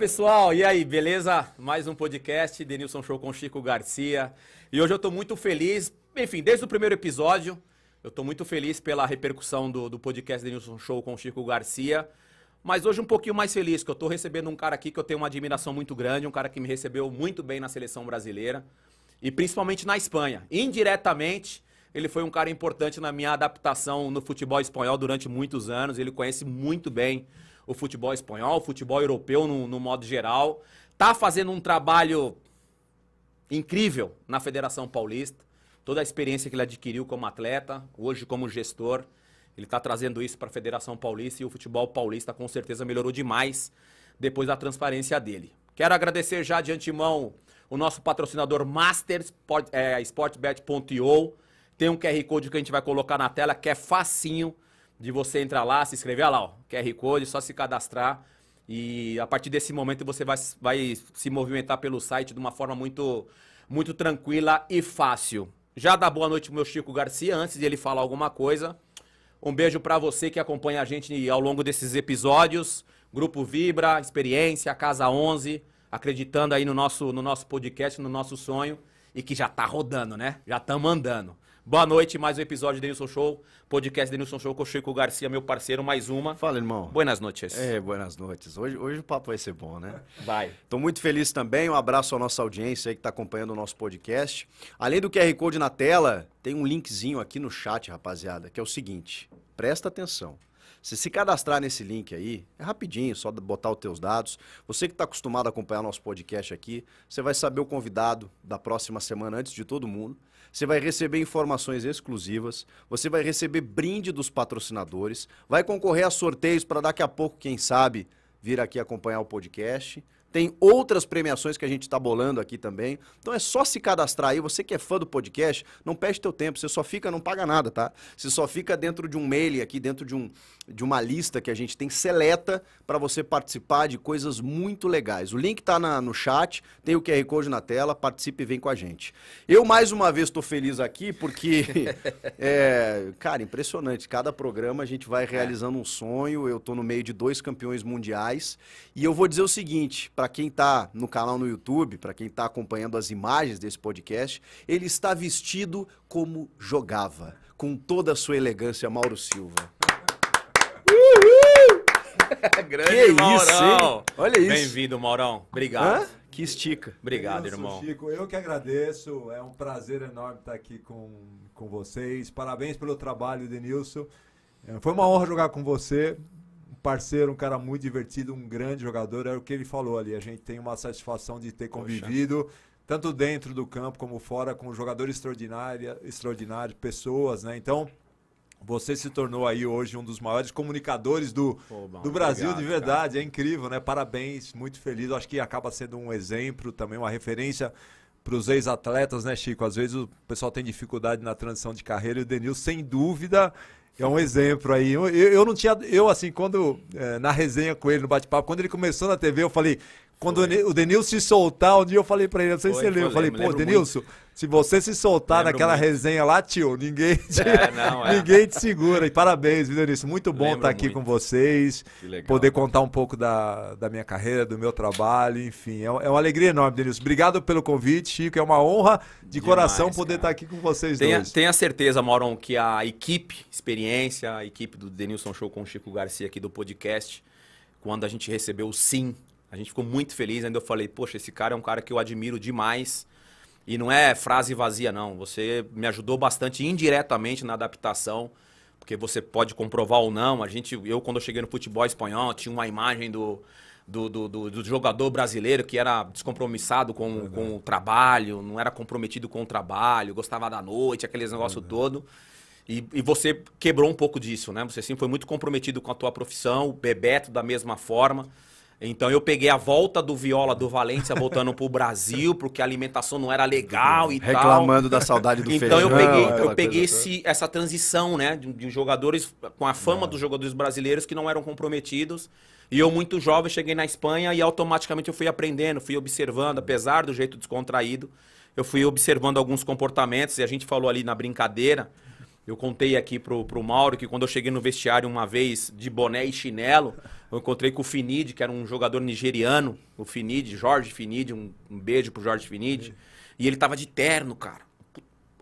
pessoal, e aí, beleza? Mais um podcast, Denilson Show com Chico Garcia. E hoje eu estou muito feliz, enfim, desde o primeiro episódio, eu estou muito feliz pela repercussão do, do podcast Denilson Show com Chico Garcia. Mas hoje um pouquinho mais feliz, que eu estou recebendo um cara aqui que eu tenho uma admiração muito grande, um cara que me recebeu muito bem na seleção brasileira e principalmente na Espanha. Indiretamente, ele foi um cara importante na minha adaptação no futebol espanhol durante muitos anos, ele conhece muito bem o futebol espanhol, o futebol europeu no, no modo geral. Tá fazendo um trabalho incrível na Federação Paulista. Toda a experiência que ele adquiriu como atleta, hoje como gestor, ele está trazendo isso para a Federação Paulista e o futebol paulista com certeza melhorou demais depois da transparência dele. Quero agradecer já de antemão o nosso patrocinador Master Sport, é, Sportbet.io. Tem um QR Code que a gente vai colocar na tela que é facinho de você entrar lá, se inscrever, olha lá, ó, QR Code, só se cadastrar. E a partir desse momento você vai, vai se movimentar pelo site de uma forma muito, muito tranquila e fácil. Já dá boa noite pro meu Chico Garcia, antes de ele falar alguma coisa. Um beijo para você que acompanha a gente ao longo desses episódios. Grupo Vibra, Experiência, Casa 11, acreditando aí no nosso, no nosso podcast, no nosso sonho. E que já tá rodando, né? Já estamos andando. Boa noite, mais um episódio do Denilson Show, podcast Denilson Show com o Chico Garcia, meu parceiro, mais uma. Fala, irmão. Boas noites. É, boas noites. Hoje, hoje o papo vai ser bom, né? Vai. Tô muito feliz também, um abraço à nossa audiência aí que tá acompanhando o nosso podcast. Além do QR Code na tela, tem um linkzinho aqui no chat, rapaziada, que é o seguinte, presta atenção. Se se cadastrar nesse link aí, é rapidinho, só botar os teus dados. Você que está acostumado a acompanhar nosso podcast aqui, você vai saber o convidado da próxima semana antes de todo mundo. Você vai receber informações exclusivas, você vai receber brinde dos patrocinadores, vai concorrer a sorteios para daqui a pouco, quem sabe, vir aqui acompanhar o podcast. Tem outras premiações que a gente está bolando aqui também. Então é só se cadastrar aí. Você que é fã do podcast, não perde teu tempo. Você só fica, não paga nada, tá? Você só fica dentro de um mail aqui, dentro de um, de uma lista que a gente tem seleta para você participar de coisas muito legais. O link está no chat, tem o QR Code na tela, participe e vem com a gente. Eu, mais uma vez, estou feliz aqui porque, é, cara, impressionante. Cada programa a gente vai é. realizando um sonho. Eu estou no meio de dois campeões mundiais. E eu vou dizer o seguinte, para quem está no canal no YouTube, para quem está acompanhando as imagens desse podcast, ele está vestido como jogava, com toda a sua elegância, Mauro Silva. Grande que Maurão. Isso, Olha isso. Bem-vindo, Maurão. Obrigado. Hã? Que estica. Obrigado, isso, irmão. Chico, eu que agradeço. É um prazer enorme estar aqui com, com vocês. Parabéns pelo trabalho, Denilson. É, foi uma honra jogar com você. Um parceiro, um cara muito divertido, um grande jogador. É o que ele falou ali. A gente tem uma satisfação de ter convivido. Poxa tanto dentro do campo como fora, com jogadores extraordinários, pessoas, né? Então, você se tornou aí hoje um dos maiores comunicadores do, Pô, do Brasil obrigado, de verdade. Cara. É incrível, né? Parabéns, muito feliz. acho que acaba sendo um exemplo também, uma referência para os ex-atletas, né, Chico? Às vezes o pessoal tem dificuldade na transição de carreira e o Denil, sem dúvida, é um exemplo aí. Eu, eu, eu não tinha. Eu, assim, quando. É, na resenha com ele, no bate-papo, quando ele começou na TV, eu falei: quando Foi. o Denilson se soltar, um dia eu falei pra ele, não sei Foi, se você lembra, eu falei, pô, Denilson, se você se soltar naquela muito. resenha lá, tio, ninguém te, é, não, é. ninguém te segura. E parabéns, viu, Denilson? Muito bom estar tá aqui muito. com vocês, poder contar um pouco da, da minha carreira, do meu trabalho, enfim. É, é, uma alegria enorme, Denilson. Obrigado pelo convite, Chico, é uma honra de Demais, coração poder estar tá aqui com vocês tenha, dois. Tenha certeza, Moron, que a equipe, experiência, a equipe do Denilson Show com o Chico Garcia aqui do podcast, quando a gente recebeu o sim a gente ficou muito feliz, ainda eu falei, poxa, esse cara é um cara que eu admiro demais. E não é frase vazia, não. Você me ajudou bastante indiretamente na adaptação, porque você pode comprovar ou não. A gente, eu, quando eu cheguei no futebol espanhol, tinha uma imagem do, do, do, do jogador brasileiro que era descompromissado com, uhum. com o trabalho, não era comprometido com o trabalho, gostava da noite, aqueles negócio uhum. todo. E, e, você quebrou um pouco disso, né? Você sim foi muito comprometido com a tua profissão, o Bebeto da mesma forma. Então eu peguei a volta do Viola do Valência voltando pro Brasil, porque a alimentação não era legal e Reclamando tal. Reclamando da saudade do então, feijão. Então eu peguei, eu peguei esse, essa transição, né? De, de jogadores, com a fama não. É. dos jogadores brasileiros que não eram comprometidos. E eu, muito jovem, cheguei na Espanha e automaticamente eu fui aprendendo, fui observando, apesar do jeito descontraído, eu fui observando alguns comportamentos. E a gente falou ali na brincadeira, eu contei aqui pro, pro Mauro que quando eu cheguei no vestiário uma vez de boné e chinelo. Eu encontrei com o Finid, que era um jogador nigeriano, o Finid, Jorge Finid, um, um beijo pro Jorge Finid. E ele tava de terno, cara.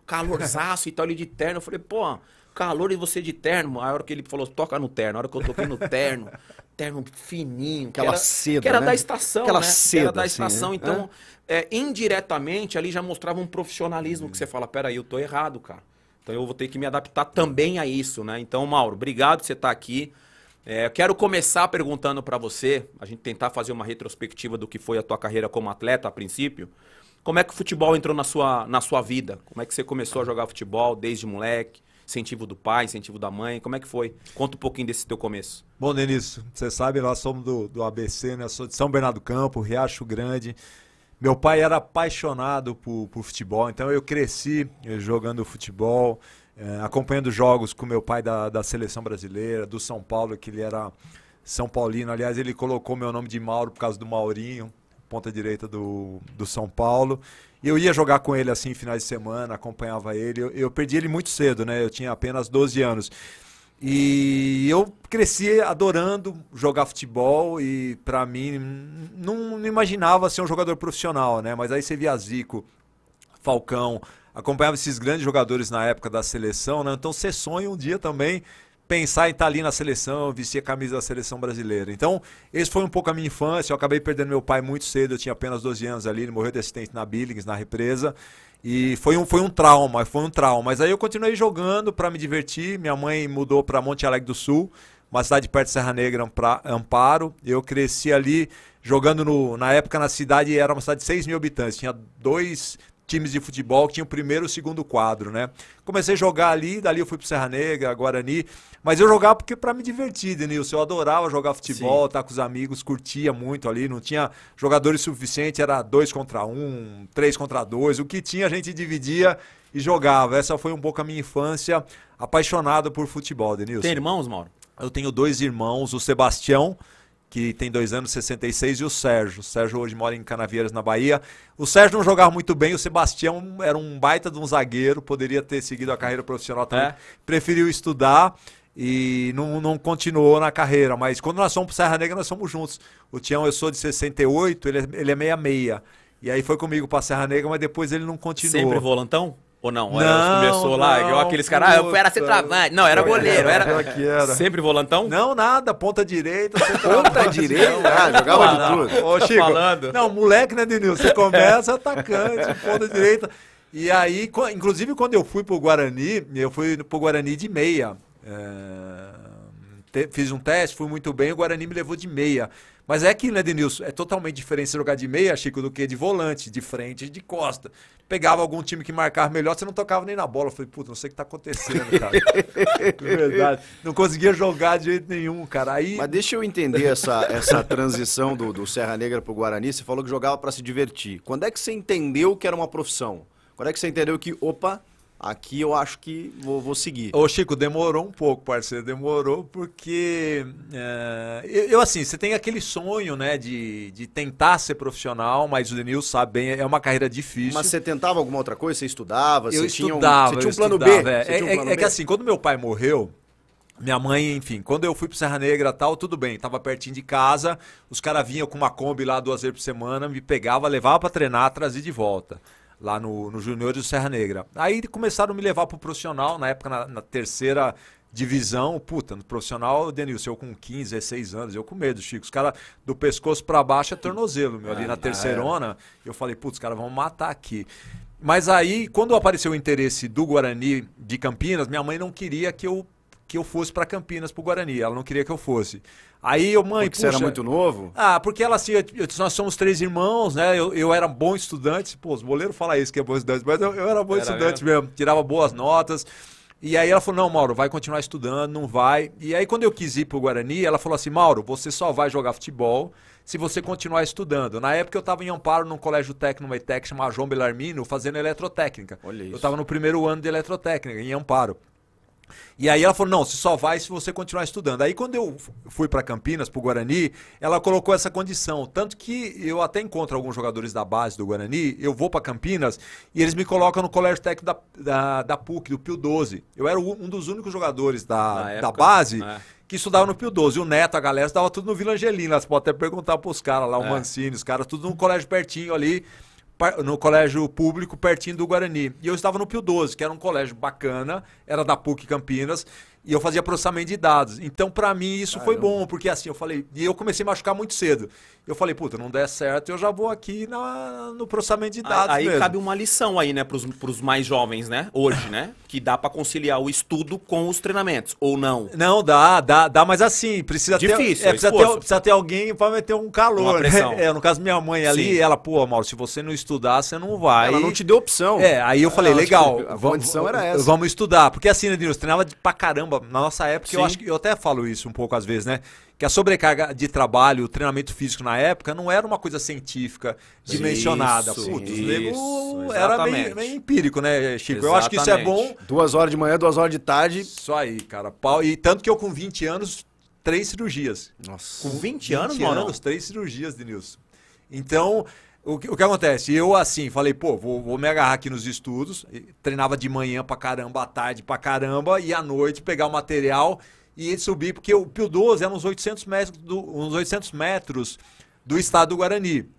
Calorzaço e tal, ele de terno. Eu falei, pô, calor e você de terno. A hora que ele falou, toca no terno. A hora que eu toquei no terno, terno fininho. Aquela que era, seda, Que era né? da estação, Aquela né? Seda, que era da assim, né? estação. Assim, então, é? É, indiretamente, ali já mostrava um profissionalismo hum. que você fala, peraí, eu tô errado, cara. Então eu vou ter que me adaptar também a isso, né? Então, Mauro, obrigado por você estar tá aqui. É, eu quero começar perguntando para você, a gente tentar fazer uma retrospectiva do que foi a tua carreira como atleta a princípio. Como é que o futebol entrou na sua, na sua vida? Como é que você começou a jogar futebol desde moleque? Incentivo do pai, incentivo da mãe, como é que foi? Conta um pouquinho desse teu começo. Bom, Denis, você sabe, nós somos do, do ABC, né? Eu sou de São Bernardo Campo, Riacho Grande. Meu pai era apaixonado por, por futebol, então eu cresci eh, jogando futebol, é, acompanhando jogos com meu pai da, da seleção brasileira, do São Paulo, que ele era São Paulino. Aliás, ele colocou meu nome de Mauro por causa do Maurinho, ponta direita do, do São Paulo. E eu ia jogar com ele assim, finais de semana, acompanhava ele. Eu, eu perdi ele muito cedo, né? Eu tinha apenas 12 anos. E eu cresci adorando jogar futebol e para mim não, não, imaginava ser um jogador profissional, né? Mas aí você via Zico, Falcão, acompanhava esses grandes jogadores na época da seleção, né? Então você sonha um dia também pensar em estar tá ali na seleção, vestir a camisa da seleção brasileira. Então, esse foi um pouco a minha infância. Eu acabei perdendo meu pai muito cedo, eu tinha apenas 12 anos ali, ele morreu de acidente na Billings, na represa. E foi um, foi um trauma, foi um trauma. Mas aí eu continuei jogando para me divertir. Minha mãe mudou para Monte Alegre do Sul, uma cidade perto de Serra Negra, pra Amparo. Eu cresci ali jogando no, na época na cidade, era uma cidade de 6 mil habitantes. Tinha dois, times de futebol que tinha o primeiro e o segundo quadro, né? Comecei a jogar ali, dali eu fui pro Serra Negra, Guarani, mas eu jogava porque para me divertir, Denilson. Eu adorava jogar futebol, estar tá com os amigos, curtia muito ali, não tinha jogadores suficientes, era dois contra um, três contra dois, o que tinha a gente dividia e jogava. Essa foi um pouco a minha infância, apaixonado por futebol, Denilson. Tem irmãos, Mauro? Eu tenho dois irmãos, o Sebastião, que tem dois anos, 66, e o Sérgio. O Sérgio hoje mora em Canavieiras, na Bahia. O Sérgio não jogava muito bem, o Sebastião era um baita de um zagueiro, poderia ter seguido a carreira profissional também. É. Preferiu estudar e não, não continuou na carreira. Mas quando nós fomos pro Serra Negra, nós fomos juntos. O Tião, eu sou de 68, ele é, ele é 66. E aí foi comigo para Serra Negra, mas depois ele não continuou. Sempre volantão? Ou não? não era, começou não, lá, igual aqueles caras, ah, eu era centroavante. Não, era goleiro, era, é era, era. Sempre volantão? Não, nada, ponta direita. ponta direita? ah, jogava de tudo. Ô, tá Chico, falando. não, moleque, né, Denilson? Você começa atacante, ponta direita. E aí, inclusive, quando eu fui pro Guarani, eu fui pro Guarani de meia. É... Fiz um teste, fui muito bem, o Guarani me levou de meia. Mas é que né, Denilson? É totalmente diferente jogar de meia, Chico, do que de volante, de frente, de costa. Pegava algum time que marcava melhor, você não tocava nem na bola. Eu falei, puta, não sei o que tá acontecendo, cara. É verdade. Não conseguia jogar de jeito nenhum, cara. Aí... Mas deixa eu entender essa, essa transição do, do Serra Negra pro Guarani. Você falou que jogava para se divertir. Quando é que você entendeu que era uma profissão? Quando é que você entendeu que, opa, Aqui eu acho que vou, vou seguir. Ô, Chico, demorou um pouco, parceiro. Demorou porque. É, eu, assim, você tem aquele sonho, né, de, de tentar ser profissional, mas o Denil sabe bem, é uma carreira difícil. Mas você tentava alguma outra coisa? Você estudava? Eu você estudava, tinha um, você tinha um plano estudava, B? É, um é, plano é, é que assim, quando meu pai morreu, minha mãe, enfim, quando eu fui pro Serra Negra tal, tudo bem, tava pertinho de casa, os caras vinham com uma Kombi lá duas vezes por semana, me pegava, levava para treinar, trazia de volta lá no, no Juniores do Serra Negra. Aí começaram a me levar pro profissional, na época na, na terceira divisão, puta, no profissional, Denilson, eu com 15, 16 anos, eu com medo, Chico. Os caras do pescoço para baixo é tornozelo, meu, ali ah, na ah, terceirona. É. Eu falei, putz, os caras vão matar aqui. Mas aí, quando apareceu o interesse do Guarani de Campinas, minha mãe não queria que eu que eu fosse para Campinas, para o Guarani. Ela não queria que eu fosse. Aí eu, mãe, porque puxa, você era muito novo? Ah, porque ela assim, eu, eu, nós somos três irmãos, né? Eu, eu era bom estudante. Pô, os boleiros falam isso que é bom estudante, mas eu, eu era bom era estudante mesmo? mesmo, tirava boas notas. E aí ela falou: não, Mauro, vai continuar estudando, não vai. E aí, quando eu quis ir pro Guarani, ela falou assim: Mauro, você só vai jogar futebol se você continuar estudando. Na época eu estava em Amparo, num colégio técnico, uma ETEC chamado João Belarmino, fazendo eletrotécnica. Olha isso. Eu estava no primeiro ano de eletrotécnica, em Amparo. E aí ela falou: não, você só vai se você continuar estudando. Aí quando eu fui para Campinas, para o Guarani, ela colocou essa condição. Tanto que eu até encontro alguns jogadores da base do Guarani, eu vou para Campinas e eles me colocam no Colégio Técnico da, da, da, PUC, do Pio 12. Eu era um dos únicos jogadores da, época, da base. É. Que estudava no Pio 12. O Neto, a galera, estava tudo no Vila Angelina. Você pode até perguntar para os caras lá, o é. Mancini, os caras, tudo num colégio pertinho ali no colégio público pertinho do Guarani. E eu estava no Pio 12, que era um colégio bacana, era da PUC Campinas, e eu fazia processamento de dados. Então, para mim, isso Caramba. foi bom, porque assim, eu falei. E eu comecei a machucar muito cedo. Eu falei, puta, não der certo, eu já vou aqui na, no processamento de dados. Aí mesmo. cabe uma lição aí, né, pros, pros mais jovens, né? Hoje, né? Que dá para conciliar o estudo com os treinamentos, ou não? Não, dá, dá, dá, mas assim, precisa Difícil, ter. É, é, precisa, ter precisa ter alguém para meter um calor. Né? É, no caso, minha mãe ali, Sim. ela, pô, Mauro, se você não estudar, você não vai. Ela não te deu opção. É, aí eu falei, ah, legal. A condição era essa. Vamos estudar. Porque assim, né eu treinava de pra caramba caramba. Na nossa época, Sim. eu acho que eu até falo isso um pouco às vezes, né? Que a sobrecarga de trabalho, o treinamento físico na época, não era uma coisa científica, dimensionada. Isso, Putz, isso, era meio, meio, empírico, né, Chico? Exatamente. Eu acho que isso é bom. Duas horas de manhã, duas horas de tarde. Isso aí, cara. E tanto que eu, com 20 anos, três cirurgias. Nossa. Com 20, 20 anos, mano? três cirurgias, Denilson. Então, o que, o que, acontece? Eu, assim, falei, pô, vou, vou me agarrar aqui nos estudos. Treinava de manhã pra caramba, à tarde pra caramba, e à noite pegar o material e subir, porque o Pio 12 era uns 800 metros do, uns 800 metros do estado do Guarani.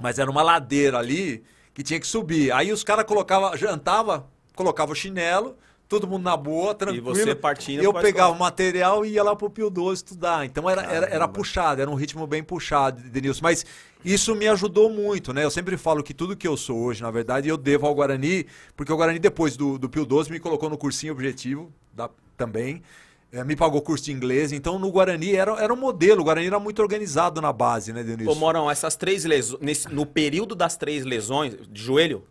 Mas era uma ladeira ali que tinha que subir. Aí os caras colocavam, jantava, colocava o chinelo, todo mundo na boa, tranquilo. E você partindo Eu pegava o material e ia lá pro Pio 12 estudar. Então era, era, era puxado, era um ritmo bem puxado, Denilson. Mas isso me ajudou muito, né? Eu sempre falo que tudo que eu sou hoje, na verdade, eu devo ao Guarani, porque o Guarani, depois do, do Pio 12, me colocou no cursinho objetivo da, também. É, me pagou curso de inglês, então no Guarani era, era um modelo, o Guarani era muito organizado na base, né, Denilson? Ô, Morão, essas três lesões, no período das três lesões, de joelho,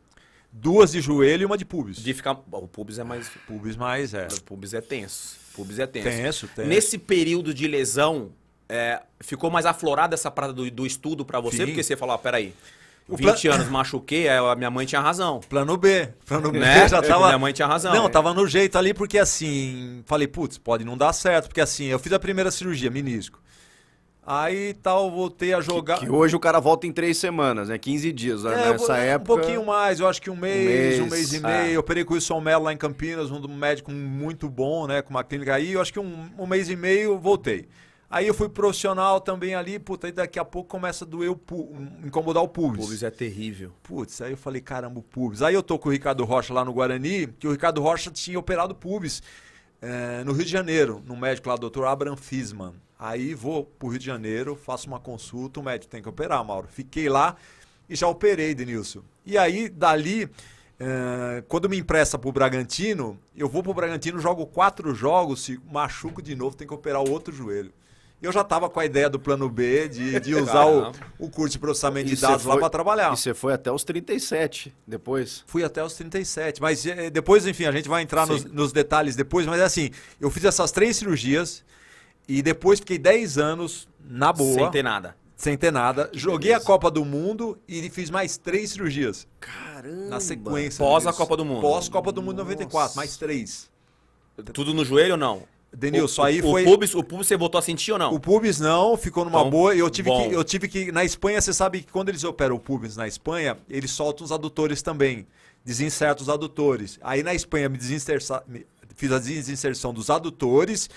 Duas de joelho e uma de pubis. De ficar. O pubis é mais. Ah, pubis mais, é. O pubis é tenso. Pubis é tenso. Tenso, tenso. Nesse período de lesão, é, ficou mais aflorada essa parada do, do estudo para você? Sim. Porque você falou, ah, peraí. O 20 plan... anos machuquei, a minha mãe tinha razão. Plano B. Plano B né? já tava. Minha mãe tinha razão. Não, é. tava no jeito ali, porque assim. Falei, putz, pode não dar certo. Porque assim, eu fiz a primeira cirurgia, menisco. Aí tal, voltei a jogar. Que, que, hoje o cara volta em três semanas, né? 15 dias. Né? É, Nessa eu, é, época. Um pouquinho mais, eu acho que um mês, um mês, um mês e ah. meio. É. Eu operei com o Wilson Mello lá em Campinas, um médico muito bom, né? Com uma clínica aí. Eu acho que um, um mês e meio voltei. Aí eu fui profissional também ali, puta, aí daqui a pouco começa a doer o pu... incomodar o pubis. O pubis é terrível. Putz, aí eu falei, caramba, o pubis. Aí eu tô com o Ricardo Rocha lá no Guarani, que o Ricardo Rocha tinha operado pubis é, no Rio de Janeiro, no médico lá, doutor Abraham Fisman. Aí vou para o Rio de Janeiro, faço uma consulta, o médico tem que operar, Mauro. Fiquei lá e já operei, Denilson. E aí, dali, é, quando me empresta pro Bragantino, eu vou pro Bragantino, jogo quatro jogos, se machuco de novo, tem que operar o outro joelho eu já estava com a ideia do plano B de, de usar o, o, curso de processamento e de dados foi, lá para trabalhar. E você foi até os 37 depois? Fui até os 37. Mas eh, depois, enfim, a gente vai entrar nos, nos, detalhes depois. Mas é assim, eu fiz essas três cirurgias e depois fiquei 10 anos na boa. Sem ter nada. Sem ter nada. joguei a Copa do Mundo e fiz mais três cirurgias. Caramba! Na sequência. Pós a Copa do Mundo. Pós Copa do Mundo Nossa. 94, mais três. Tudo no joelho ou não? Denilson, aí o, foi. O pubis, o pubis você voltou a sentir ou não? O pubis não, ficou numa então, boa. Eu tive, que, eu tive que. Na Espanha, você sabe que quando eles operam o pubis na Espanha, eles soltam os adutores também. Desinsertam os adutores. Aí na Espanha, me me, fiz a desinserção dos adutores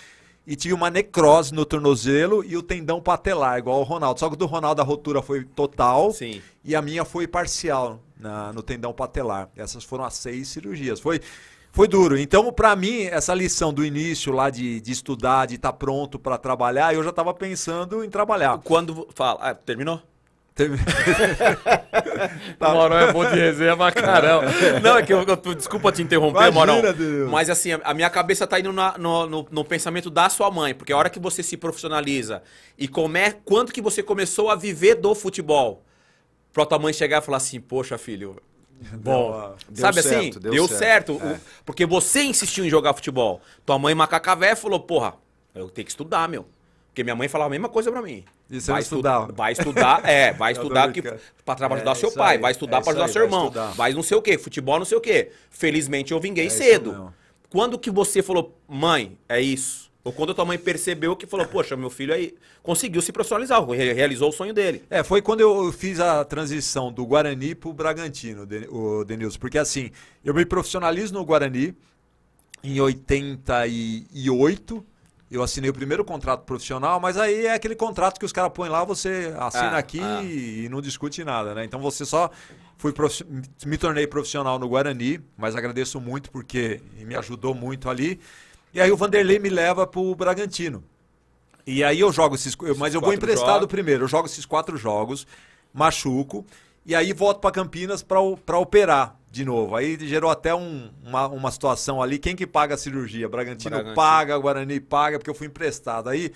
e tive uma necrose no tornozelo e o tendão patelar, igual o Ronaldo. Só que do Ronaldo a rotura foi total Sim. e a minha foi parcial na, no tendão patelar. Essas foram as seis cirurgias. Foi foi duro. Então, para mim, essa lição do início lá de, de estudar, de estar tá pronto para trabalhar, eu já estava pensando em trabalhar. Quando fala, ah, terminou? tá. Morão é bom de reserva, caramba. Não, é que eu, eu, desculpa te interromper, Morão. Mas assim, a minha cabeça tá indo na, no, no, no, pensamento da sua mãe, porque a hora que você se profissionaliza e come, quando que você começou a viver do futebol? Pra tua mãe chegar e falar assim, poxa, filho, Bom, deu sabe assim? certo, assim? Deu, deu certo. certo. É. Porque você insistiu em jogar futebol. Tua mãe macacavé falou, porra, eu tenho que estudar, meu. Porque minha mãe falava a mesma coisa para mim. E você vai estudar. Estu vai estudar, é, vai estudar que, pra trabalhar, ajudar é, seu pai, aí, vai estudar é para ajudar aí, seu irmão, estudar. vai não sei o quê, futebol não sei o quê. Felizmente eu vinguei é cedo. Quando que você falou, mãe, é isso? Ou quando a tua mãe percebeu que falou, poxa, meu filho aí conseguiu se profissionalizar, realizou o sonho dele. É, foi quando eu fiz a transição do Guarani pro Bragantino, o Denilson. Porque assim, eu me profissionalizo no Guarani em 88. Eu assinei o primeiro contrato profissional, mas aí é aquele contrato que os caras põem lá, você assina ah, aqui ah. e não discute nada, né? Então você só fui prof... me tornei profissional no Guarani, mas agradeço muito porque me ajudou muito ali. E aí o Vanderlei me leva pro Bragantino. E aí eu jogo esses. mas eu vou emprestado jogos. primeiro. Eu jogo esses quatro jogos, machuco, e aí volto para Campinas para operar de novo. Aí gerou até um, uma, uma situação ali. Quem que paga a cirurgia? Bragantino, Bragantino. paga, Guarani paga, porque eu fui emprestado. Aí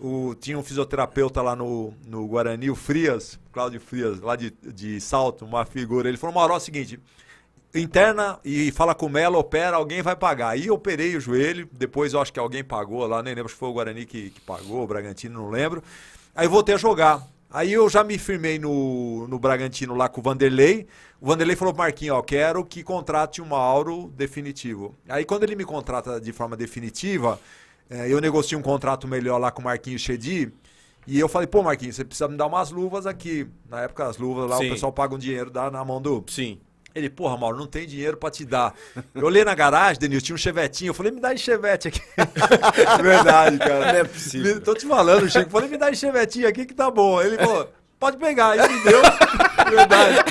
o, tinha um fisioterapeuta lá no, no Guarani, o Frias, Cláudio Frias, lá de, de Salto, uma figura. Ele falou: Mauro, é o seguinte interna e fala com o Melo, opera, alguém vai pagar. Aí eu operei o joelho, depois eu acho que alguém pagou lá, nem lembro se foi o Guarani que, que pagou, o Bragantino, não lembro. Aí voltei a jogar. Aí eu já me firmei no, no Bragantino lá com o Vanderlei. O Vanderlei falou pro Marquinhos, ó, quero que contrate o Mauro definitivo. Aí quando ele me contrata de forma definitiva, é, eu negociei um contrato melhor lá com o Marquinhos Chedi. E eu falei, pô, Marquinhos, você precisa me dar umas luvas aqui. Na época, as luvas lá, Sim. o pessoal paga um dinheiro dá na mão do. Sim. Ele, porra, Mauro, não tem dinheiro pra te dar. Eu olhei na garagem, Denil, tinha um chevetinho. Eu falei, me dá esse chevette aqui. Verdade, cara. Não é possível. Me, tô te falando, Chico. Falei, me dá esse chevetinho aqui que tá bom. Ele falou, pode pegar. Ele me deu. Verdade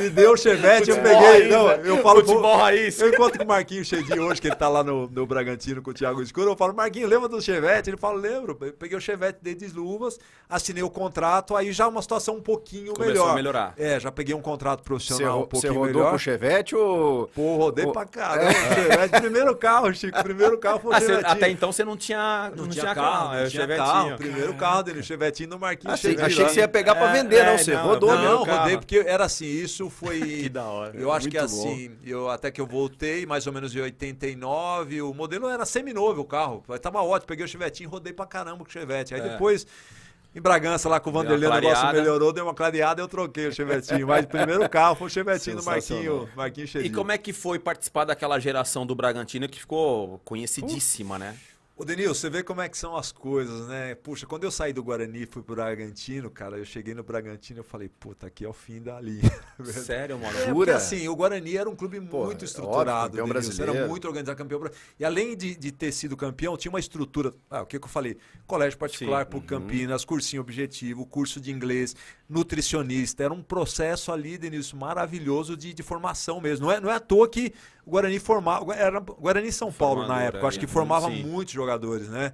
me deu o chevette, eu peguei. Raiz, não, né? eu falo. Futebol pô, raiz. Eu encontro com o Marquinhos Chedinho hoje, que ele tá lá no, no Bragantino com o Thiago Escuro. Eu falo, Marquinhos, lembra do chevette? Ele fala, lembro. Eu peguei o chevette dei desluvas, assinei o contrato, aí já é uma situação um pouquinho Começou melhor. a melhorar. É, já peguei um contrato profissional cê, um pouquinho melhor. Você rodou com o chevette ou. Pô, rodei o... pra caramba. É. Chevette, primeiro carro, Chico. Primeiro carro foi o ah, Até então você não tinha, não, não tinha, carro, carro, não é, tinha carro. Primeiro carro dele, o chevetinho do Marquinhos. Achei, achei que você ia pegar é, pra vender, não. É, você rodou, não. Rodei, porque era assim, isso foi. que da hora. Eu acho que é assim. Eu, até que eu voltei, mais ou menos em 89. O modelo era semi novo o carro. Tava ótimo. Peguei o chevetinho e rodei pra caramba com o chevette. Aí é. depois. Em Bragança, lá com o Vanderlei, o negócio melhorou, deu uma clareada eu troquei o Chevetinho. Mas o primeiro carro foi o Chevetinho do Marquinho, Marquinho E como é que foi participar daquela geração do Bragantino que ficou conhecidíssima, Uf. né? O Denil, você vê como é que são as coisas, né? Puxa, quando eu saí do Guarani e fui pro Bragantino, cara, eu cheguei no Bragantino e falei, puta, aqui é o fim da linha. É Sério, mano? É, é porque, assim, o Guarani era um clube Pô, muito é estruturado. Óbvio, brasileiro. Era muito organizado, campeão E além de, de, ter sido campeão, tinha uma estrutura, ah, o que, que eu falei? Colégio particular Sim. por uhum. Campinas, cursinho objetivo, curso de inglês, nutricionista. Era um processo ali, Denilson, maravilhoso de, de formação mesmo. Não é, não é à toa que o Guarani formava. Era Guarani São Paulo Formador, na época. Acho é, que formava sim. muitos jogadores, né?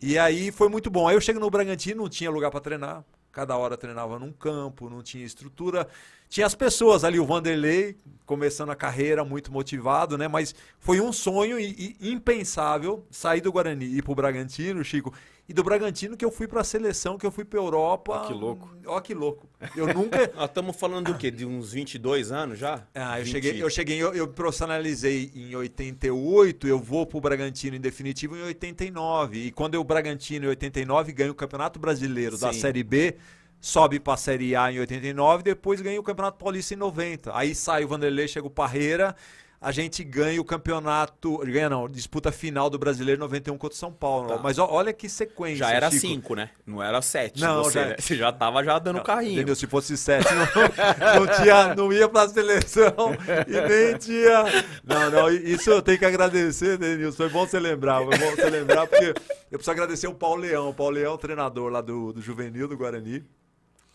E aí foi muito bom. Aí eu chego no Bragantino, não tinha lugar para treinar. Cada hora treinava num campo, não tinha estrutura. Tinha as pessoas ali, o Vanderlei começando a carreira, muito motivado, né? Mas foi um sonho e, e impensável sair do Guarani e ir pro Bragantino, Chico. E do Bragantino que eu fui pra seleção, que eu fui pra Europa. Ó, que louco. Ó, que louco. Eu nunca. Nós estamos falando do quê? De uns 22 anos já? Ah, eu 20... cheguei, eu cheguei, eu, eu profissionalizei em 88, eu vou pro Bragantino em definitivo em 89. E quando eu Bragantino em 89 ganho o Campeonato Brasileiro Sim. da Série B sobe para a Série A em 89, depois ganha o Campeonato Paulista em 90. Aí sai o Vanderlei, chega o Parreira, a gente ganha o campeonato, ganha não, disputa final do Brasileiro 91 contra o São Paulo. Tá. Mas ó, olha que sequência, Já era 5, né? Não era 7. Não, você, já... você já tava já dando não, carrinho. Entendeu? Se fosse 7, não, não, tinha, não ia pra seleção e nem tinha... Não, não, isso eu tenho que agradecer, Denilson. Foi bom você lembrar, foi bom você lembrar, porque eu preciso agradecer o Paulo Leão. O Paulo Leão, é treinador lá do, do Juvenil do Guarani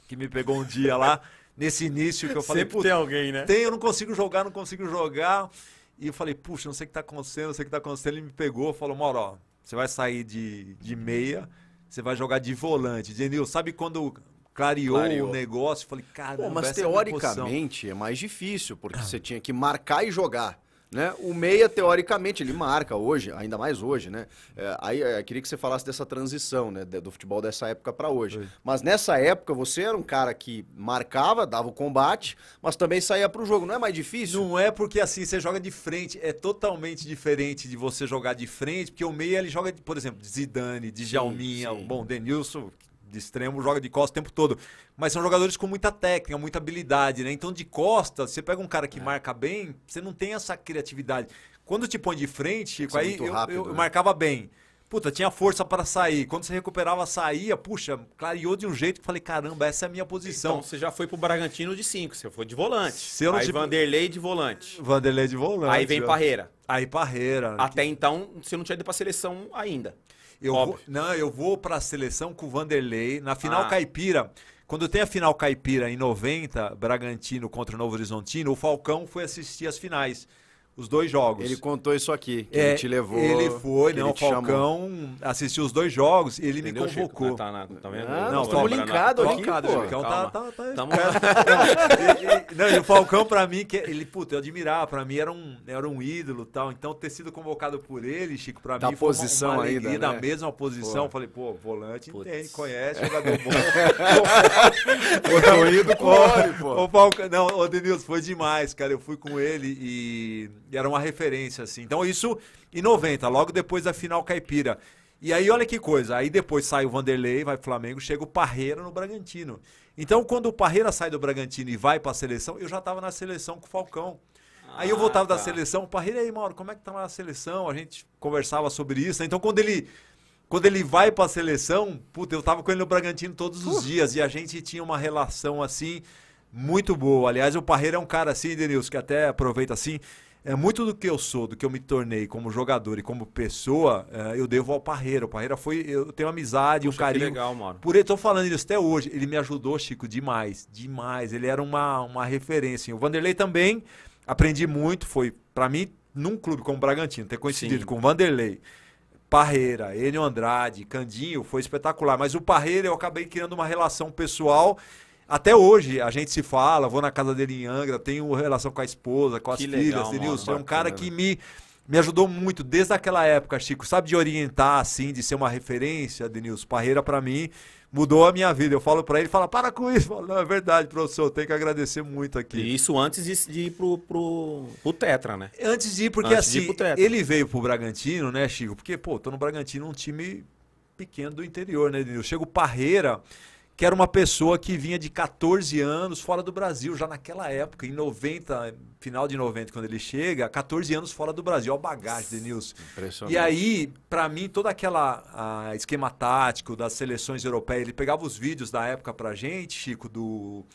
que me pegou um dia lá, nesse início que eu falei. Sempre tem alguém, né? Tem, eu não consigo jogar, não consigo jogar. E eu falei, puxa, não sei o que está acontecendo, não sei o que está acontecendo. Ele me pegou, falou, Mauro, ó, você vai sair de, de meia, você vai jogar de volante. Denil, sabe quando clareou, clareou. o negócio? Eu falei, cara, mas é teoricamente é mais difícil, porque ah. você tinha que marcar e jogar. Né? O meia, teoricamente, ele marca hoje, ainda mais hoje, né? É, aí eu é, queria que você falasse dessa transição, né? Do futebol dessa época para hoje. Mas nessa época você era um cara que marcava, dava o combate, mas também saía para o jogo. Não é mais difícil? Não é porque assim você joga de frente. É totalmente diferente de você jogar de frente, porque o meia ele joga, por exemplo, de Zidane, de Jalminha, o bom, Denilson, de extremo joga de costa o tempo todo. Mas são jogadores com muita técnica, muita habilidade, né? Então, de costa, você pega um cara que é. marca bem, você não tem essa criatividade. Quando te põe de frente, Chico, é aí eu, rápido, eu, né? marcava bem. Puta, tinha força para sair. Quando você recuperava, saía, puxa, clareou de um jeito que falei, caramba, essa é a minha posição. Então você já foi pro Bragantino de 5, você foi de volante. Se eu não aí Vanderlei de volante. Vanderlei de volante. Aí vem Parreira. Aí Parreira. Até que... então, você não tinha ido pra seleção ainda. Eu vou, não, eu vou para a seleção com o Vanderlei na final ah. caipira. Quando tem a final caipira em 90, Bragantino contra o Novo Horizontino, o Falcão foi assistir as finais os dois jogos. Ele contou isso aqui, que é, ele te levou. Ele foi, não, ele o Falcão chamou. assistiu os dois jogos, ele Entendeu, me convocou. Chico, tá, na, tá, tá vendo? Ah, não, estamos linkados aqui, linkado, pô. Chicão, tá, tá, tá, Tamo... e, e, não, e o Falcão, pra mim, que ele, puta, eu admirava, pra mim era um, era um ídolo tal. Então, ter sido convocado por ele, Chico, pra da mim foi posição uma, uma ainda, né? da mesma posição. Pô. Falei, pô, volante Putz. entende, conhece, jogador bom. pô, tô indo pô. o Falcão. Não, ô Denilson, foi demais, cara. Eu fui com ele e era uma referência, assim. Então isso em 90, logo depois da final caipira. E aí olha que coisa, aí depois sai o Vanderlei, vai pro Flamengo, chega o Parreira no Bragantino. Então quando o Parreira sai do Bragantino e vai para a seleção, eu já tava na seleção com o Falcão. Ah, aí eu ah, voltava tá. da seleção, o Parreira aí, Mauro, como é que tá na seleção? A gente conversava sobre isso. Então quando ele quando ele vai para a seleção, puta, eu tava com ele no Bragantino todos os uh. dias e a gente tinha uma relação assim muito boa. Aliás, o Parreira é um cara assim, Denilson, que até aproveita assim, é, muito do que eu sou, do que eu me tornei como jogador e como pessoa, é, eu devo ao Parreira. O Parreira foi. Eu tenho amizade, Poxa, um carinho. Que legal, mano. Por ele, tô falando isso até hoje. Ele me ajudou, Chico, demais. Demais. Ele era uma, uma referência. O Vanderlei também aprendi muito. Foi, para mim, num clube como o Bragantino, ter coincidido Sim. com o Vanderlei. Parreira, Enio Andrade, Candinho, foi espetacular. Mas o Parreira eu acabei criando uma relação pessoal até hoje a gente se fala, vou na casa dele em Angra, tenho relação com a esposa, com as que filhas, legal, Denilson. É um cara que me, me ajudou muito desde aquela época, Chico, sabe? De orientar, assim, de ser uma referência, Denilson Parreira, para mim, mudou a minha vida. Eu falo para ele, fala, para com isso. falo, não, é verdade, professor, eu tenho que agradecer muito aqui. E isso antes de, de ir pro, pro, pro Tetra, né? Antes de ir, porque antes assim, ir ele veio pro Bragantino, né, Chico? Porque, pô, tô no Bragantino, um time pequeno do interior, né, Denilson? chego o Parreira que era uma pessoa que vinha de 14 anos fora do Brasil, já naquela época, em 90, final de 90, quando ele chega, 14 anos fora do Brasil, ó bagagem, Denilson. Impressionante. E aí, para mim, toda aquela esquema tático das seleções europeias, ele pegava os vídeos da época pra gente, Chico, do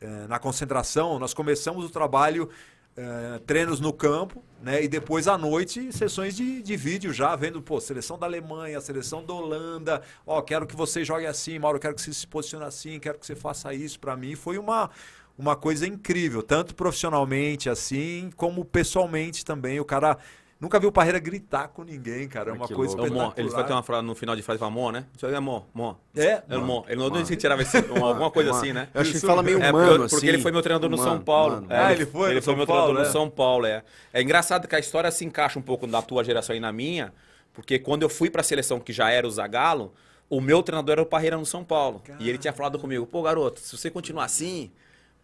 eh, na concentração, nós começamos o trabalho eh, treinos no campo, né? E depois à noite, sessões de, de vídeo já, vendo, pô, seleção da Alemanha, seleção da Holanda, ó, quero que você jogue assim, Mauro, quero que você se posicione assim, quero que você faça isso. Para mim foi uma, uma coisa incrível, tanto profissionalmente assim, como pessoalmente também. O cara Nunca vi o Parreira gritar com ninguém, cara. É uma que coisa espetacular. Ele vai ter uma frase no final de frase, fala, mó, né? Isso é mó, mó. É? É mó. Ele não disse que tirava esse, alguma coisa assim, né? Eu acho que fala meio é, humano, porque, assim. Porque ele assim. foi meu treinador no São Paulo. Ah, é, ele foi Ele foi São meu Paulo, treinador é. no São Paulo, é. É engraçado que a história se encaixa um pouco na tua geração e na minha, porque quando eu fui pra seleção, que já era o Zagallo, o meu treinador era o Parreira no São Paulo. Caramba. E ele tinha falado comigo, pô, garoto, se você continuar assim,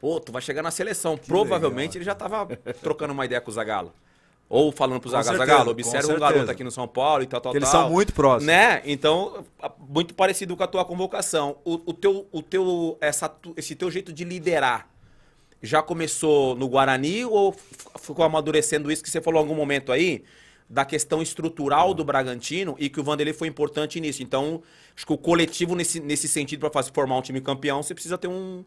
pô, tu vai chegar na seleção. Que Provavelmente legal. ele já tava trocando uma ideia com o Zagallo. Ou falando pro Zagallo, observa um garoto tá aqui no São Paulo e tal, tal, Eles tal. Eles são muito próximos. Né? Então, muito parecido com a tua convocação. O, o teu, o teu, essa, esse teu jeito de liderar já começou no Guarani ou ficou amadurecendo isso que você falou em algum momento aí? Da questão estrutural do Bragantino e que o Vanderlei foi importante nisso. Então, acho que o coletivo, nesse, nesse sentido, para formar um time campeão, você precisa ter um,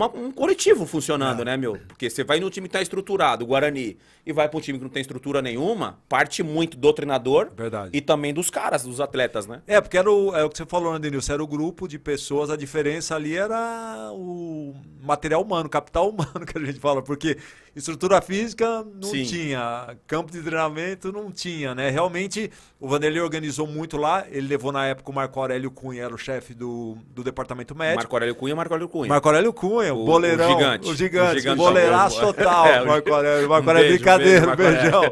uma, um coletivo funcionando, é. né, meu? Porque você vai no time que tá estruturado, o Guarani, e vai um time que não tem estrutura nenhuma, parte muito do treinador Verdade. e também dos caras, dos atletas, né? É, porque era o, é o que você falou, né, Denilson? Era o grupo de pessoas, a diferença ali era o material humano, capital humano que a gente fala, porque estrutura física não Sim. tinha, campo de treinamento não tinha, né? Realmente o Vanderlei organizou muito lá, ele levou na época o Marco Aurélio Cunha, era o chefe do, do departamento médico. Marco Aurélio Cunha, Marco Aurélio Cunha. Marco Aurélio Cunha, o, o boleirão. O gigante. O gigante, é, o boleiraço total. É, Marco Aurélio, Marco Aurélio, um beijo, brincadeira, beijão.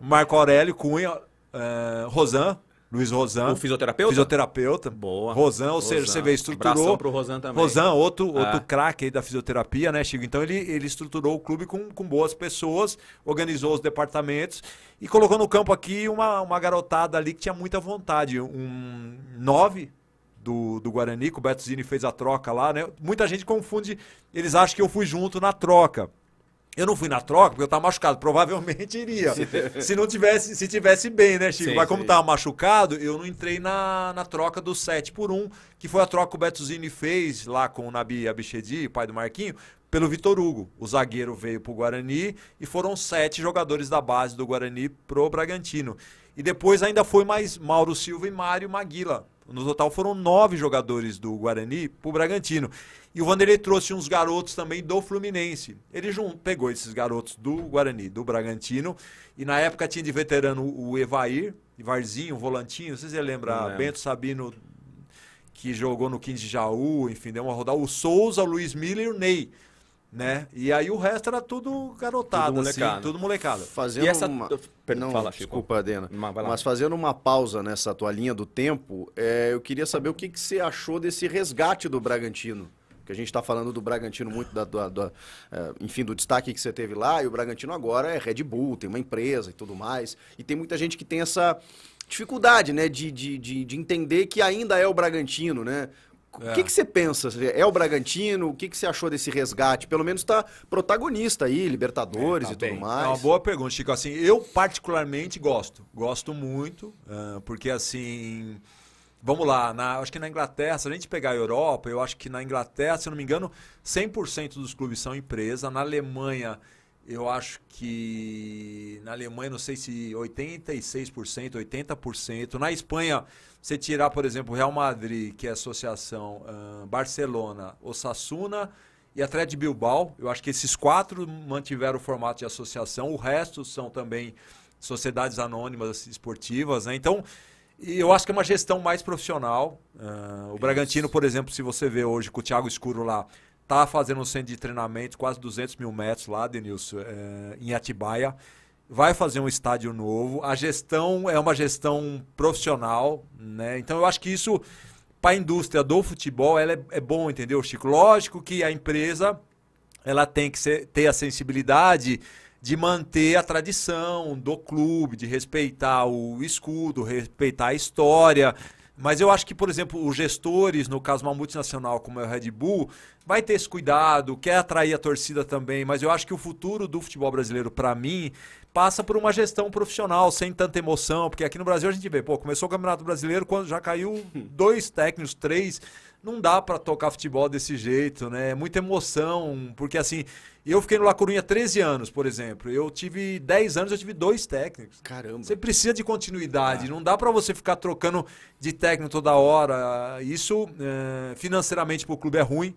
Marco Aurélio Cunha, uh, Rosan, Luiz Rosan. O fisioterapeuta? Fisioterapeuta. Boa. Rosan, ou Rosan. seja, você vê, estruturou. Pro Rosan também. Rosan, outro, ah. outro craque aí da fisioterapia, né, Chico? Então ele, ele estruturou o clube com, com boas pessoas, organizou os departamentos e colocou no campo aqui uma, uma garotada ali que tinha muita vontade. Um nove do, do Guarani, que o Beto Zini fez a troca lá, né? Muita gente confunde, eles acham que eu fui junto na troca. Eu não fui na troca porque eu estava machucado. Provavelmente iria. se não tivesse, se tivesse bem, né, Chico? Sim, Mas como estava machucado, eu não entrei na, na troca do 7 por 1, que foi a troca que o Betuzini fez lá com o Nabi Abichedi, pai do Marquinho, pelo Vitor Hugo. O zagueiro veio para o Guarani e foram sete jogadores da base do Guarani pro Bragantino. E depois ainda foi mais Mauro Silva e Mário Maguila no total foram nove jogadores do Guarani para o Bragantino. E o Vanderlei trouxe uns garotos também do Fluminense. Ele pegou esses garotos do Guarani, do Bragantino. E na época tinha de veterano o Evair, Varzinho, Volantinho, vocês se lembram, Bento Sabino, que jogou no 15 de Jaú, enfim, deu uma rodada. O Souza, o Luiz Miller e o Ney né? E aí o resto era tudo garotado tudo assim, molecado. Assim, tudo molecado Fazendo e essa... uma... Perdão, Fala, desculpa, Adena. Mas fazendo uma pausa nessa tua linha do tempo, é, eu queria saber o que, que você achou desse resgate do Bragantino que a gente está falando do Bragantino muito da, da, da, é, enfim do destaque que você teve lá e o Bragantino agora é Red Bull tem uma empresa e tudo mais e tem muita gente que tem essa dificuldade né de, de, de, de entender que ainda é o Bragantino né o é. que, você pensa? É o Bragantino? O que, que você achou desse resgate? Pelo menos está protagonista aí, Libertadores é, tá e bem. tudo mais. É uma boa pergunta, Chico. Assim, eu particularmente gosto. Gosto muito, é, porque assim. Vamos lá, na, acho que na Inglaterra, se a gente pegar a Europa, eu acho que na Inglaterra, se eu não me engano, 100% dos clubes são empresa. Na Alemanha, eu acho que. Na Alemanha, não sei se 86%, 80%. Na Espanha, você tirar, por exemplo, o Real Madrid, que é a associação, uh, Barcelona, Osasuna e a de Bilbao, eu acho que esses quatro mantiveram o formato de associação, o resto são também sociedades anônimas assim, esportivas, né? Então, eu acho que é uma gestão mais profissional. Uh, o Bragantino, por exemplo, se você vê hoje com o Thiago Escuro lá, tá fazendo um centro de treinamento, quase 200 mil metros lá, Denilson, eh, em Atibaia vai fazer um estádio novo. A gestão é uma gestão profissional, né? Então eu acho que isso para a indústria do futebol ela é, é, bom, entendeu, Chico? Lógico que a empresa ela tem que ser, ter a sensibilidade de manter a tradição do clube, de respeitar o escudo, respeitar a história. Mas eu acho que, por exemplo, os gestores, no caso uma multinacional como é o Red Bull, vai ter esse cuidado, quer atrair a torcida também, mas eu acho que o futuro do futebol brasileiro, para mim, passa por uma gestão profissional, sem tanta emoção, porque aqui no Brasil a gente vê, pô, começou o Campeonato Brasileiro quando já caiu dois técnicos, três, não dá para tocar futebol desse jeito, né? É muita emoção, porque assim, eu fiquei no La Coruña 13 anos, por exemplo. Eu tive 10 anos, eu tive dois técnicos. Caramba. Você precisa de continuidade, ah. não dá para você ficar trocando de técnico toda hora. Isso é, financeiramente para o clube é ruim.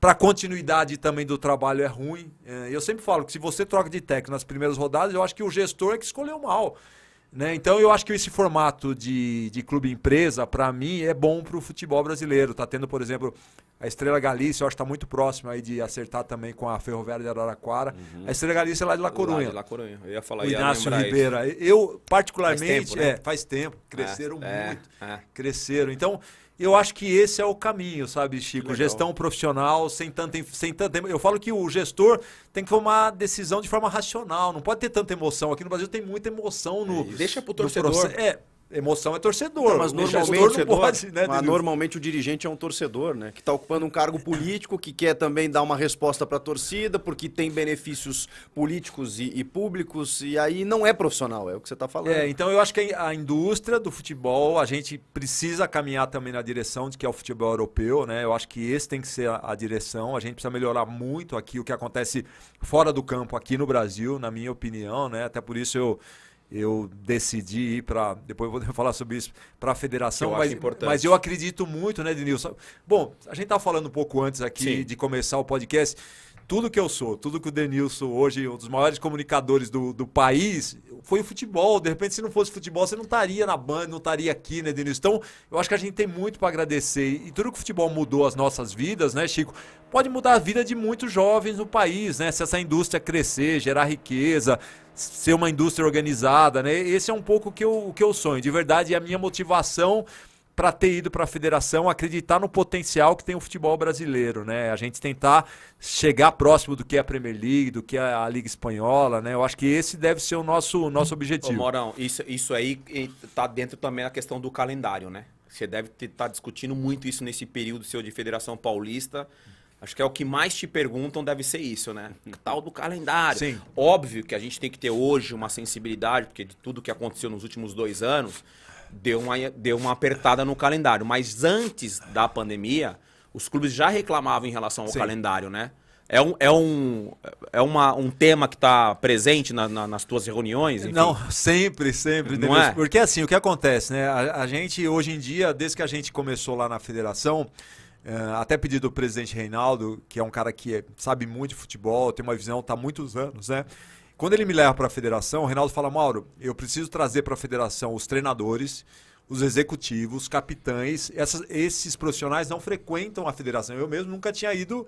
Para continuidade também do trabalho é ruim. É, eu sempre falo que se você troca de técnico nas primeiras rodadas, eu acho que o gestor é que escolheu mal. Né? Então eu acho que esse formato de, de clube empresa, para mim, é bom para o futebol brasileiro. está tendo, por exemplo, a Estrela Galícia, eu acho que está muito próximo aí de acertar também com a Ferroviária de Araraquara. Uhum. A Estrela Galícia é lá de La Coruña. Lá de La Eu ia falar, o Inácio Ribeira. Isso. Eu, particularmente, faz tempo, né? é, faz tempo. Cresceram é, muito. É, é. cresceram. Então, eu acho que esse é o caminho, sabe, Chico? Gestão profissional sem tanta, sem tanta. Eu falo que o gestor tem que tomar decisão de forma racional, não pode ter tanta emoção. Aqui no Brasil tem muita emoção no. É, deixa pro torcedor. No É, Emoção é torcedor. Não, mas normalmente, não pode, né, mas normalmente o dirigente é um torcedor, né? Que está ocupando um cargo político, que quer também dar uma resposta para a torcida, porque tem benefícios políticos e, e, públicos, e aí não é profissional, é o que você está falando. É, então eu acho que a indústria do futebol, a gente precisa caminhar também na direção de que é o futebol europeu, né? Eu acho que esse tem que ser a, a direção. A gente precisa melhorar muito aqui o que acontece fora do campo, aqui no Brasil, na minha opinião, né? Até por isso eu eu decidi ir para. Depois eu vou falar sobre isso, para a federação. Mas, mas, eu acredito muito, né, Denilson? Bom, a gente estava falando um pouco antes aqui Sim. de começar o podcast tudo que eu sou, tudo que o Denilson hoje, um dos maiores comunicadores do, do país, foi o futebol. De repente, se não fosse futebol, você não estaria na banda, não estaria aqui, né, Denilson? Então, eu acho que a gente tem muito para agradecer. E tudo que o futebol mudou as nossas vidas, né, Chico? Pode mudar a vida de muitos jovens no país, né? Se essa indústria crescer, gerar riqueza, ser uma indústria organizada, né? Esse é um pouco o que eu, o que eu sonho. De verdade, é a minha motivação para ter ido para a federação acreditar no potencial que tem o futebol brasileiro, né? A gente tentar chegar próximo do que é a Premier League, do que é a Liga Espanhola, né? Eu acho que esse deve ser o nosso, nosso objetivo. Ô, Morão, isso, isso aí está dentro também da questão do calendário, né? Você deve estar tá discutindo muito isso nesse período seu de Federação Paulista. Acho que é o que mais te perguntam deve ser isso, né? Uhum. Tal do calendário. Sim. Óbvio que a gente tem que ter hoje uma sensibilidade, porque de tudo que aconteceu nos últimos dois anos, deu uma, deu uma apertada no calendário. Mas antes da pandemia, os clubes já reclamavam em relação ao Sim. calendário, né? É um, é um, é uma, um tema que está presente na, na, nas tuas reuniões? Enfim. Não, sempre, sempre. Não é? Porque assim, o que acontece, né? A, a, gente, hoje em dia, desde que a gente começou lá na federação, uh, até pedido do presidente Reinaldo, que é um cara que é, sabe muito de futebol, tem uma visão, está há muitos anos, né? Quando ele me leva para a federação, o Reinaldo fala: Mauro, eu preciso trazer para a federação os treinadores, os executivos, capitães. Essas, esses profissionais não frequentam a federação. Eu mesmo nunca tinha ido,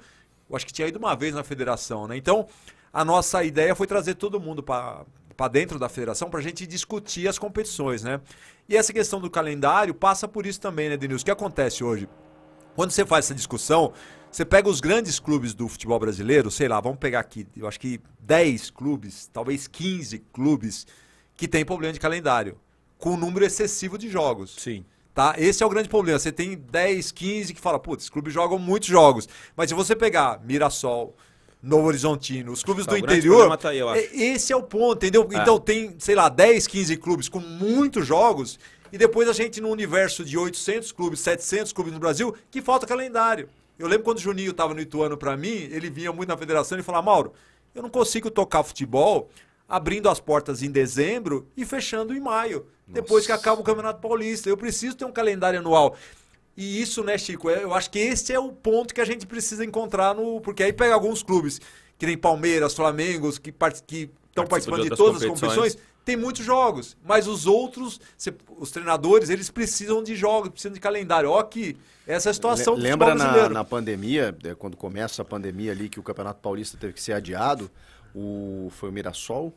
eu acho que tinha ido uma vez na federação. Né? Então, a nossa ideia foi trazer todo mundo para dentro da federação para a gente discutir as competições. Né? E essa questão do calendário passa por isso também, né, Denilson? O que acontece hoje? Quando você faz essa discussão, você pega os grandes clubes do futebol brasileiro, sei lá, vamos pegar aqui, eu acho que 10 clubes, talvez 15 clubes que tem problema de calendário, com um número excessivo de jogos. Sim. Tá? Esse é o grande problema. Você tem 10, 15 que fala, putz, os clubes jogam muitos jogos. Mas se você pegar Mirassol, Novo Horizontino, os clubes tá, do interior. Tá aí, é, esse é o ponto, entendeu? É. Então tem, sei lá, 10, 15 clubes com muitos jogos. E depois a gente, no universo de 800 clubes, 700 clubes no Brasil, que falta calendário. Eu lembro quando o Juninho estava no Ituano para mim, ele vinha muito na federação e falava, Mauro, eu não consigo tocar futebol abrindo as portas em dezembro e fechando em maio, Nossa. depois que acaba o Campeonato Paulista. Eu preciso ter um calendário anual. E isso, né, Chico? É, eu acho que esse é o ponto que a gente precisa encontrar no. Porque aí pega alguns clubes, que nem Palmeiras, Flamengo, que, part... que estão participando de, de todas as competições tem muitos jogos, mas os outros, os treinadores, eles precisam de jogos, precisam de calendário. Ó que essa é a situação L Lembra na, na, pandemia, é, quando começa a pandemia ali, que o Campeonato Paulista teve que ser adiado, o, foi o Mirassol,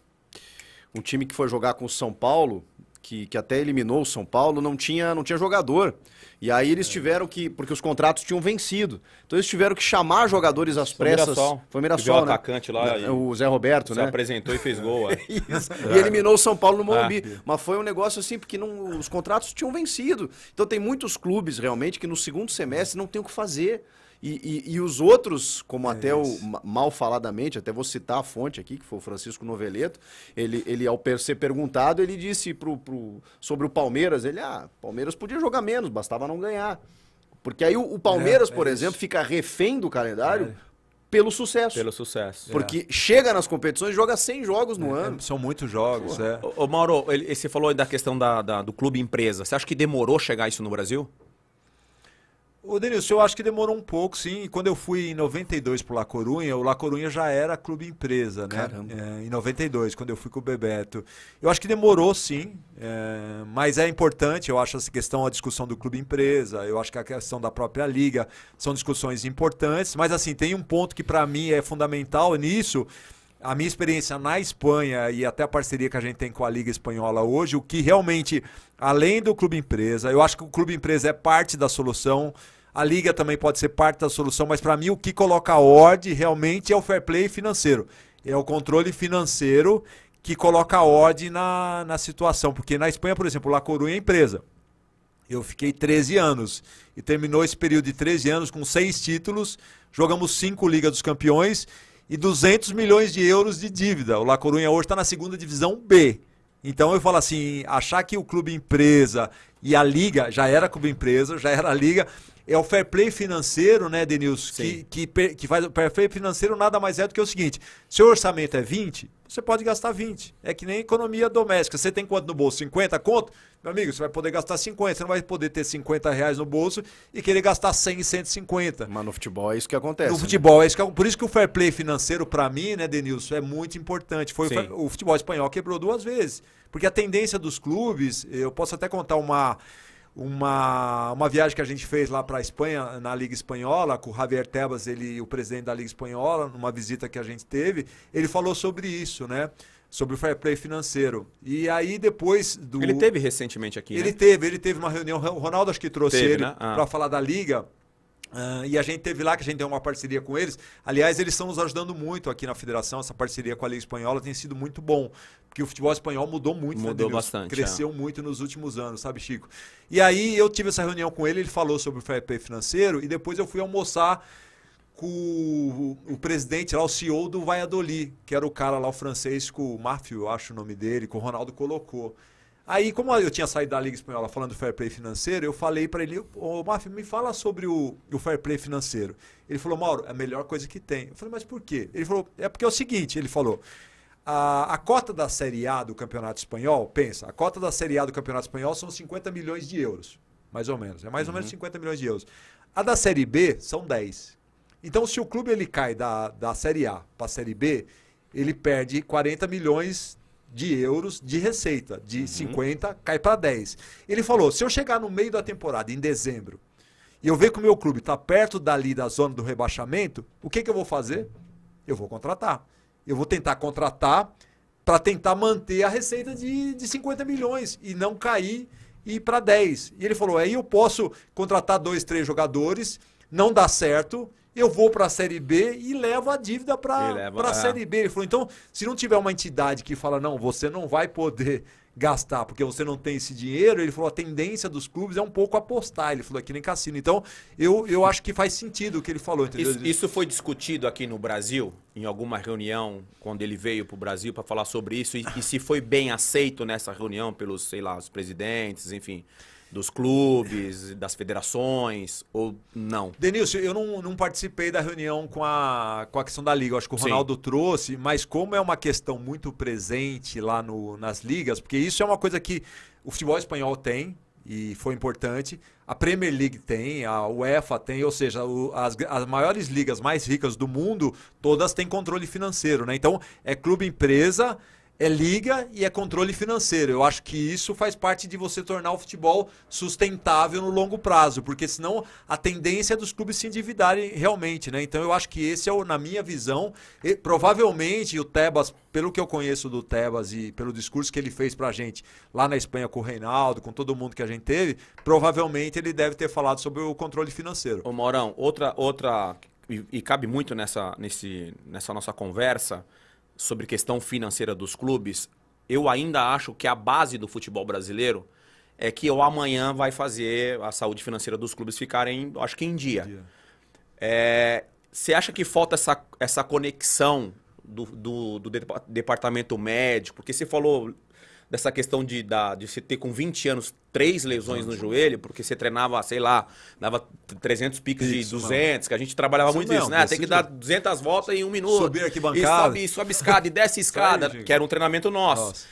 um time que foi jogar com o São Paulo, que, que até eliminou o São Paulo, não tinha, não tinha jogador. E aí eles é. tiveram que, porque os contratos tinham vencido. Então eles tiveram que chamar jogadores às foi pressas. Mirassol, foi Mirassol, né? o atacante lá. O Zé Roberto, né? Se apresentou e fez gol. É. Isso. E é. eliminou o São Paulo no ah. Morumbi. Mas foi um negócio assim, porque não, os contratos tinham vencido. Então tem muitos clubes realmente que no segundo semestre não tem o que fazer. E, e, e os outros, como é até isso. o mal faladamente, até vou citar a fonte aqui, que foi o Francisco Noveleto, ele, ele ao ser perguntado, ele disse pro, pro, sobre o Palmeiras, ele, ah, Palmeiras podia jogar menos, bastava não ganhar. Porque aí o, o Palmeiras, é, é por isso. exemplo, fica refém do calendário é. pelo sucesso. Pelo sucesso. Porque é. chega nas competições e joga 100 jogos no é, ano. São muitos jogos, Pô, é. Ô, Mauro, ele, você falou da questão da, da, do clube empresa. Você acha que demorou chegar isso no Brasil? Ô, Denilson, eu acho que demorou um pouco, sim. Quando eu fui em 92 pro La Corunha, o La Corunha já era clube empresa, né? Caramba. É, em 92, quando eu fui com o Bebeto. Eu acho que demorou, sim. É, mas é importante, eu acho essa questão, a discussão do clube empresa, eu acho que é a questão da própria liga são discussões importantes. Mas, assim, tem um ponto que para mim é fundamental nisso, a minha experiência na Espanha e até a parceria que a gente tem com a Liga Espanhola hoje, o que realmente, além do Clube Empresa, eu acho que o Clube Empresa é parte da solução. A liga também pode ser parte da solução, mas para mim o que coloca a ordem realmente é o fair play financeiro. É o controle financeiro que coloca a ordem na, na situação. Porque na Espanha, por exemplo, La Coruña é empresa. Eu fiquei 13 anos e terminou esse período de 13 anos com seis títulos. Jogamos cinco Liga dos Campeões e 200 milhões de euros de dívida. O La Coruña hoje está na segunda divisão B. Então eu falo assim, achar que o clube empresa e a liga, já era clube empresa, já era a liga, é o fair play financeiro, né, Denilson? Que, que, que faz o fair play financeiro nada mais é do que o seguinte: seu orçamento é 20, você pode gastar 20. É que nem economia doméstica. Você tem quanto no bolso? 50 conto? Meu amigo, você vai poder gastar 50. Você não vai poder ter 50 reais no bolso e querer gastar 100 e 150. Mas no futebol é isso que acontece. No né? futebol é isso que é Por isso que o fair play financeiro, para mim, né, Denilson, é muito importante. Foi o futebol espanhol quebrou duas vezes. Porque a tendência dos clubes, eu posso até contar uma uma, uma viagem que a gente fez lá para a Espanha, na Liga Espanhola, com o Javier Tebas, ele, o presidente da Liga Espanhola, numa visita que a gente teve, ele falou sobre isso, né? Sobre o fair play financeiro. E aí depois do. Ele teve recentemente aqui. Ele né? teve, ele teve uma reunião. O Ronaldo acho que trouxe teve, ele né? ah. para falar da Liga. Uh, e a gente teve lá, que a gente tem uma parceria com eles. Aliás, eles estão nos ajudando muito aqui na federação. Essa parceria com a Liga Espanhola tem sido muito bom. Porque o futebol espanhol mudou muito, né, mudou né, bastante. Cresceu é. muito nos últimos anos, sabe, Chico? E aí eu tive essa reunião com ele, ele falou sobre o fair financeiro. E depois eu fui almoçar com o, o presidente lá, o CEO do Valladolid, que era o cara lá, o francês, com o Mafio, acho o nome dele, que o Ronaldo colocou. Aí, como eu tinha saído da Liga Espanhola falando do fair play financeiro, eu falei para ele, ô oh, Maf, me fala sobre o, o fair play financeiro. Ele falou, Mauro, é a melhor coisa que tem. Eu falei, mas por quê? Ele falou, é porque é o seguinte, ele falou, a, a cota da Série A do Campeonato Espanhol, pensa, a cota da Série A do Campeonato Espanhol são 50 milhões de euros, mais ou menos. É mais uhum. ou menos 50 uhum. milhões de euros. A da Série B são 10. Então, se o clube ele cai da, da Série A para a Série B, ele perde 40 milhões de euros de receita. De uhum. 50 cai para 10. Ele falou: se eu chegar no meio da temporada, em dezembro, e eu ver que o meu clube está perto dali da zona do rebaixamento, o que, que eu vou fazer? Eu vou contratar. Eu vou tentar contratar para tentar manter a receita de, de 50 milhões e não cair e ir para 10. E ele falou: aí eu posso contratar dois, três jogadores, não dá certo, eu vou para a Série B e levo a dívida para a é. Série B. Ele falou, então, se não tiver uma entidade que fala, não, você não vai poder gastar porque você não tem esse dinheiro, ele falou, a tendência dos clubes é um pouco apostar. Ele falou, aqui é nem cassino. Então, eu, eu acho que faz sentido o que ele falou. Isso, isso, foi discutido aqui no Brasil, em alguma reunião, quando ele veio para o Brasil para falar sobre isso, e, e se foi bem aceito nessa reunião pelos, sei lá, os presidentes, enfim dos clubes, das federações, ou não? Denilson, eu não, não participei da reunião com a, com a questão da liga. Eu acho que o Ronaldo Sim. trouxe, mas como é uma questão muito presente lá no, nas ligas, porque isso é uma coisa que o futebol espanhol tem, e foi importante. A Premier League tem, a UEFA tem, ou seja, o, as, as maiores ligas mais ricas do mundo, todas têm controle financeiro, né? Então, é clube empresa é liga e é controle financeiro. Eu acho que isso faz parte de você tornar o futebol sustentável no longo prazo, porque senão a tendência é dos clubes se endividarem realmente, né? Então eu acho que esse é o, na minha visão, e, provavelmente o Tebas, pelo que eu conheço do Tebas e pelo discurso que ele fez pra gente lá na Espanha com o Reinaldo, com todo mundo que a gente teve, provavelmente ele deve ter falado sobre o controle financeiro. Ô Maurão, outra outra e, e cabe muito nessa nesse, nessa nossa conversa, sobre questão financeira dos clubes, eu ainda acho que a base do futebol brasileiro é que o amanhã vai fazer a saúde financeira dos clubes ficarem, acho que em dia. É, você acha que falta essa, essa conexão do, do, do departamento médico? Porque você falou dessa questão de, da, de você ter com 20 anos três lesões no joelho, porque você treinava, sei lá, dava 300 piques de 200, que a gente trabalhava isso muito mesmo, isso, né? Tem que dar 200 voltas em um minuto. Subir aqui bancada. E sobe, sobe escada e desce escada, aí, que era um treinamento nosso. Nossa.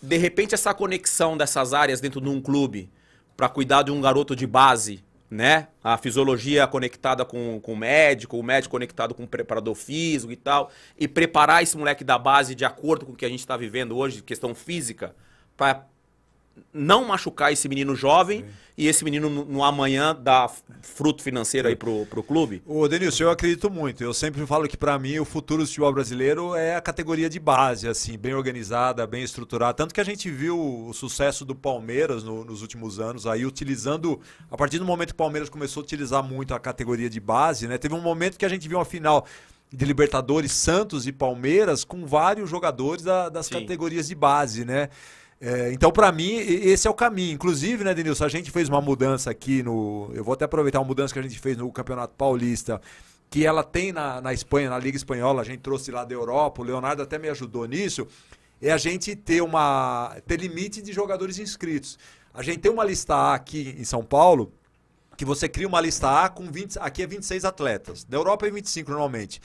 De repente, essa conexão dessas áreas dentro de um clube para cuidar de um garoto de base, né? A fisiologia conectada com, com o médico, o médico conectado com o preparador físico e tal, e preparar esse moleque da base de acordo com o que a gente está vivendo hoje, questão física, para não machucar esse menino jovem Sim. e esse menino no amanhã dar fruto financeiro aí pro, pro clube? O Denilson, eu acredito muito. Eu sempre falo que para mim o futuro do futebol brasileiro é a categoria de base, assim, bem organizada, bem estruturada. Tanto que a gente viu o sucesso do Palmeiras no, nos últimos anos, aí utilizando, a partir do momento que o Palmeiras começou a utilizar muito a categoria de base, né? Teve um momento que a gente viu uma final de Libertadores, Santos e Palmeiras com vários jogadores da, das Sim. categorias de base, né? É, então, para mim, esse é o caminho. Inclusive, né, Denilson, a gente fez uma mudança aqui no. Eu vou até aproveitar uma mudança que a gente fez no Campeonato Paulista, que ela tem na, na Espanha, na Liga Espanhola, a gente trouxe lá da Europa, o Leonardo até me ajudou nisso. É a gente ter uma. ter limite de jogadores inscritos. A gente tem uma lista A aqui em São Paulo, que você cria uma lista A com 20. Aqui é 26 atletas. Da Europa é 25 normalmente.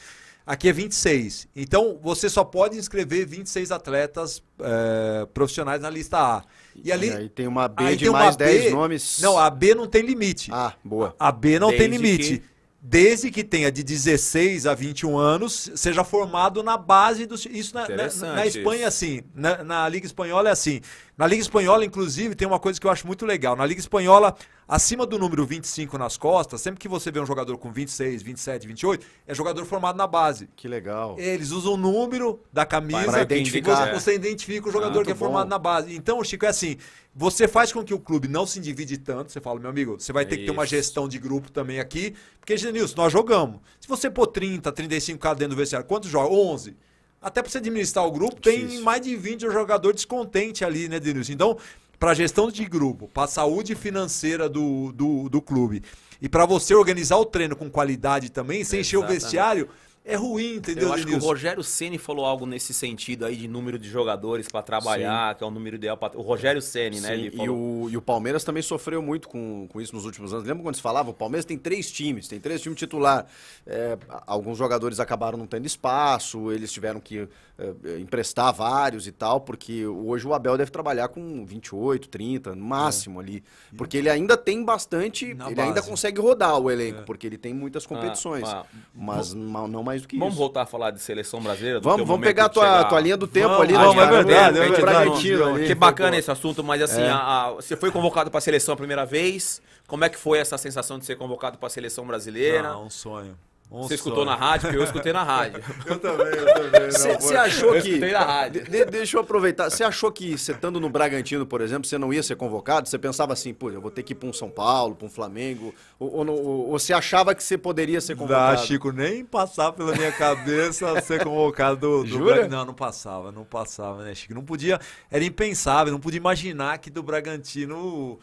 Aqui é 26. Então, você só pode inscrever 26 atletas é, profissionais na lista A. E ali. E aí tem uma B ah, de mais 10 B, nomes. Não, a B não tem limite. Ah, boa. A B não Desde tem limite. Que... Desde que tenha de 16 a 21 anos, seja formado na base do. Isso na, na, na Espanha, assim. Na, na Liga Espanhola é assim. Na Liga Espanhola, inclusive, tem uma coisa que eu acho muito legal. Na Liga Espanhola, Acima do número 25 nas costas, sempre que você vê um jogador com 26, 27, 28, é jogador formado na base. Que legal. Eles usam o número da camisa pra identificar. Você, você identifica o jogador ah, que é formado bom. na base. Então, Chico, é assim: você faz com que o clube não se divide tanto. Você fala, meu amigo, você vai ter Isso. que ter uma gestão de grupo também aqui. Porque, Genilson, nós jogamos. Se você pôr 30, 35 caras dentro do vestiário, quantos jogam 11. Até para você administrar o grupo, Difícil. tem mais de 20 jogadores descontente ali, né, Denilson? Então, para a gestão de grupo, para a saúde financeira do, do, do clube e para você organizar o treino com qualidade também, sem encher o vestiário, é ruim, entendeu? Eu acho Denilson? que o Rogério Ceni falou algo nesse sentido aí de número de jogadores para trabalhar, Sim. que é o um número ideal para o Rogério Ceni, né? Ele falou... e, o, e o Palmeiras também sofreu muito com, com isso nos últimos anos. Lembra quando se falava? O Palmeiras tem três times, tem três times titular. É, alguns jogadores acabaram não tendo espaço, eles tiveram que eh, eh, emprestar vários e tal, porque hoje o Abel deve trabalhar com 28, 30, no máximo é. ali. Porque ele ainda tem bastante, Na ele base. ainda consegue rodar o elenco, é. porque ele tem muitas ah, competições. Ah, mas não mais do que vamos isso. Vamos voltar a falar de seleção brasileira? vamos vamos pegar a tua, tua linha do tempo vamos, ali. Vamos, é verdade. É verdade. Não, não, que bacana esse assunto, mas assim, é. a, a, você foi convocado para a seleção a primeira vez, como é que foi essa sensação de ser convocado para a seleção brasileira? Ah, um sonho. Um você escutou sonho. na rádio, porque eu escutei na rádio. eu também, eu também. Você, achou eu que. Escutei na rádio. De, deixa eu aproveitar. Você achou que, você estando no Bragantino, por exemplo, você não ia ser convocado? Você pensava assim, pô, eu vou ter que ir para um São Paulo, para um Flamengo? Ou, ou, ou, ou, você achava que você poderia ser convocado? Ah, Chico, nem passava pela minha cabeça ser convocado do, do Bragantino. Não, não passava, não passava, né, Chico? Não podia. Era impensável, não podia imaginar que do Bragantino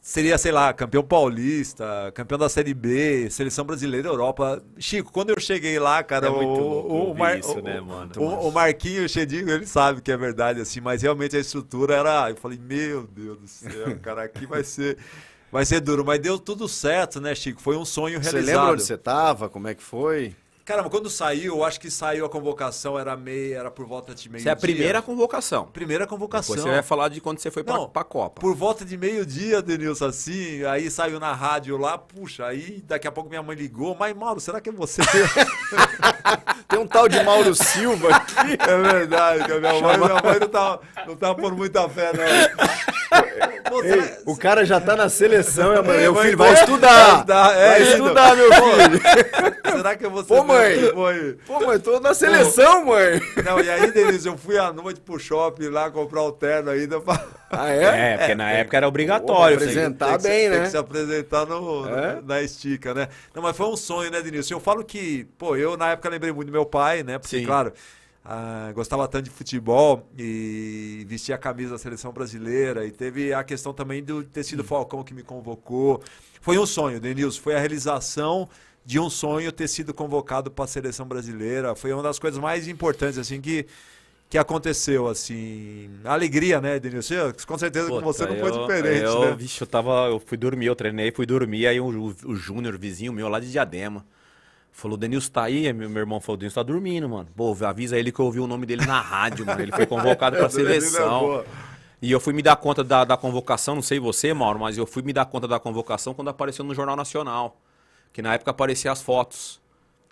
seria, sei lá, campeão paulista, campeão da Série B, seleção brasileira, Europa. Chico, quando eu cheguei lá, cara, é né, o, o, o, o Marquinho Chedinho, ele sabe que é verdade, assim, mas realmente a estrutura era. Eu falei, meu Deus do céu, cara, aqui vai ser. Vai ser duro, mas deu tudo certo, né, Chico? Foi um sonho realizado. Você lembra onde você estava? Como é que foi? Caramba, quando saiu, eu acho que saiu a convocação, era meia, era por volta de meio-dia. Isso é a primeira convocação. Primeira convocação. Depois você vai falar de quando você foi Não, pra, pra Copa. Por volta de meio-dia, Denilson, assim, aí saiu na rádio lá, puxa, aí daqui a pouco minha mãe ligou, mas Mauro, será que é você? Tem um tal de Mauro Silva aqui. É verdade, minha mãe, minha mãe não tava, tá, não tava tá por muita fé, não. Ei, o cara já tá na seleção, é, mãe. Meu filho vai, vai estudar. Vai estudar, é, vai estudar meu filho. Será que é você? Pô, mãe, mãe? Foi. Pô, mãe, tô na seleção, Pô. mãe. Não, e aí, Denise, eu fui à noite pro shopping lá comprar o terno ainda pra... Ah, é? É, porque é, na época era obrigatório. Pô, apresentar bem, né? Tem que se apresentar no, é? na, na, estica, né? Não, mas foi um sonho, né, Denise? Eu falo que, pô, eu na época lembrei muito do meu pai, né? Porque, Sim. claro... Ah, gostava tanto de futebol e vestia a camisa da seleção brasileira. E teve a questão também do ter sido Falcão que me convocou. Foi um sonho, Denilson. Foi a realização de um sonho ter sido convocado para a seleção brasileira. Foi uma das coisas mais importantes, assim, que, que aconteceu, assim. Alegria, né, Denilson? Com certeza que com você não foi diferente, eu, né? Vixe, eu tava. Eu fui dormir, eu treinei, fui dormir, aí o, o Júnior, vizinho meu lá de Diadema. Falou, Denilson tá aí, meu, meu irmão falou, Denilson tá dormindo, mano. Pô, avisa ele que eu ouvi o nome dele na rádio, mano. Ele foi convocado para a é seleção. E eu fui me dar conta da, da convocação, não sei você, Mauro, mas eu fui me dar conta da convocação quando apareceu no Jornal Nacional que na época aparecia as fotos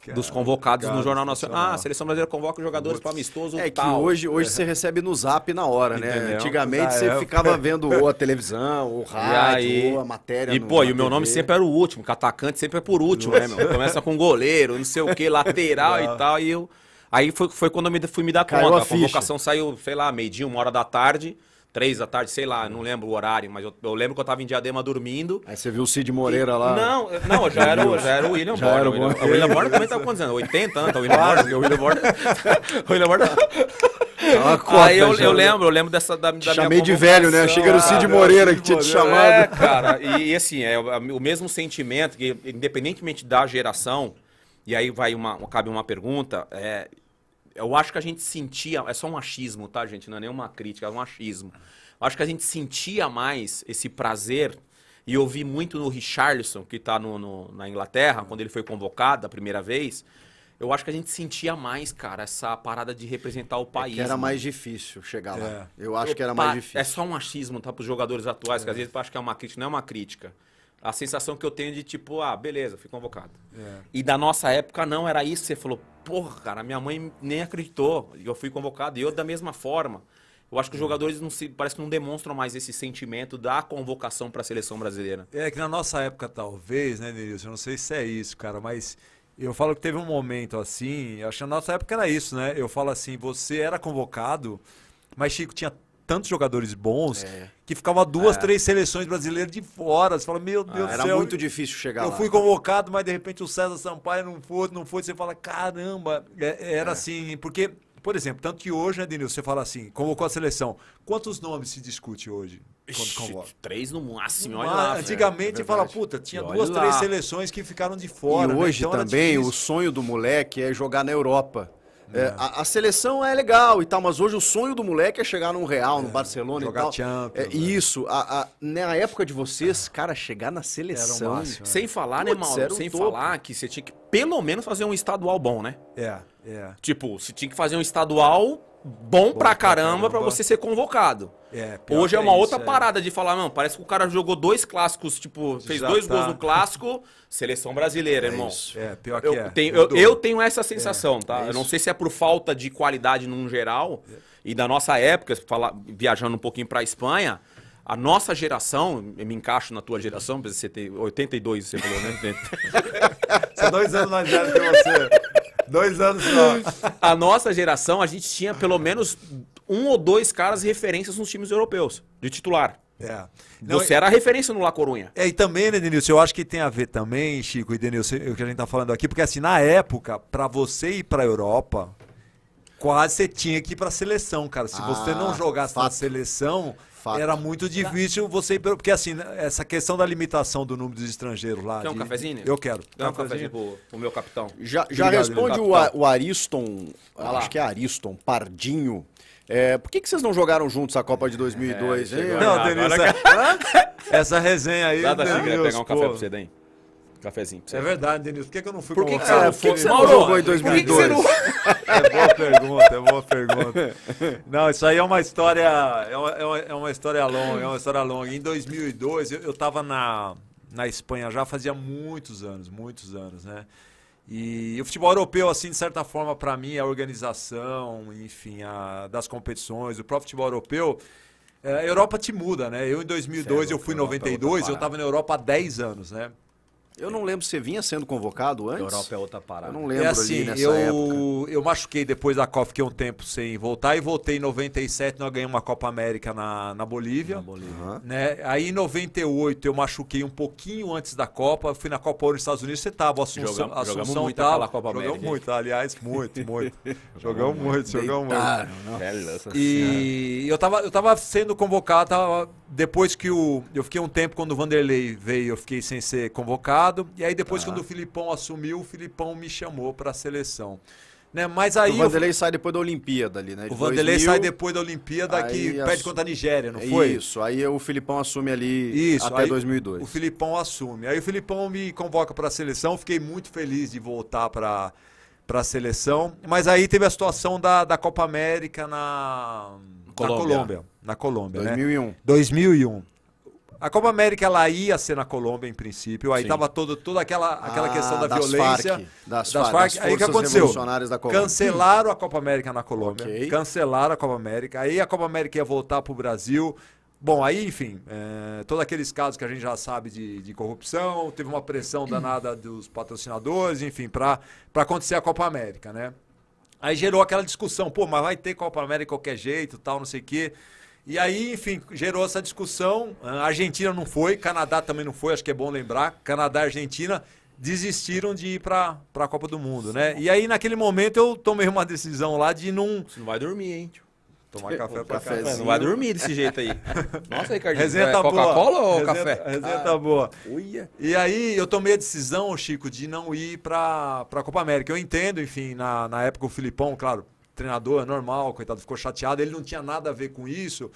Cara, dos convocados cara, no Jornal Nacional. Ah, a Seleção Brasileira convoca os jogadores para amistoso É tal. que hoje, hoje é. você recebe no zap na hora, né? Entendeu? Antigamente ah, você é. ficava vendo ou a televisão, ou o rádio, aí... ou a matéria. E, no, pô, e o meu nome sempre era o último, que atacante sempre é por último, é, né, meu? Começa com goleiro, não sei o quê, lateral e tal, e eu... Aí foi, foi quando eu me, fui me dar Caiu conta. A, a convocação saiu, sei lá, meio-dia, uma hora da tarde três da tarde, sei lá, não lembro o horário, mas eu, eu lembro que eu tava em Diadema dormindo. Aí você viu o Cid Moreira e, lá. Não, não, já era, já era o William já Era o William, William Borda também tava acontecendo 80 anos, tá o William Borda. O William Borda. Então, o William é Cota, aí eu, eu, lembro, eu lembro dessa da, da minha Chamei de velho, né? achei que era o Cid Moreira que tinha te chamado. É, cara, e, e assim, é o mesmo sentimento que, independentemente da geração, e aí vai uma, cabe uma pergunta, é, eu acho que a gente sentia. É só um achismo, tá, gente? Não é nenhuma crítica, é um achismo. Eu acho que a gente sentia mais esse prazer e eu vi muito no Richarlison, que está na Inglaterra, quando ele foi convocado a primeira vez. Eu acho que a gente sentia mais, cara, essa parada de representar o país. É que era né? mais difícil chegar é. lá. Eu acho que era mais difícil. É só um achismo, tá? Para os jogadores atuais, é. que às é. vezes eu acho que é uma crítica, não é uma crítica a sensação que eu tenho de tipo, ah, beleza, fui convocado. É. E da nossa época não era isso. Você falou, porra, cara, minha mãe nem acreditou. E eu fui convocado. E eu da mesma forma. Eu acho que os é. jogadores não se, parece que não demonstram mais esse sentimento da convocação para a seleção brasileira. É que na nossa época, talvez, né, Denilson? Eu não sei se é isso, cara, mas eu falo que teve um momento assim. Acho que na nossa época era isso, né? Eu falo assim, você era convocado, mas Chico tinha tantos jogadores bons é. que ficava duas, é. três seleções brasileiras de fora. Você fala, meu Deus ah, do céu. Era muito difícil chegar eu lá. Eu fui convocado, mas de repente o César Sampaio não foi, não foi. Você fala, caramba, é, era é. assim, porque. Por exemplo, tanto que hoje, né, Denil, você fala assim, convocou a seleção. Quantos nomes se discute hoje? Quando Três no máximo, olha lá. Antigamente é fala, puta, tinha duas, lá. três seleções que ficaram de fora. E né? hoje né? então, também o sonho do moleque é jogar na Europa. É, a, a, seleção é legal e tal, mas hoje o sonho do moleque é chegar num Real, é, no Barcelona e tal. Jogar é, né? Isso. A, a, na época de vocês, cara, chegar na seleção. Máximo, é. sem falar, né, Putz, né, Mauro? Sem topo. falar que você tinha que pelo menos fazer um estadual bom, né? É, é. Tipo, você tinha que fazer um estadual bom, pra caramba para você ser convocado. É, Hoje é uma isso, outra é. parada de falar, mano, parece que o cara jogou dois clássicos, tipo, fez dois tá. gols no clássico, seleção brasileira, é irmão. Isso. É, pior que eu é. Tenho, eu, eu, tenho essa sensação, é, tá? É eu não sei se é por falta de qualidade num geral, e da nossa época, fala, viajando um pouquinho pra Espanha, a nossa geração, me encaixo na tua geração, você tem 82, você falou, né? você é dois anos mais velho que você. Dois anos só. A nossa geração, a gente tinha pelo menos um ou dois caras referências nos times europeus, de titular. É. Não, Você era a referência no La Corunha. É, e também, né, Denilson, eu acho que tem a ver também, Chico e Denilson, o que a gente tá falando aqui, porque assim, na época, para você ir pra Europa, quase você tinha que ir pra seleção, cara. Se ah, você não jogasse fato. na seleção, Fato. Era muito difícil você. Porque assim, essa questão da limitação do número de estrangeiros lá. Quer um de, cafezinho? Eu quero. Quer um cafezinho, cafezinho pro, pro, meu capitão. Já, já responde o, o Ariston, acho que é Ariston, Pardinho. É, por que, que vocês não jogaram juntos a Copa de 2002, é, Não, Denilson. Essa, essa resenha aí. Nada, Denilson, pegar um café pô. pra você, daí cafezinho. É verdade, Denilson. Por que, que eu não fui Por que, que você não Você jogou em 2002? Não... é boa pergunta, é boa pergunta. Não, isso aí é uma história, é uma, é uma é história longa, é uma história longa. Em 2002, eu, eu tava na, na Espanha já fazia muitos anos, muitos anos, né? E o futebol europeu, assim, de certa forma, para mim, a organização, enfim, a, das competições, o próprio futebol europeu, é, a Europa te muda, né? Eu, em 2002, é eu fui em 92, é eu tava na Europa há 10 anos, né? Eu não lembro se você vinha sendo convocado antes. A Europa é outra parada. Eu não lembro é assim, ali nessa eu, época. Eu machuquei depois da Copa, fiquei um tempo sem voltar e voltei em 97, nós ganhamos uma Copa América na, na Bolívia. Na Bolívia. Uhum. Né? Aí em 98 eu machuquei um pouquinho antes da Copa, fui na Copa Ouro nos Estados Unidos, você estava. Assunção, jogamos, Assunção jogamos muito tava. Copa América. Jogamos muito, aliás, muito, muito. jogamos muito, jogamos muito. Deitaram, jogamos muito. E eu tava, eu tava sendo convocado, tava depois que o. Eu fiquei um tempo quando o Vanderlei veio, eu fiquei sem ser convocado. E aí depois, tá. quando o Filipão assumiu, o Filipão me chamou para a seleção. Né? Mas aí. O Vanderlei eu... sai depois da Olimpíada ali, né? De o Vanderlei 2000, sai depois da Olimpíada que perde contra a Nigéria, não foi? Isso, aí o Filipão assume ali Isso, até 2002. O Filipão assume. Aí o Filipão me convoca para a seleção, fiquei muito feliz de voltar para para a seleção, mas aí teve a situação da, da Copa América na Colômbia. Na Colômbia na Colômbia, 2001. né? 2001. A Copa América ela ia ser na Colômbia em princípio, aí Sim. tava todo, toda aquela, aquela ah, questão da das violência FARC, das, das FARC. FARC. aí o que aconteceu? Cancelaram a Copa América na Colômbia. Okay. Cancelaram a Copa América. Aí a Copa América ia voltar pro Brasil. Bom, aí, enfim, é, todos aqueles casos que a gente já sabe de, de corrupção, teve uma pressão danada dos patrocinadores, enfim, para acontecer a Copa América, né? Aí gerou aquela discussão, pô, mas vai ter Copa América de qualquer jeito, tal, não sei o quê. E aí, enfim, gerou essa discussão. A Argentina não foi, Canadá também não foi, acho que é bom lembrar. Canadá e Argentina desistiram de ir para a Copa do Mundo, Sim. né? E aí, naquele momento, eu tomei uma decisão lá de não. Você não vai dormir, hein? Tomar café pra café. Não vai dormir desse jeito aí. Nossa, Ricardinho, é Resenha tá é Coca-Cola ou Resenha, café? Tá, resenha ah, tá boa. Uia. E aí eu tomei a decisão, Chico, de não ir para a Copa América. Eu entendo, enfim, na, na época o Filipão, claro, treinador, normal, coitado, ficou chateado, ele não tinha nada a ver com isso.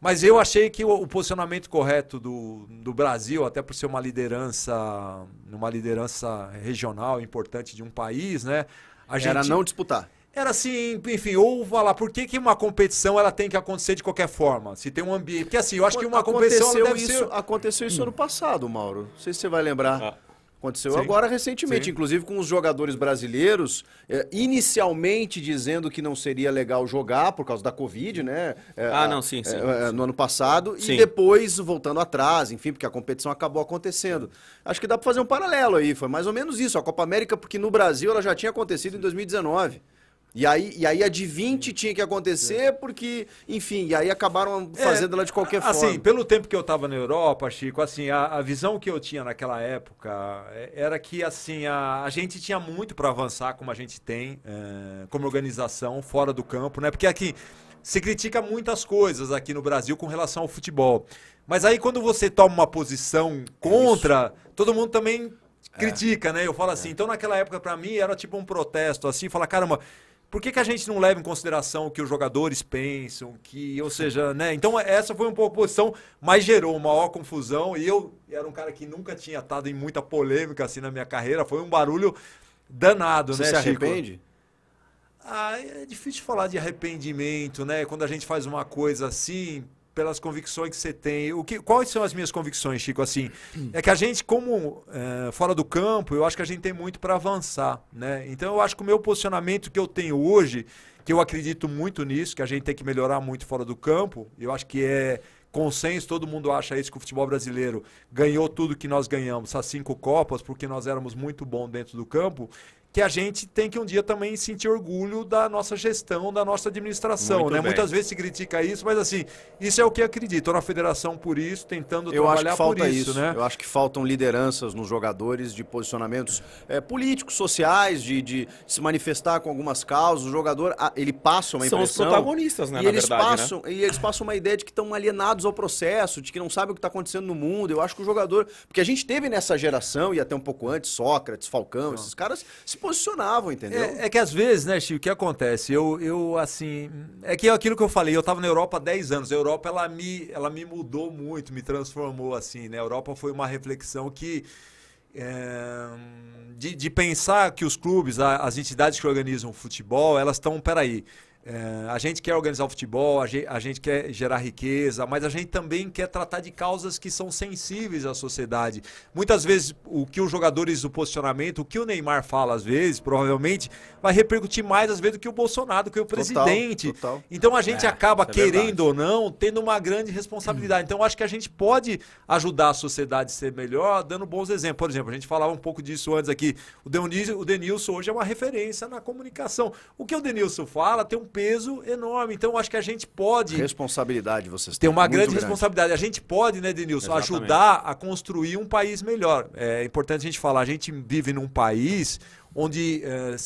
Mas eu achei que o, posicionamento correto do, do Brasil, até por ser uma liderança, uma liderança regional importante de um país, né? Gente, era não disputar. Era assim, enfim, ou falar, por que, que uma competição ela tem que acontecer de qualquer forma? Se tem um ambiente. Porque assim, eu acho que uma aconteceu competição. Isso, ser... Aconteceu isso ano passado, Mauro. Não sei se você vai lembrar. Ah. Aconteceu Sim. agora recentemente, Sim. inclusive com os jogadores brasileiros, é, inicialmente dizendo que não seria legal jogar por causa da Covid, né? É, ah, não, sim, é, sim, No ano passado, sim. e depois voltando atrás, enfim, porque a competição acabou acontecendo. Acho que dá para fazer um paralelo aí, foi mais ou menos isso. A Copa América, porque no Brasil ela já tinha acontecido em 2019. E aí, e aí a de 20 tinha que acontecer, é. porque, enfim, e aí acabaram é. fazendo é, ela de qualquer assim, forma. Assim, pelo tempo que eu estava na Europa, Chico, assim, a, a, visão que eu tinha naquela época é, era que, assim, a, a gente tinha muito para avançar, como a gente tem, é, como organização, fora do campo, né? Porque aqui se critica muitas coisas aqui no Brasil com relação ao futebol. Mas aí quando você toma uma posição contra, Isso. todo mundo também critica, né? Eu falo assim, então naquela época para mim era tipo um protesto, assim, falar, caramba por que, que a gente não leva em consideração o que os jogadores pensam, que, ou seja, né? Então essa foi uma proposição, mas gerou uma maior confusão e eu era um cara que nunca tinha estado em muita polêmica assim na minha carreira, foi um barulho danado, Você né, se arrepende? Chico? Ah, é difícil falar de arrependimento, né? Quando a gente faz uma coisa assim, pelas convicções que você tem. O que, quais são as minhas convicções, Chico? Assim, é que a gente, como é, fora do campo, eu acho que a gente tem muito para avançar, né? Então eu acho que o meu posicionamento que eu tenho hoje, que eu acredito muito nisso, que a gente tem que melhorar muito fora do campo, eu acho que é consenso, todo mundo acha isso que o futebol brasileiro ganhou tudo que nós ganhamos, as cinco Copas, porque nós éramos muito bom dentro do campo que a gente tem que um dia também sentir orgulho da nossa gestão, da nossa administração. né? Muitas vezes se critica isso, mas assim, isso é o que acredito. Na federação por isso, tentando Eu trabalhar por isso, isso, né? Eu acho que faltam lideranças nos jogadores de posicionamentos é, políticos, sociais, de, de, se manifestar com algumas causas. O jogador, ah, ele passa uma impressão... São os protagonistas, né, e eles verdade, né? passam, né? E eles passam uma ideia de que estão alienados ao processo, de que não sabem o que está acontecendo no mundo. Eu acho que o jogador... Porque a gente teve nessa geração, e até um pouco antes, Sócrates, Falcão, não. esses caras posicionavam, entendeu? É, é, que às vezes, né, Chico, o que acontece? Eu, eu, assim. É que é aquilo que eu falei, eu estava na Europa há 10 anos. A Europa, ela me, ela me mudou muito, me transformou, assim, né? A Europa foi uma reflexão que. É, de, de pensar que os clubes, as entidades que organizam o futebol, elas estão. Peraí. É, a gente quer organizar o futebol, a gente, a gente, quer gerar riqueza, mas a gente também quer tratar de causas que são sensíveis à sociedade. Muitas vezes, o que os jogadores, o posicionamento, o que o Neymar fala às vezes, provavelmente, vai repercutir mais às vezes do que o Bolsonaro, do que o presidente. Total, total. Então a gente é, acaba, é querendo ou não, tendo uma grande responsabilidade. Hum. Então acho que a gente pode ajudar a sociedade a ser melhor dando bons exemplos. Por exemplo, a gente falava um pouco disso antes aqui. O Denilson, o Denilson hoje é uma referência na comunicação. O que o Denilson fala tem um peso enorme. Então, acho que a gente pode. Responsabilidade vocês têm. Tem uma grande, grande, responsabilidade. A gente pode, né, Denilson, Exatamente. ajudar a construir um país melhor. É importante a gente falar, a gente vive num país onde. É,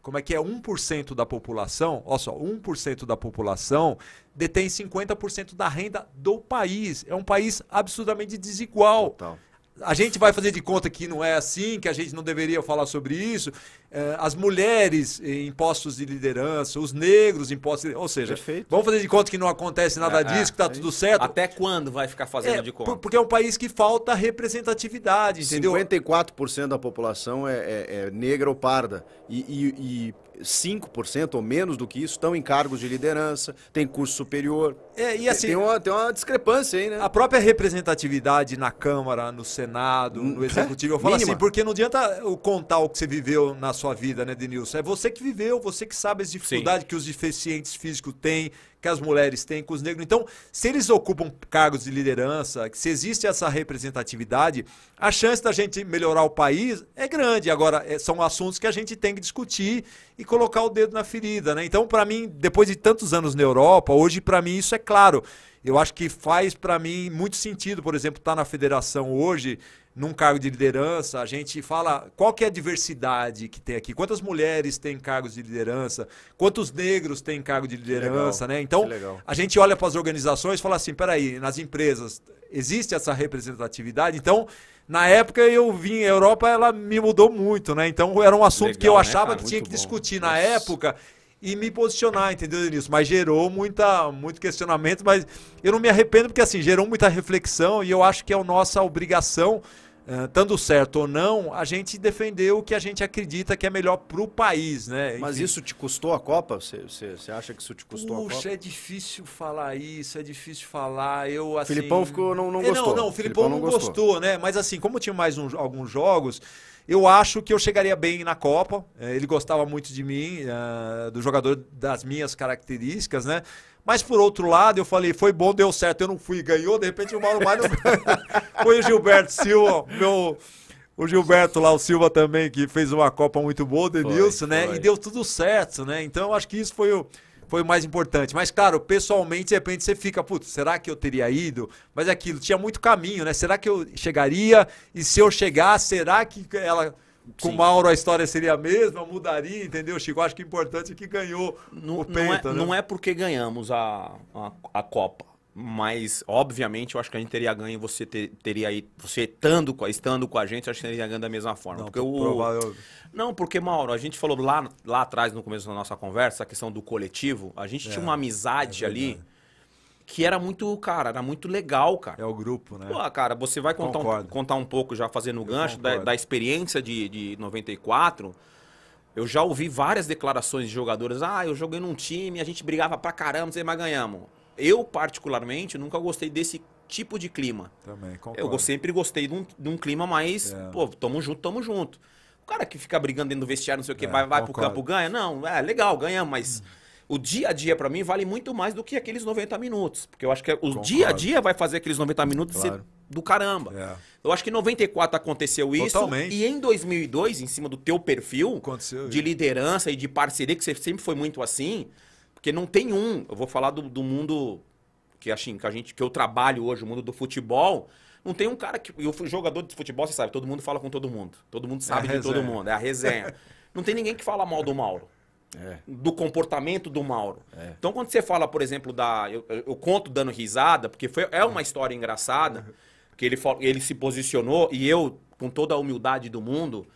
como é que é 1% da população? Olha só, 1% da população detém 50% da renda do país. É um país absurdamente desigual. Total a gente vai fazer de conta que não é assim, que a gente não deveria falar sobre isso. É, as mulheres em postos de liderança, os negros em postos de Ou seja, Perfeito. vamos fazer de conta que não acontece nada é, é disso, que está é. tudo certo. Até quando vai ficar fazendo é, de conta? Porque é um país que falta representatividade, entendeu? 54% da população é, é, negra ou parda. E, e, e 5% ou menos do que isso estão em cargos de liderança, tem curso superior. É, e assim, tem, uma, tem uma discrepância aí, né? A própria representatividade na Câmara, no Senado, hum, no Executivo, eu falo Mínima. assim, porque não adianta contar o que você viveu na sua vida, né, Denilson? É você que viveu, você que sabe as dificuldades Sim. que os deficientes físicos têm, que as mulheres têm com os negros. Então, se eles ocupam cargos de liderança, se existe essa representatividade, a chance da gente melhorar o país é grande. Agora, é, são assuntos que a gente tem que discutir e colocar o dedo na ferida. Né? Então, para mim, depois de tantos anos na Europa, hoje, para mim, isso é claro. Eu acho que faz para mim muito sentido, por exemplo, estar tá na federação hoje num cargo de liderança, a gente fala qual que é a diversidade que tem aqui, quantas mulheres têm cargos de liderança, quantos negros têm cargo de liderança, legal, né? Então, a gente olha para as organizações e fala assim, peraí, nas empresas existe essa representatividade? Então, na época eu vim, a Europa ela me mudou muito, né? Então, era um assunto legal, que eu né, achava que tinha que bom. discutir Nossa. na época e me posicionar, entendeu, Denilson? Mas gerou muita, muito questionamento, mas eu não me arrependo porque, assim, gerou muita reflexão e eu acho que é a nossa obrigação estando eh, certo ou não, a gente defendeu o que a gente acredita que é melhor para o país, né? Enfim. Mas isso te custou a Copa? Você acha que isso te custou Puxa, a Copa? Puxa, é difícil falar isso, é difícil falar. Eu assim. Filipão ficou não não é, gostou. Não, não, o Filipão, Filipão não, gostou. gostou. né? Mas assim, como tinha mais um, alguns jogos. Eu acho que eu chegaria bem na Copa. Eh, ele gostava muito de mim, eh, do jogador das minhas características, né? Mas por outro lado, eu falei, foi bom, deu certo, eu não fui, ganhou, de repente o Mauro Mário foi o Gilberto Silva, meu o Gilberto lá, o Silva também, que fez uma Copa muito boa, o Denilson, né? Foi. E deu tudo certo, né? Então eu acho que isso foi o, foi o mais importante. Mas, claro, pessoalmente, de repente você fica, putz, será que eu teria ido? Mas é aquilo, tinha muito caminho, né? Será que eu chegaria? E se eu chegar, será que ela com Sim. o Mauro a história seria a mesma, mudaria, entendeu, Chico? Acho que o é importante é que ganhou não, o Penta. Não é, né? não é porque ganhamos a, a, a, Copa. Mas, obviamente, eu acho que a gente teria ganho, você ter, teria aí, você estando, estando com a gente, eu acho que teria ganho da mesma forma. Não, porque o, não, porque, Mauro, a gente falou lá, lá atrás, no começo da nossa conversa, a questão do coletivo, a gente é, tinha uma amizade é ali que era muito, cara, era muito legal, cara. É o grupo, né? Pô, cara, você vai contar, um, contar um pouco já fazendo o gancho da, da, experiência de, de 94. Eu já ouvi várias declarações de jogadores. Ah, eu joguei num time, a gente brigava pra caramba, mas ganhamos. Eu, particularmente, nunca gostei desse tipo de clima. Também, concordo. Eu sempre gostei de um, de um clima mais, é. pô, tamo junto, tamo junto. O cara que fica brigando dentro do vestiário, não sei o que, é, vai, vai pro campo, ganha. Não, é legal, ganhamos, mas... Hum o dia a dia para mim vale muito mais do que aqueles 90 minutos. Porque eu acho que é, o Concordo. dia a dia vai fazer aqueles 90 minutos claro. ser do caramba. É. Eu acho que em 94 aconteceu isso. Totalmente. E em 2002, em cima do teu perfil aconteceu de liderança e de parceria, que você sempre foi muito assim, porque não tem um. Eu vou falar do, do mundo que, assim, que, a gente, que eu trabalho hoje, o mundo do futebol. Não tem um cara que. Eu fui jogador de futebol, você sabe, todo mundo fala com todo mundo. Todo mundo sabe é de todo mundo. É a resenha. não tem ninguém que fala mal do Mauro. É. do comportamento do Mauro. É. Então, quando você fala, por exemplo, da. Eu, eu, conto dando risada, porque foi, é uma história engraçada, que ele, ele se posicionou e eu, com toda a humildade do mundo,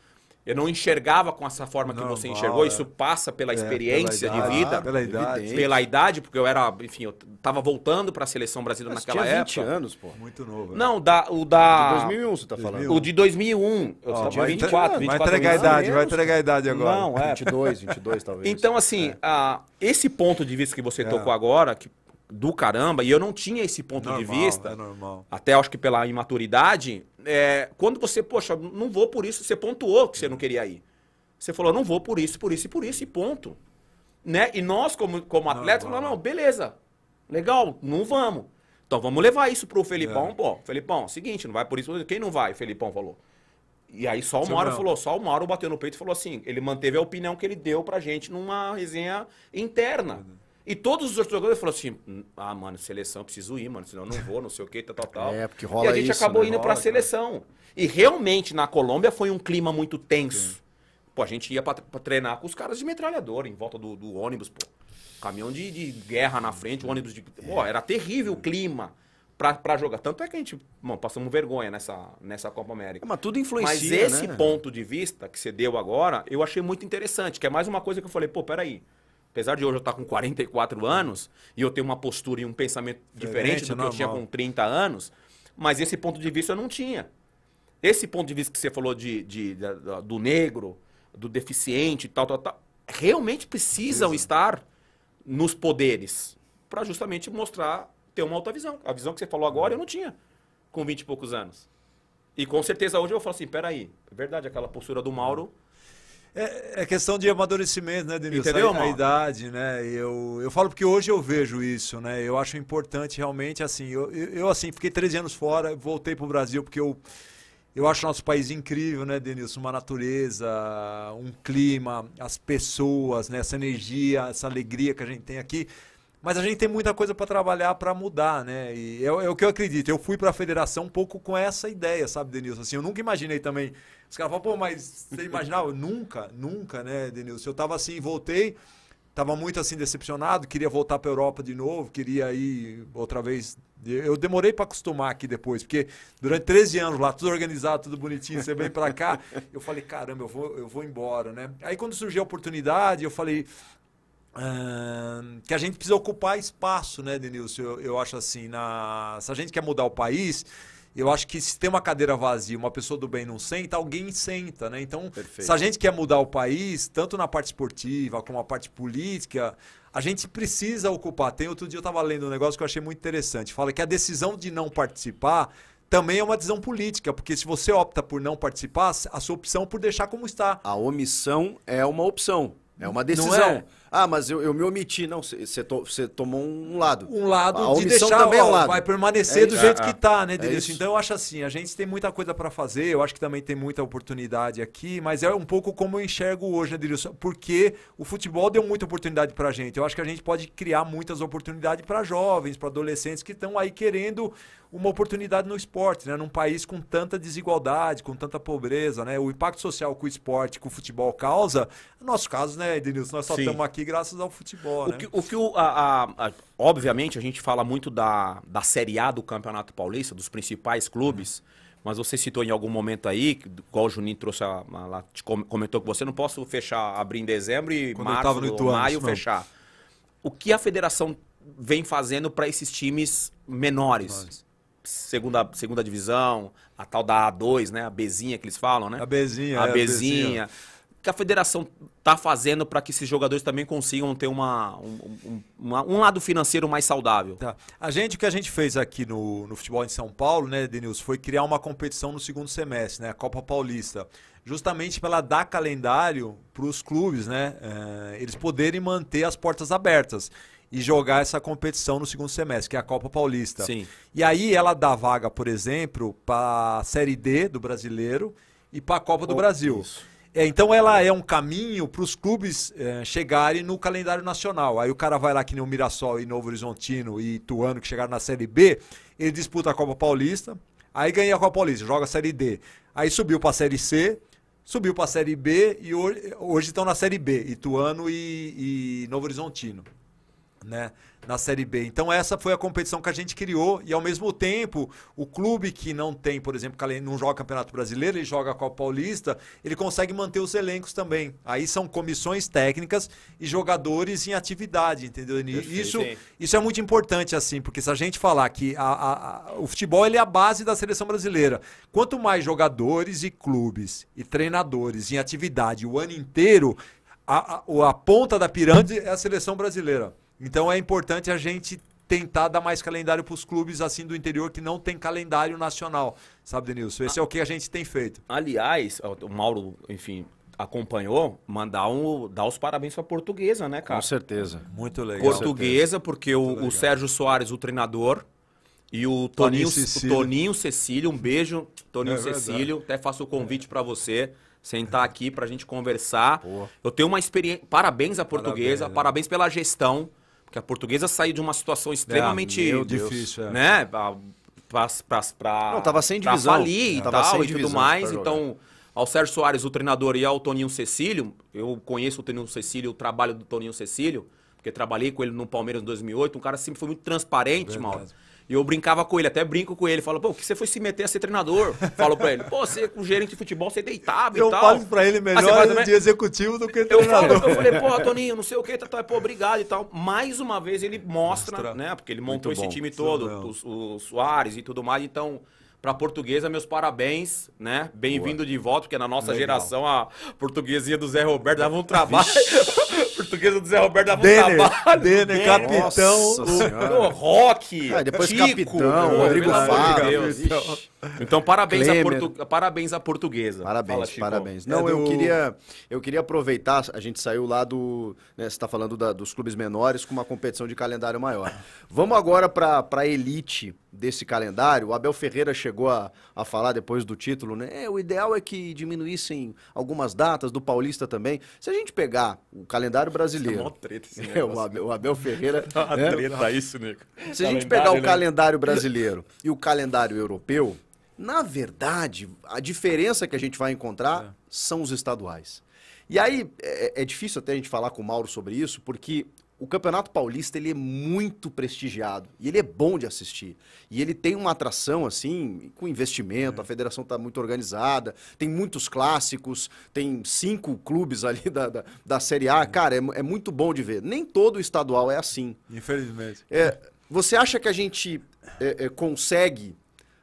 eu não enxergava com essa forma que não, você enxergou. Isso passa pela é, experiência pela idade, de vida. Ah, pela idade. Pela idade, porque eu era, enfim, eu tava voltando para a seleção brasileira Mas naquela tinha 20 época. anos, pô. Muito novo. Né? Não, da, o da. De 2001, você tá falando. O de 2001. Eu oh, tinha 24, 24. Vai entregar a idade, vai entregar a idade agora. Não, é. 22, 22 talvez. Então, assim, é. ah, esse ponto de vista que você é. tocou agora, que do caramba, e eu não tinha esse ponto normal, de vista, é normal. até acho que pela imaturidade, é, quando você, poxa, não vou por isso, você pontuou que você não queria ir. Você falou, não vou por isso, por isso e por isso, e ponto. Né? E nós, como, como atletas, falamos, não, beleza, legal, não vamos. Então vamos levar isso pro Felipão, é. pô. Felipão, seguinte, não vai por isso, quem não vai? O Felipão falou. E aí só o Mauro falou, só o Mauro bateu no peito e falou assim, ele manteve a opinião que ele deu pra gente numa resenha interna. E todos os outros jogadores falaram assim: hum, ah, mano, seleção, preciso ir, mano, senão não vou, não sei o que, tal, tal, tal. É, porque rola E a gente isso, acabou né? indo para a seleção. E realmente na Colômbia foi um clima muito tenso. Sim. Pô, a gente ia para treinar com os caras de metralhadora em volta do, do ônibus, pô. Caminhão de, de, guerra na frente, ônibus de. Pô, é. era terrível o clima para jogar. Tanto é que a gente, mano, passamos vergonha nessa, nessa Copa América. É, mas tudo influencia, Mas né? esse né? ponto de vista que você deu agora, eu achei muito interessante, que é mais uma coisa que eu falei, pô, peraí. aí Apesar de hoje eu estar com 44 anos e eu ter uma postura e um pensamento diferente, diferente do normal. que eu tinha com 30 anos, mas esse ponto de vista eu não tinha. Esse ponto de vista que você falou de, de, de do negro, do deficiente e tal, tal, tal, realmente precisam Precisa. estar nos poderes para justamente mostrar, ter uma outra visão. A visão que você falou agora eu não tinha com 20 e poucos anos. E com certeza hoje eu vou falar assim, peraí, é verdade, aquela postura do Mauro é, é, questão de amadurecimento, né, Denilson? Entendeu, a, a idade, né? Eu, eu falo porque hoje eu vejo isso, né? Eu acho importante realmente, assim, eu, eu assim, fiquei 13 anos fora, voltei para o Brasil porque eu, eu acho nosso país incrível, né, Denilson? Uma natureza, um clima, as pessoas, né? essa energia, essa alegria que a gente tem aqui. Mas a gente tem muita coisa para trabalhar, para mudar, né? E é, é, o que eu acredito. Eu fui para a federação um pouco com essa ideia, sabe, Denilson? Assim, eu nunca imaginei também. Os caras falam, pô, mas você imaginava? nunca, nunca, né, Denilson? Eu tava assim, voltei, tava muito assim decepcionado, queria voltar para Europa de novo, queria ir outra vez eu demorei para acostumar aqui depois, porque durante 13 anos lá, tudo organizado, tudo bonitinho, você vem para cá. Eu falei, caramba, eu vou, eu vou embora, né? Aí quando surgiu a oportunidade, eu falei, que a gente precisa ocupar espaço, né, Denilson? Eu, eu acho assim, na... se a gente quer mudar o país, eu acho que se tem uma cadeira vazia, uma pessoa do bem não senta, alguém senta, né? Então, Perfeito. se a gente quer mudar o país, tanto na parte esportiva como na parte política, a gente precisa ocupar. Tem outro dia eu estava lendo um negócio que eu achei muito interessante. Fala que a decisão de não participar também é uma decisão política, porque se você opta por não participar, a sua opção é por deixar como está. A omissão é uma opção, é uma decisão. Não é? Ah, mas eu, eu me omiti. Não, você to, tomou um lado. Um lado a de deixar, também ó, é um lado. vai permanecer é do jeito ah, que tá, né, é Denilson? É então eu acho assim, a gente tem muita coisa para fazer, eu acho que também tem muita oportunidade aqui, mas é um pouco como eu enxergo hoje, né, Denilson? Porque o futebol deu muita oportunidade pra gente. Eu acho que a gente pode criar muitas oportunidades para jovens, para adolescentes que estão aí querendo uma oportunidade no esporte, né? Num país com tanta desigualdade, com tanta pobreza, né? O impacto social que o esporte, que o futebol causa, no nosso caso, né, Denilson, nós só estamos aqui aqui graças ao futebol. O né? que, o, que o a, a, a, obviamente, a gente fala muito da, da Série A do Campeonato Paulista, dos principais clubes. Mas você citou em algum momento aí, qual o Juninho trouxe lá, comentou com você, não posso fechar, abrir em dezembro e Quando março, Ituano, maio não. fechar. O que a federação vem fazendo para esses times menores? Segunda, segunda divisão, a tal da A2, né? A Bezinha que eles falam, né? A Bezinha. A, é, Bezinha que a federação está fazendo para que esses jogadores também consigam ter uma, um, uma, um lado financeiro mais saudável? Tá. A gente, o que a gente fez aqui no, no futebol em São Paulo, né, Denilson, foi criar uma competição no segundo semestre, né, a Copa Paulista. Justamente para dar calendário para os clubes, né? É, eles poderem manter as portas abertas e jogar essa competição no segundo semestre, que é a Copa Paulista. Sim. E aí ela dá vaga, por exemplo, para a Série D do brasileiro e para a Copa oh, do Brasil. Isso. É, então ela é um caminho para os clubes é, chegarem no calendário nacional. Aí o cara vai lá que nem o Mirassol e Novo Horizontino e Tuano, que chegaram na Série B, ele disputa a Copa Paulista, aí ganha a Copa Paulista, joga a Série D. Aí subiu para a Série C, subiu para a Série B e hoje, hoje, estão na Série B, Ituano e, e Novo Horizontino, né? na Série B. Então essa foi a competição que a gente criou e ao mesmo tempo o clube que não tem, por exemplo, não joga Campeonato Brasileiro, ele joga Copa Paulista, ele consegue manter os elencos também. Aí são comissões técnicas e jogadores em atividade, entendeu? Perfeito, isso, sim. isso é muito importante assim, porque se a gente falar que a, a, a, o futebol ele é a base da seleção brasileira, quanto mais jogadores e clubes e treinadores em atividade o ano inteiro a, a, a ponta da pirâmide é a seleção brasileira. Então é importante a gente tentar dar mais calendário para os clubes assim do interior que não tem calendário nacional, sabe, Denilson? Esse é o que a gente tem feito. Aliás, o Mauro, enfim, acompanhou, mandar um, dar os parabéns para portuguesa, né, cara? Com certeza. Muito legal. Portuguesa, porque o, legal. o, Sérgio Soares, o treinador, e o Toninho, Toninho, Cecílio. Toninho Cecílio, um beijo, Toninho é Cecílio. Até faço o convite é. para você sentar aqui para a gente conversar. Eu tenho uma experiência. Parabéns à portuguesa, parabéns, parabéns pela gestão. Porque a portuguesa saiu de uma situação extremamente é, difícil, é. né? Pra, não, tava sem divisão. ali né, e tal, e tudo mais. Então, ao Sérgio Soares, o treinador, e ao Toninho Cecílio, eu conheço o Toninho Cecílio, o trabalho do Toninho Cecílio, porque trabalhei com ele no Palmeiras em 2008, um cara sempre foi muito transparente, Mauro. E eu brincava com ele, até brinco com ele. Falo, pô, que você foi se meter a ser treinador? Falo pra ele, pô, você com é gerente de futebol, você deitava eu e tal. Eu falo pra ele melhor ah, de executivo do que treinador. Eu, falo, eu falei, pô, Toninho, não sei o que, tá, tá, pô, obrigado e tal. Mais uma vez ele mostra, mostra. né? Porque ele montou esse time todo, o, o Soares e tudo mais. Então, para portuguesa, meus parabéns, né? Bem-vindo de volta, porque na nossa Legal. geração a portuguesinha do Zé Roberto dava um trabalho portuguesa do Zé Roberto dava Denner, um trabalho. Denner, capitão. O... Rock. Ah, depois Capitão, Rodrigo Fábio. Então, parabéns, à portu... parabéns portuguesa. Parabéns, Fala, parabéns. É Não, eu, queria, eu queria aproveitar, a gente saiu lá do. Né, você está falando da, dos clubes menores com uma competição de calendário maior. Vamos agora para a elite desse calendário. O Abel Ferreira chegou a, a falar depois do título, né? É, o ideal é que diminuíssem algumas datas, do Paulista também. Se a gente pegar o calendário brasileiro. É, treta esse é, o, Abel, o Abel Ferreira. é uma né? treta isso, Nico. Se a gente pegar o né? calendário brasileiro e o calendário europeu. Na verdade, a diferença que a gente vai encontrar é. são os estaduais. E aí é, é, é, difícil até a gente falar com o Mauro sobre isso, porque o Campeonato Paulista ele é muito prestigiado e ele é bom de assistir. E ele tem uma atração assim, com investimento, é. a federação está muito organizada, tem muitos clássicos, tem cinco clubes ali da, da, da Série A. É. Cara, é, é, muito bom de ver. Nem todo estadual é assim. Infelizmente. você acha que a gente consegue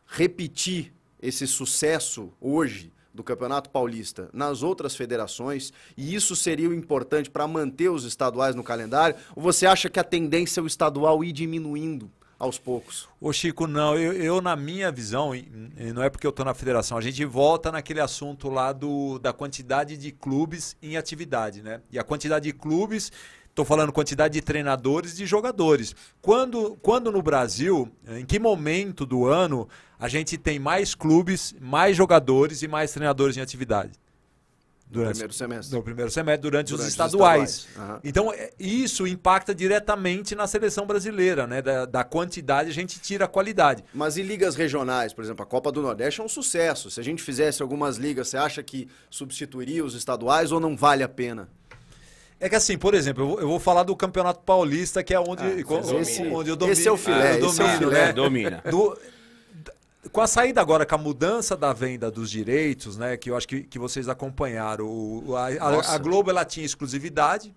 repetir esse sucesso hoje do Campeonato Paulista nas outras federações e isso seria o importante para manter os estaduais no calendário? Ou você acha que a tendência é o estadual ir diminuindo? aos poucos. Ô Chico, não, eu, eu na minha visão, e não é porque eu estou na federação, a gente volta naquele assunto lá do, da quantidade de clubes em atividade, né? E a quantidade de clubes, estou falando quantidade de treinadores e de jogadores. Quando, quando no Brasil, em que momento do ano a gente tem mais clubes, mais jogadores e mais treinadores em atividade. Durante, no primeiro semestre. No primeiro semestre, durante, durante os estaduais. Os estaduais. Uhum. Então, é, isso impacta diretamente na seleção brasileira, né? Da, da, quantidade, a gente tira a qualidade. Mas e ligas regionais, por exemplo, a Copa do Nordeste é um sucesso. Se a gente fizesse algumas ligas, você acha que substituiria os estaduais ou não vale a pena? É que assim, por exemplo, eu vou, falar do Campeonato Paulista, que é onde, ah, onde, onde eu domino. Esse é o filé, ah, eu domino, é o filé. Né? Domina. Do, com a saída agora, com a mudança da venda dos direitos, né? Que eu acho que, que vocês acompanharam. O, a, a, a, Globo ela tinha exclusividade.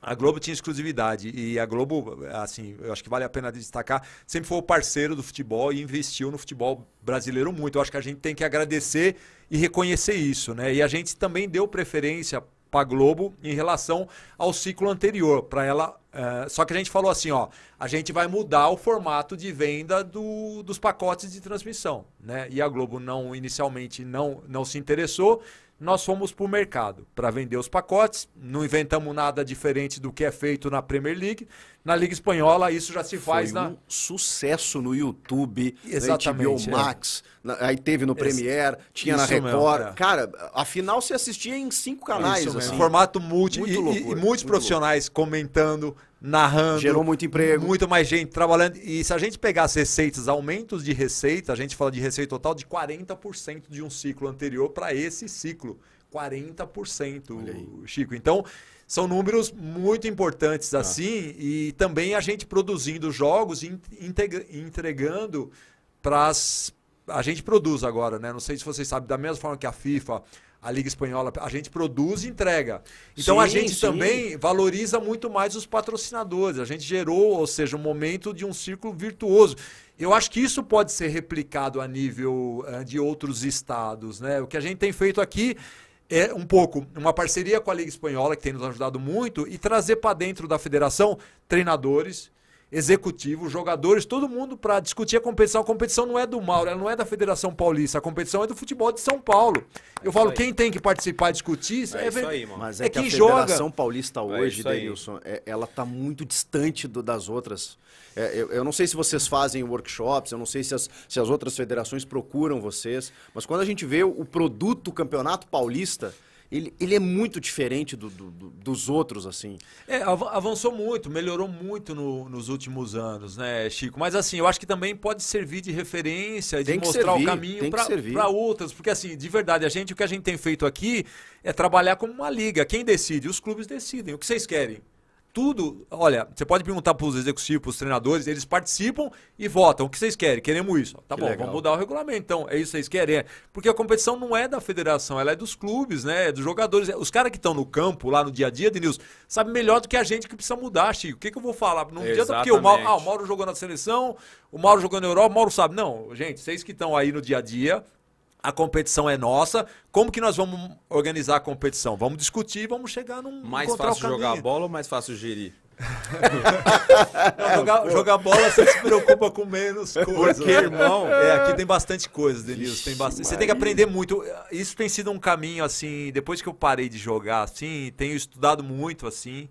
A Globo tinha exclusividade e a Globo, assim, eu acho que vale a pena destacar, sempre foi o parceiro do futebol e investiu no futebol brasileiro muito. Eu acho que a gente tem que agradecer e reconhecer isso, né? E a gente também deu preferência para a Globo em relação ao ciclo anterior, para ela é, só que a gente falou assim, ó, a gente vai mudar o formato de venda do, dos pacotes de transmissão, né? E a Globo não inicialmente não, não se interessou nós fomos para o mercado para vender os pacotes. Não inventamos nada diferente do que é feito na Premier League. Na Liga Espanhola, isso já se faz Foi na. Um sucesso no YouTube, né? Exatamente, na HBO Max, é. na, aí teve no Premiere, tinha na Record. Mesmo, é. Cara, afinal se assistia em cinco canais. Assim. Formato multi. Muito e, loucura, e muitos profissionais loucura. comentando narrando. Gerou muito emprego. Muito mais gente trabalhando. E se a gente pegar as receitas, aumentos de receita, a gente fala de receita total de 40% de um ciclo anterior para esse ciclo. 40%, Chico. Então, são números muito importantes ah. assim. E também a gente produzindo jogos e entregando para as. A gente produz agora, né? Não sei se vocês sabem, da mesma forma que a FIFA a Liga Espanhola. A gente produz e entrega. Então sim, a gente sim. também valoriza muito mais os patrocinadores. A gente gerou, ou seja, um momento de um círculo virtuoso. Eu acho que isso pode ser replicado a nível eh, de outros estados. Né? O que a gente tem feito aqui é um pouco uma parceria com a Liga Espanhola, que tem nos ajudado muito, e trazer para dentro da federação treinadores, executivo, jogadores, todo mundo para discutir a competição. A competição não é do Mauro, ela não é da Federação Paulista, a competição é do futebol de São Paulo. É eu falo, quem tem que participar e discutir é, é isso aí, mano. Mas é, é que a Federação joga. Paulista é hoje, é Denilson, ela tá muito distante do, das outras. É, eu, eu, não sei se vocês fazem workshops, eu não sei se as, se as outras federações procuram vocês, mas quando a gente vê o produto Campeonato Paulista, ele, ele é muito diferente do, do, do, dos outros, assim. É, avançou muito, melhorou muito no, nos últimos anos, né, Chico? Mas assim, eu acho que também pode servir de referência, de mostrar servir, o caminho para outras. Porque assim, de verdade, a gente, o que a gente tem feito aqui é trabalhar como uma liga. Quem decide? Os clubes decidem. O que vocês querem? tudo. Olha, você pode perguntar para os executivos, para os treinadores, eles participam e votam. O que vocês querem? Queremos isso. Tá que bom, legal. vamos mudar o regulamento. Então, é isso que vocês querem? É, porque a competição não é da federação, ela é dos clubes, né? É dos jogadores. Os caras que estão no campo, lá no dia a dia, Denilson, sabem melhor do que a gente que precisa mudar, Chico. O que, que eu vou falar? Não adianta porque o Mauro, ah, o Mauro jogou na seleção, o Mauro jogou na Europa, o Mauro sabe. Não, gente, vocês que estão aí no dia a dia, a competição é nossa, como que nós vamos organizar a competição? Vamos discutir, vamos chegar num. Mais fácil jogar a bola ou mais fácil gerir? Não, jogar, jogar, bola você se preocupa com menos coisas. Porque, irmão. É, aqui tem bastante coisa, Denilson. Tem bastante. Você tem que aprender muito. Isso tem sido um caminho, assim. Depois que eu parei de jogar, assim, tenho estudado muito, assim.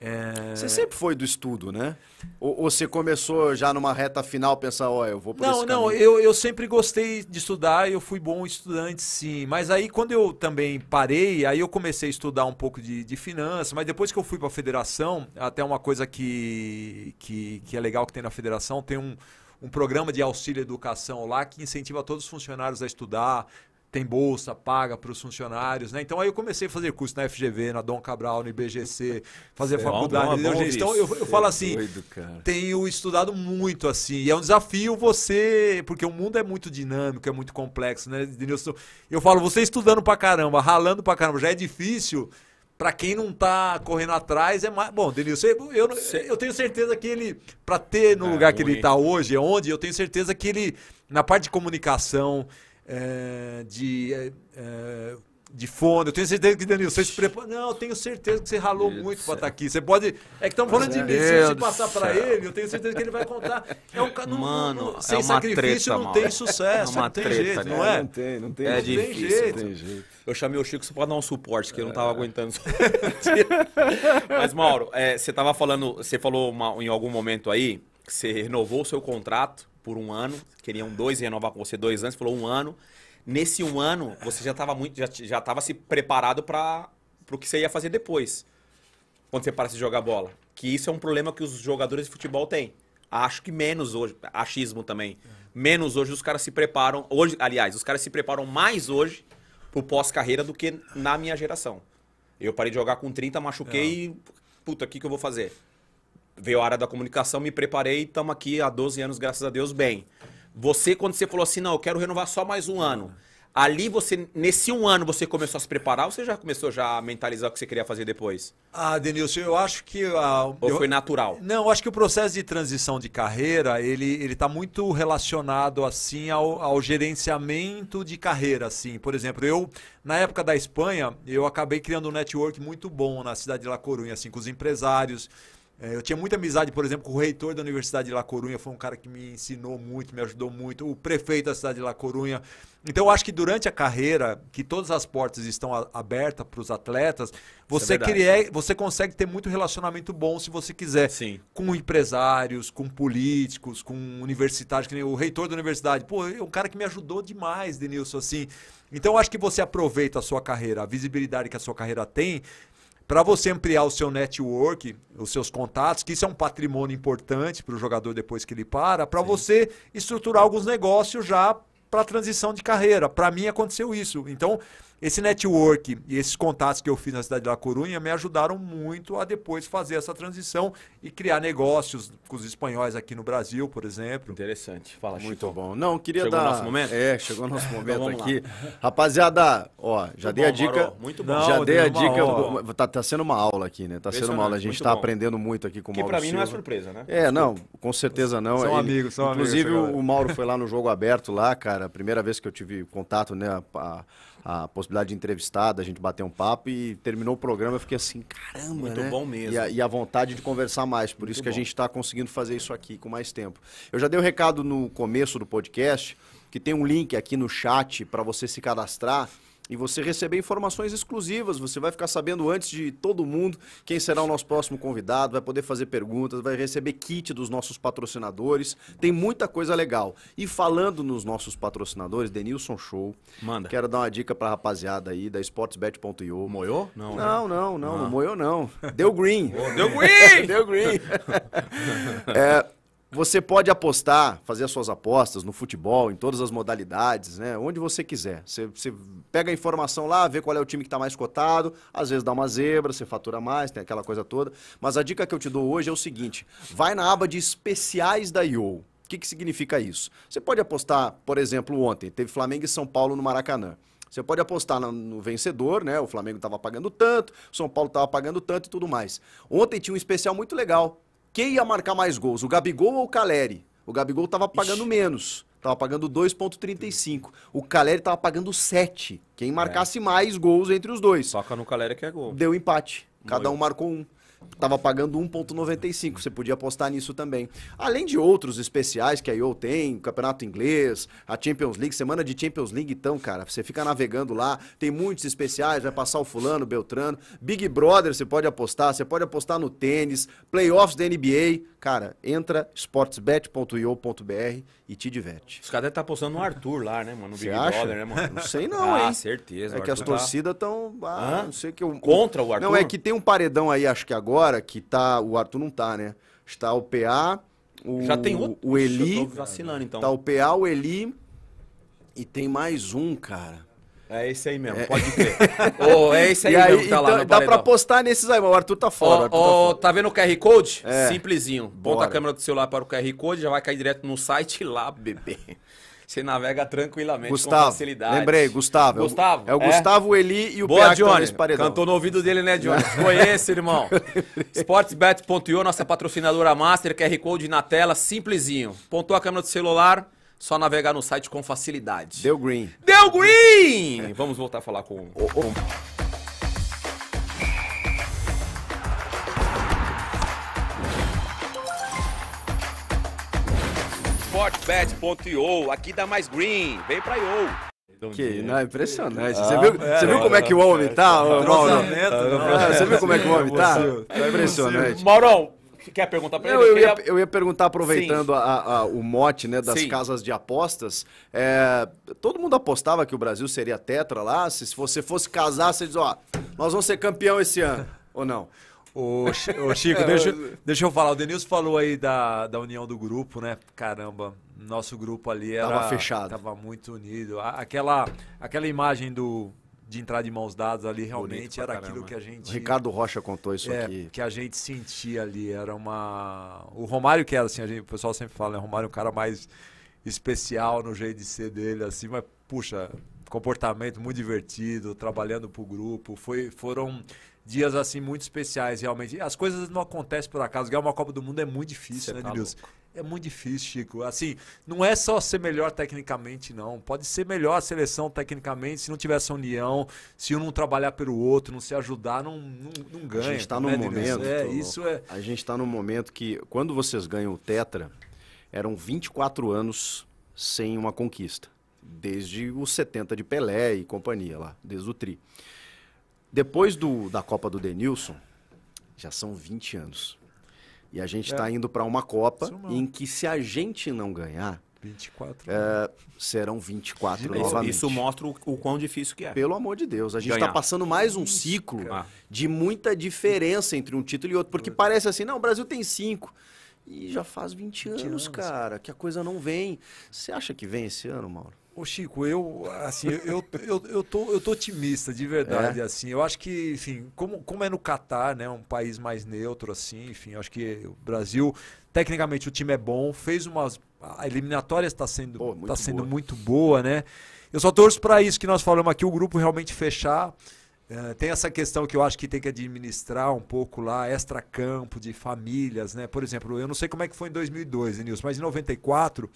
É... Você sempre foi do estudo, né? Ou, ou, você começou já numa reta final pensar, ó, oh, eu vou por Não, não, eu, eu sempre gostei de estudar, eu fui bom estudante, sim. Mas aí quando eu também parei, aí eu comecei a estudar um pouco de, de finanças, mas depois que eu fui para a federação, até uma coisa que, que, que é legal que tem na federação, tem um, um programa de auxílio à educação lá que incentiva todos os funcionários a estudar, tem bolsa paga para os funcionários, né? Então aí eu comecei a fazer curso na FGV, na Dom Cabral, no IBGC, fazer Cê é faculdade de então, Eu, eu falo é assim, doido, tenho estudado muito assim, e é um desafio você, porque o mundo é muito dinâmico, é muito complexo, né, Denilson? Eu falo, você estudando pra caramba, ralando pra caramba, já é difícil. Pra quem não tá correndo atrás, é mais. Bom, Denilson, eu, eu, eu tenho certeza que ele, pra ter no é, lugar que ele tá hoje, é onde, eu tenho certeza que ele, na parte de comunicação, é, de, é, é de fone. Eu tenho certeza que, Danilo, você se prepara. Não, eu tenho certeza que você ralou muito para estar tá aqui. Você pode. É que estão falando de mim. Se você passar para ele, eu tenho certeza que ele vai contar. É um cara. Mano, é sem é sacrifício treta, não tem sucesso. É não tem treta, jeito, né? não é? Não tem, não tem. É não difícil, tem jeito. Não tem jeito. Eu chamei o Chico só para dar um suporte, que eu não estava aguentando. Mas, Mauro, você estava falando, você falou uma, em algum momento aí que você renovou o seu contrato por um ano, queriam dois, e renovar com você dois anos, falou um ano. Nesse um ano, você já estava muito, já, já se preparado para o que você ia fazer depois, quando você para de jogar bola. Que isso é um problema que os jogadores de futebol têm. Acho que menos hoje, achismo também. Menos hoje os caras se preparam, hoje, aliás, os caras se preparam mais hoje para o pós-carreira do que na minha geração. Eu parei de jogar com 30, machuquei é. e puta, o que, que eu vou fazer? veio a área da comunicação, me preparei, estamos aqui há 12 anos, graças a Deus, bem. Você, quando você falou assim, não, eu quero renovar só mais um ano. Ali você, nesse um ano, você começou a se preparar ou você já começou já a mentalizar o que você queria fazer depois? Ah, Denilson, eu acho que... Ah, ou eu, foi natural? Não, eu acho que o processo de transição de carreira, ele ele está muito relacionado, assim, ao, ao gerenciamento de carreira, assim. Por exemplo, eu, na época da Espanha, eu acabei criando um network muito bom na cidade de La Coruña, assim, com os empresários, é, eu tinha muita amizade, por exemplo, com o reitor da Universidade de La Corunha, foi um cara que me ensinou muito, me ajudou muito, o prefeito da cidade de La Corunha. Então, eu acho que durante a carreira, que todas as portas estão abertas para os atletas, você, é você consegue ter muito relacionamento bom, se você quiser, Sim. com empresários, com políticos, com universitários, que nem o reitor da universidade. Pô, é um cara que me ajudou demais, Denilson, assim. Então, eu acho que você aproveita a sua carreira, a visibilidade que a sua carreira tem, para você ampliar o seu network, os seus contatos, que isso é um patrimônio importante para o jogador depois que ele para, para você estruturar alguns negócios já para transição de carreira. Para mim aconteceu isso. Então, esse network e esses contatos que eu fiz na cidade de La Corunha me ajudaram muito a depois fazer essa transição e criar negócios com os espanhóis aqui no Brasil, por exemplo. Interessante. Fala, Muito Chico. bom. Não, queria chegou dar... Chegou o nosso momento? É, chegou o nosso então momento então, aqui. Lá. Rapaziada, ó, já muito dei bom, a dica... Marô. Muito bom. Não, já dei a dica... Tá, tá, sendo uma aula aqui, né? Tá sendo uma aula. A gente tá bom. aprendendo muito aqui com o Mauro Que pra mim Silva. não é surpresa, né? É, não. Com certeza não. São Ele... amigos, são Inclusive, amigos. Inclusive, o Mauro foi lá no Jogo Aberto lá, cara. Primeira vez que eu tive contato, né? A a possibilidade de entrevistar, da gente bater um papo e terminou o programa, eu fiquei assim, caramba, Muito né? bom mesmo. E a, e a, vontade de conversar mais, por Muito isso que bom. a gente está conseguindo fazer isso aqui com mais tempo. Eu já dei o um recado no começo do podcast, que tem um link aqui no chat para você se cadastrar e você receber informações exclusivas. Você vai ficar sabendo antes de todo mundo quem será o nosso próximo convidado, vai poder fazer perguntas, vai receber kit dos nossos patrocinadores. Tem muita coisa legal. E falando nos nossos patrocinadores, Denilson Show. Manda. Quero dar uma dica pra rapaziada aí da sportsbet.io. Moiô? Não, não, né? não, não, ah. não, não. Deu green. Deu green! Deu green! é, você pode apostar, fazer as suas apostas no futebol, em todas as modalidades, né? Onde você quiser. Você, você pega a informação lá, vê qual é o time que está mais cotado, às vezes dá uma zebra, você fatura mais, tem aquela coisa toda. Mas a dica que eu te dou hoje é o seguinte: vai na aba de especiais da IO. O que, que significa isso? Você pode apostar, por exemplo, ontem, teve Flamengo e São Paulo no Maracanã. Você pode apostar no, vencedor, né? O Flamengo estava pagando tanto, o São Paulo estava pagando tanto e tudo mais. Ontem tinha um especial muito legal. Quem ia marcar mais gols, o Gabigol ou o Caleri? O Gabigol estava pagando Ixi. menos. Tava pagando 2,35. O Caleri tava pagando 7. Quem é. marcasse é. mais gols entre os dois. Toca no Caleri que é gol. Deu empate. Cada um marcou um. Tava pagando 1,95. Você podia apostar nisso também. Além de outros especiais que a IO tem, Campeonato Inglês, a Champions League, semana de Champions League, então, cara, você fica navegando lá, tem muitos especiais, vai passar o fulano, o Beltrano. Big Brother, você pode apostar, você pode apostar no tênis, playoffs da NBA. Cara, entra sportsbet.io.br e te diverte. Os caras devem estar tá postando no Arthur lá, né, mano? No Big acha? Brother, né, mano? Não sei não, ah, hein? Ah, certeza. É que as tá torcidas estão... Ah, não sei que... Eu... Contra o Arthur? Não, é que tem um paredão aí, acho que agora, que tá... O Arthur não tá, né? Está o PA, o, já tem outro, o Eli... Já vacilando, então. Tá o PA, o Eli e tem mais um, cara. É esse aí mesmo, é. pode crer. oh, é esse aí, aí mesmo, tá então, lá Dá paredão. pra postar nesses aí, mas o Arthur tá fora. Tá ó, oh, tá, tá, vendo o QR Code? É. Simplesinho. Bora. Bota a câmera do celular para o QR Code, já vai cair direto no site lá, bebê. Você navega tranquilamente, Gustavo, com facilidade. Lembrei, Gustavo. Gustavo. É o, é Gustavo Eli e o Boa, PA Jones. Cantou no ouvido dele, né, Jones? Foi esse, irmão. Sportsbet.io, nossa patrocinadora master, QR Code na tela, simplesinho. Pontou a câmera do celular, só navegar no site com facilidade. Deu green. Deu green! Vamos voltar a falar com... Oh, oh. com... sportbet.io, aqui dá mais green, vem pra IO. Que não, é impressionante. Ah, você viu, é, você viu é, como é, que o homem tá, Mauro? Você viu como é que o homem tá? É impressionante. Maurão, Quer perguntar para ele? Eu, eu, ia, eu ia perguntar, aproveitando a, a, o mote né, das Sim. casas de apostas, é, todo mundo apostava que o Brasil seria tetra lá, se, se você fosse casar, você diz, ó, nós vamos ser campeão esse ano, ou não? Ô, Chico, é, deixa, é deixa eu falar. O Denilson falou aí da, da união do grupo, né? Caramba, nosso grupo ali era. Tava fechado. Tava muito unido. Aquela, aquela imagem do de entrar de mãos dadas ali realmente era caramba. aquilo que a gente. O Ricardo Rocha contou isso é, aqui. Que a gente sentia ali. Era uma. O Romário, que era assim, a gente, o pessoal sempre fala, né? O Romário é um cara mais especial no jeito de ser dele, assim, mas, puxa, comportamento muito divertido, trabalhando pro grupo. Foi, foram dias assim muito especiais, realmente. As coisas não acontecem por acaso. Ganhar uma Copa do Mundo é muito difícil, né, tá é muito difícil, Chico. Assim, não é só ser melhor tecnicamente, não. Pode ser melhor a seleção tecnicamente se não tiver essa união, se um não trabalhar pelo outro, não se ajudar, não, não, não ganha. A gente está tá num né, momento. É, isso é... A gente está num momento que, quando vocês ganham o Tetra, eram 24 anos sem uma conquista. Desde os 70 de Pelé e companhia lá, desde o Tri. Depois do, da Copa do Denilson, já são 20 anos. E a gente está é. Tá indo para uma Copa em que, se a gente não ganhar. 24. É, serão 24 isso, novamente. Isso mostra o, o, quão difícil que é. Pelo amor de Deus. A gente está passando mais um ciclo ah. de muita diferença entre um título e outro. Porque parece assim, não, o Brasil tem cinco. E já faz 20, 20 anos, anos, cara, que a coisa não vem. Você acha que vem esse ano, Mauro? Ô Chico, eu assim, eu, eu, eu, tô, eu tô otimista, de verdade, é? assim. Eu acho que, enfim, como, como é no Catar, né? Um país mais neutro, assim, enfim, acho que o Brasil, tecnicamente o time é bom, fez umas. A eliminatória está sendo, Pô, tá sendo boa. muito boa, né? Eu só torço para isso que nós falamos aqui, o grupo realmente fechar. Uh, tem essa questão que eu acho que tem que administrar um pouco lá, extra-campo, de famílias, né? Por exemplo, eu não sei como é que foi em 2002, hein, Nilson, mas em 94,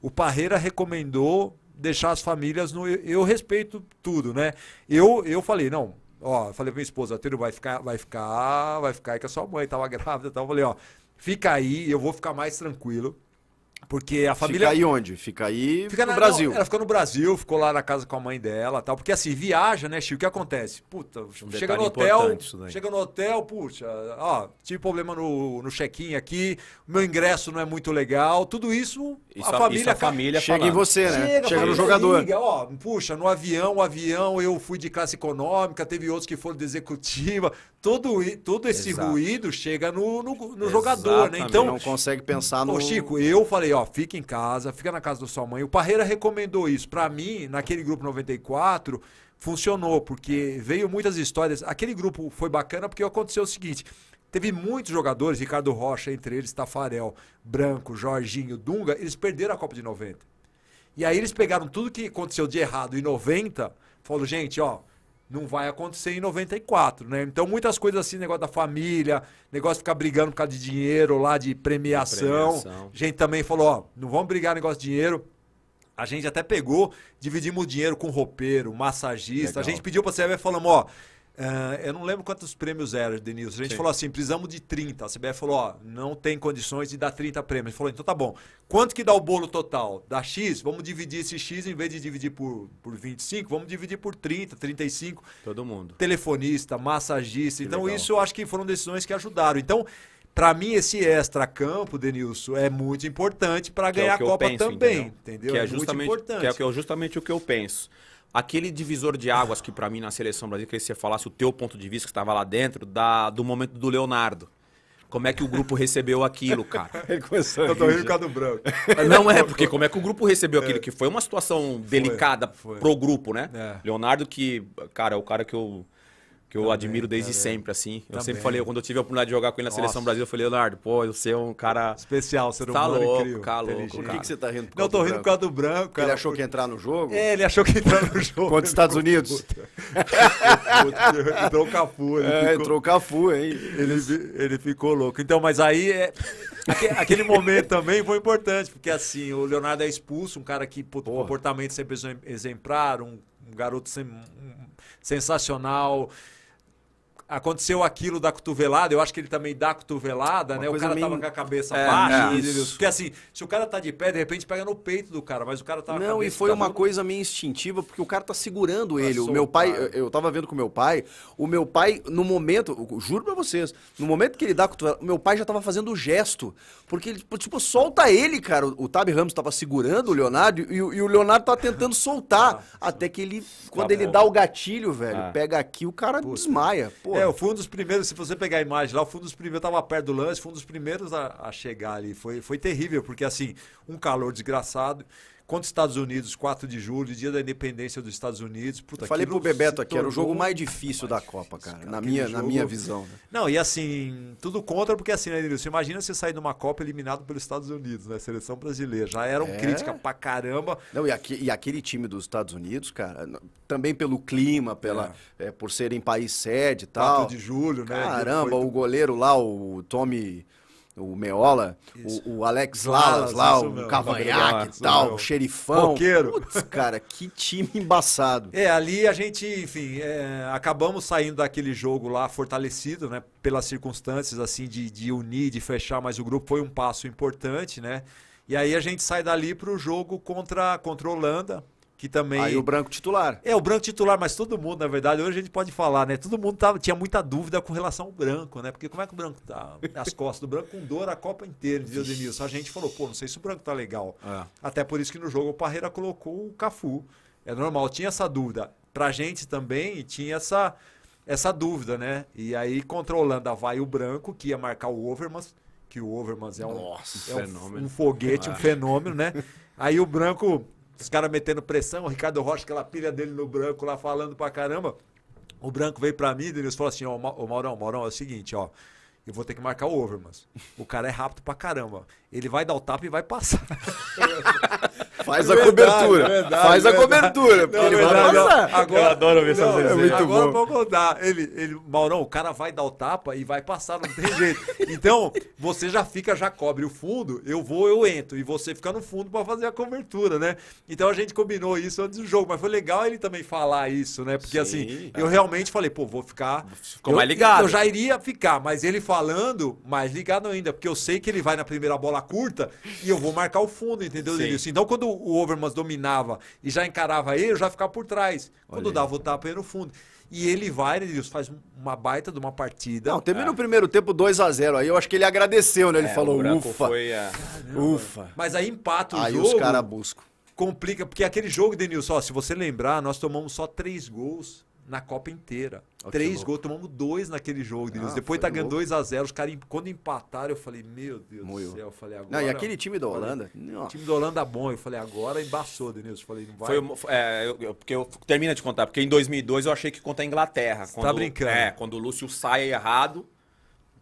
o Parreira recomendou deixar as famílias no. Eu respeito tudo, né? Eu, eu falei, não, ó, falei pra minha esposa, Tiro, vai ficar, vai ficar, vai ficar aí com a sua mãe, tava tá grávida e tal. Falei, ó, fica aí, eu vou ficar mais tranquilo. Porque a família. Fica aí onde? Fica aí fica no na... Brasil. Não, ela ficou no Brasil, ficou lá na casa com a mãe dela tal. Porque assim, viaja, né, Chico? O que acontece? Puta, um chega no hotel. Chega no hotel, puxa, ó, tive problema no, no check-in aqui, meu ingresso não é muito legal. Tudo isso isso a, família, isso a família chega falando. em você, né? Chega, chega no jogador. Liga, ó, puxa, no avião, o avião eu fui de classe econômica, teve outros que foram de executiva. Todo, todo esse Exato. ruído chega no, no, no jogador, né? Então não consegue pensar no. Ô, Chico, eu falei, ó, fica em casa, fica na casa da sua mãe. O Parreira recomendou isso para mim naquele grupo 94. Funcionou porque veio muitas histórias. Aquele grupo foi bacana porque aconteceu o seguinte. Teve muitos jogadores, Ricardo Rocha, entre eles Tafarel, Branco, Jorginho, Dunga, eles perderam a Copa de 90. E aí eles pegaram tudo que aconteceu de errado em 90, falou, gente, ó, não vai acontecer em 94, né? Então muitas coisas assim, negócio da família, negócio de ficar brigando por causa de dinheiro lá, de premiação. premiação. Gente também falou, ó, não vamos brigar negócio de dinheiro. A gente até pegou, dividimos o dinheiro com roupeiro, massagista. Legal. A gente pediu pra CBF, falamos, ó, Uh, eu não lembro quantos prêmios eram, Denilson. A gente Sim. falou assim: precisamos de 30. A CBF falou: ó, não tem condições de dar 30 prêmios. Ele falou: então tá bom. Quanto que dá o bolo total? Dá X? Vamos dividir esse X, em vez de dividir por, por 25, vamos dividir por 30, 35. Todo mundo. Telefonista, massagista. Que então, legal. isso eu acho que foram decisões que ajudaram. Então, para mim, esse extra-campo, Denilson, é muito importante para é ganhar é a Copa penso, também. Entendeu? entendeu? Que é, é justamente, muito importante. Que é justamente o que eu penso aquele divisor de águas que para mim na seleção brasileira, queria que você falasse o teu ponto de vista que estava lá dentro, da, do momento do Leonardo. Como é que o grupo recebeu aquilo, cara? Ele começou Eu tô rindo por branco. É, não é, porque como é que o grupo recebeu aquilo? É. Que foi uma situação delicada foi, foi. pro grupo, né? É. Leonardo que, cara, é o cara que eu que eu também, tá admiro desde também. Tá sempre, assim. Eu tá sempre falei, quando eu tive a oportunidade de jogar com ele na Nossa. Seleção Brasil, eu falei, Leonardo, pô, você é um cara... Especial, ser humano tá louco, incrível. Tá louco, Por que, que você tá rindo Não, tô rindo por causa do branco. Cara. Ele achou que ia entrar no jogo? É, ele achou que ia entrar no jogo. Contra os Estados Unidos. entrou o Cafu. Ele é, ficou... entrou o Cafu, hein? Ele, ele ficou louco. Então, mas aí, é... aquele momento também foi importante, porque assim, o Leonardo é expulso, um cara que, por comportamento sempre exemplar, um, garoto sem... sensacional aconteceu aquilo da cotovelada, eu acho que ele também dá cotovelada, Uma né? O cara meio... tava com a cabeça é, baixa. É, isso. Porque assim, se o cara tá de pé, de repente pega no peito do cara, mas o cara tava Não, e foi uma todo... coisa meio instintiva, porque o cara tá segurando tá ele. Passou, o meu pai, eu tava vendo com o meu pai, o meu pai, no momento, juro pra vocês, no momento que ele dá cotovelada, o meu pai já tava fazendo o gesto. Porque, tipo, tipo, solta ele, cara. O, o Tabi Ramos tava segurando o Leonardo e, e o Leonardo tava tá tentando soltar. Ah, até que ele, quando ele dá o gatilho, velho, ah. pega aqui, o cara Puta. desmaia. Porra. É, eu fui um dos primeiros, se você pegar a imagem lá, eu fui um dos primeiros, tava perto do lance, fui um dos primeiros a, a chegar ali. Foi, foi terrível, porque assim, um calor desgraçado. Contra os Estados Unidos, 4 de julho, dia da independência dos Estados Unidos. Puta, falei pro Bebeto aqui, era o jogo mais difícil mais da Copa, cara, cara. Na, minha, jogo... na minha visão. Né? Não, e assim, tudo contra, porque assim, né, você Imagina você sair de uma Copa eliminado pelos Estados Unidos, né? Seleção brasileira. Já era um é? crítica pra caramba. Não, e, aqui, e, aquele time dos Estados Unidos, cara, também pelo clima, pela, é. É, por serem país sede e tal. 4 de julho, né? Caramba, foi... o goleiro lá, o Tommy o Meola, o, o, Alex Lalas, lá, o mesmo. Cavanhaque e tal, o Xerifão. Roqueiro. Putz, cara, que time embaçado. É, ali a gente, enfim, é, acabamos saindo daquele jogo lá fortalecido, né? Pelas circunstâncias, assim, de, de unir, de fechar Mas o grupo, foi um passo importante, né? E aí a gente sai dali para o jogo contra, contra a Holanda, que também. Aí o branco titular. É, o branco titular, mas todo mundo, na verdade, hoje a gente pode falar, né? Todo mundo tava, tinha muita dúvida com relação ao branco, né? Porque como é que o branco tá? As costas do branco com dor a Copa inteira, dizia o Denilson. A gente falou, pô, não sei se o branco tá legal. É. Até por isso que no jogo o Parreira colocou o Cafu. É normal, tinha essa dúvida. Pra gente também tinha essa, essa dúvida, né? E aí, controlando a vai o branco, que ia marcar o Overmans, que o Overmans é um, Nossa, é um, um foguete, um é. fenômeno, né? Aí o branco os caras metendo pressão, o Ricardo Rocha, aquela pilha dele no branco lá falando pra caramba. O branco veio pra mim, Denilson falou assim: Ô oh, Maurão, Maurão, é o seguinte, ó. Eu vou ter que marcar o over, o cara é rápido pra caramba ele vai dar o tapa e vai passar. É é Faz a é cobertura. Faz a cobertura. ele vai passar. Agora, eu adoro ver essas vezes. é muito Agora bom. vou contar. Ele, ele, Maurão, o cara vai dar o tapa e vai passar, não tem jeito. Então, você já fica, já cobre o fundo, eu vou, eu entro. E você fica no fundo para fazer a cobertura, né? Então a gente combinou isso antes do jogo. Mas foi legal ele também falar isso, né? Porque assim, Sim, assim, é. eu realmente falei, pô, vou ficar. Ficou mais ligado. Eu já iria ficar, mas ele falando, mais ligado ainda, porque eu sei que ele vai na primeira bola curta e eu vou marcar o fundo, entendeu, Denilson? Então, quando o Overmans dominava e já encarava ele, eu já ficava por trás. Quando Olha dava o tapa, ele no fundo. E ele vai, Denilson, faz uma baita de uma partida. Não, termina é. o primeiro tempo 2 a 0 Aí eu acho que ele agradeceu, né? Ele é, falou, ufa. A... Ufa. Mas aí empata o aí jogo. Aí os caras buscam. Complica, porque aquele jogo, Denilson, ó, se você lembrar, nós tomamos só três gols na Copa inteira. Oh, Três gols, tomamos dois naquele jogo, ah, Depois tá ganhando 2x0. Os caras, quando empataram, eu falei, meu Deus do céu. Eu falei, agora. Não, e aquele time da Holanda? Falei, time da Holanda bom. Eu falei, agora embaçou, Denilson. Eu falei, não vai. Foi, é, eu, eu, porque eu, termina de contar, porque em 2002 eu achei que contra a Inglaterra. quando, tá brincando? É, quando o Lúcio sai errado.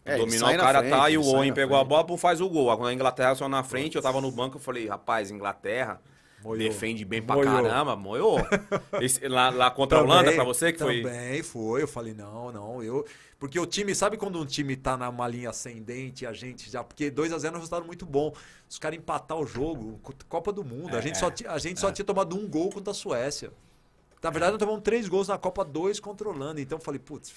É, dominou o cara frente, tá e o Owen pegou frente. a bola, pô, faz o gol. Agora a Inglaterra só na frente, eu tava no banco, eu falei, rapaz, Inglaterra, Moiou. defende bem pra moiou. caramba, moiou. Esse, lá, lá, contra também, a Holanda, pra você que também foi? Também foi, eu falei, não, não, eu... Porque o time, sabe quando um time tá numa linha ascendente, a gente já... Porque 2 a 0 é um resultado muito bom. Os caras empatar o jogo, Copa do Mundo, é, a gente, só, a gente é. só tinha tomado um gol contra a Suécia. Na verdade, nós tomamos três gols na Copa 2 contra a Holanda, então eu falei, putz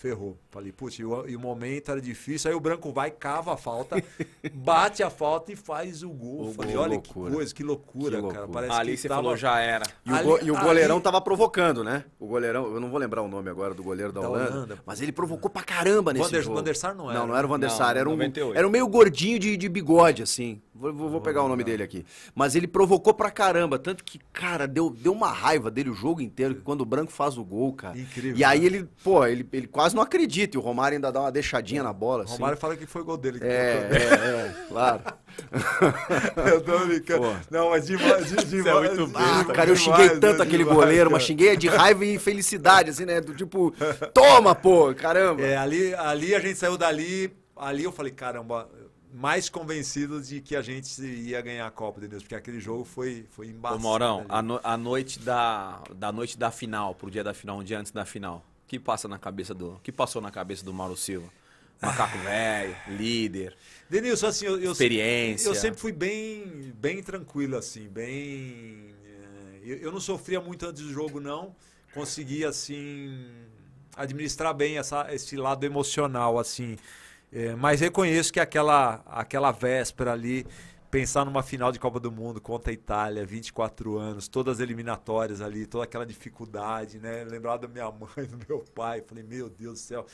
ferrou. Falei, putz, e o, e o, momento era difícil. Aí o branco vai, cava a falta, bate a falta e faz o gol. O Falei, gol, olha loucura. que coisa, que loucura, que loucura. cara. Parece ali que você tava... falou, já era. E, ali, o, go, e o goleirão tava provocando, né? O goleirão, eu não vou lembrar o nome agora do goleiro da, da Holanda, Holanda, mas ele provocou pra caramba nesse jogo. O Van der Sar não era. Não, né? não era o Van der Sar, era um, era um meio gordinho de, de bigode, assim. Vou, vou, vou pegar o nome dele aqui. Mas ele provocou pra caramba. Tanto que, cara, deu, deu uma raiva dele o jogo inteiro, que quando o branco faz o gol, cara. Incrível. E aí né? ele, pô, ele, ele quase não acredita. E o Romário ainda dá uma deixadinha na bola. Assim. O Romário fala que foi o gol dele. Que é, é, é, claro. eu tô brincando. Não, mas demais, de, é muito de, ah, cara, eu xinguei tanto né, aquele demais, goleiro, cara. mas xinguei é de raiva e felicidade, assim, né? Do tipo, toma, pô, caramba. É, ali, ali a gente saiu dali, ali eu falei, caramba, mais convencidos de que a gente ia ganhar a Copa, Denilson, Porque aquele jogo foi, foi embaçado. Ô Maurão, a, no, a, noite da, da noite da final, pro dia da final, um dia antes da final, que passa na cabeça do. que passou na cabeça do Mauro Silva? Macaco velho, líder. Denilson, assim, eu, eu, experiência. Eu sempre fui bem, bem tranquilo, assim, bem. Eh, eu, eu não sofria muito antes do jogo, não. Consegui, assim, administrar bem essa, esse lado emocional, assim. É, mas reconheço que aquela, aquela véspera ali, pensar numa final de Copa do Mundo contra a Itália, 24 anos, todas as eliminatórias ali, toda aquela dificuldade, né? Lembrar da minha mãe, do meu pai, falei, meu Deus do céu,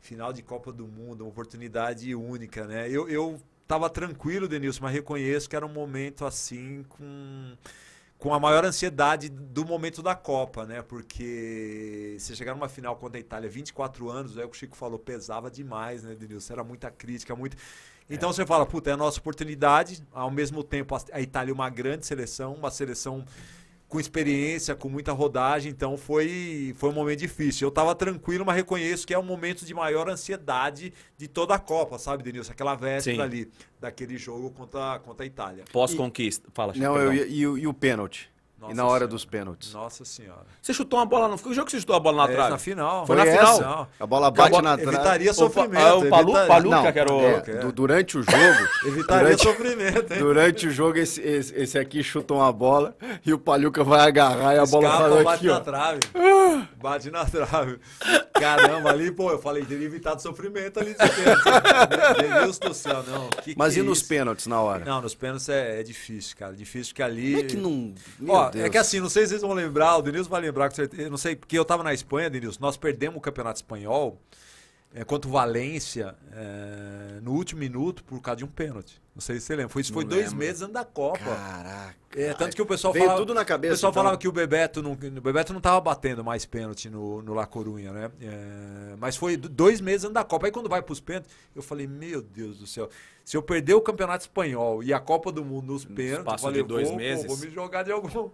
final de Copa do Mundo, uma oportunidade única, né? Eu, eu tava tranquilo, Denilson, mas reconheço que era um momento assim com com a maior ansiedade do momento da Copa, né? Porque você chegar numa final contra a Itália, 24 anos, é o que o Chico falou, pesava demais, né, Denilson? Era muita crítica, muito. Então é. você fala, puta, é a nossa oportunidade. Ao mesmo tempo, a Itália é uma grande seleção, uma seleção com experiência, com muita rodagem, então foi, foi um momento difícil. Eu estava tranquilo, mas reconheço que é um momento de maior ansiedade de toda a Copa, sabe, Denilson? Aquela véspera Sim. ali, daquele jogo contra, contra a Itália. Pós-conquista. Fala, Chico, Não, eu, e, e, e o pênalti? Nossa e na hora senhora. dos pênaltis. Nossa senhora. Você chutou uma bola, não foi o jogo que você chutou a bola na é, trave? Na final. Foi, foi na essa? final. A bola bate Acabou, na trave. Evitaria sofrimento. O, é, o Palu, evitaria. Paluca, não, que era o... É, é. Durante o jogo... evitaria durante, sofrimento. Hein? Durante o jogo, esse, esse, esse, aqui chuta uma bola e o Paluca vai agarrar e a bola vai bate na trave. Ah! bate na trave. Caramba, ali, pô, eu falei, teria evitado sofrimento ali dos Meu Deus do céu, não. Que Mas que e é nos pênaltis na hora? Não, nos pênaltis é, é difícil, cara. Difícil que ali... Como é que não... Meu Ó, Deus. É que assim, não sei se vocês vão lembrar, o Denilson vai lembrar com certeza. Não sei, porque eu tava na Espanha, Denilson, nós perdemos o Campeonato Espanhol é, contra o Valência é, no último minuto por causa de um pênalti. Não sei se você lembra. Foi, isso foi lembro. dois meses antes da Copa. Caraca. É, tanto que o pessoal Veio falava. tudo na cabeça. O pessoal então. falava que o Bebeto não, o Bebeto não tava batendo mais pênalti no, no La Corunha, né? É, mas foi dois meses antes da Copa. Aí quando vai pros pênaltis, eu falei, meu Deus do céu. Se eu perder o Campeonato Espanhol e a Copa do Mundo nos pênaltis, eu falei, de dois vou, meses. Vou, vou me jogar de algum...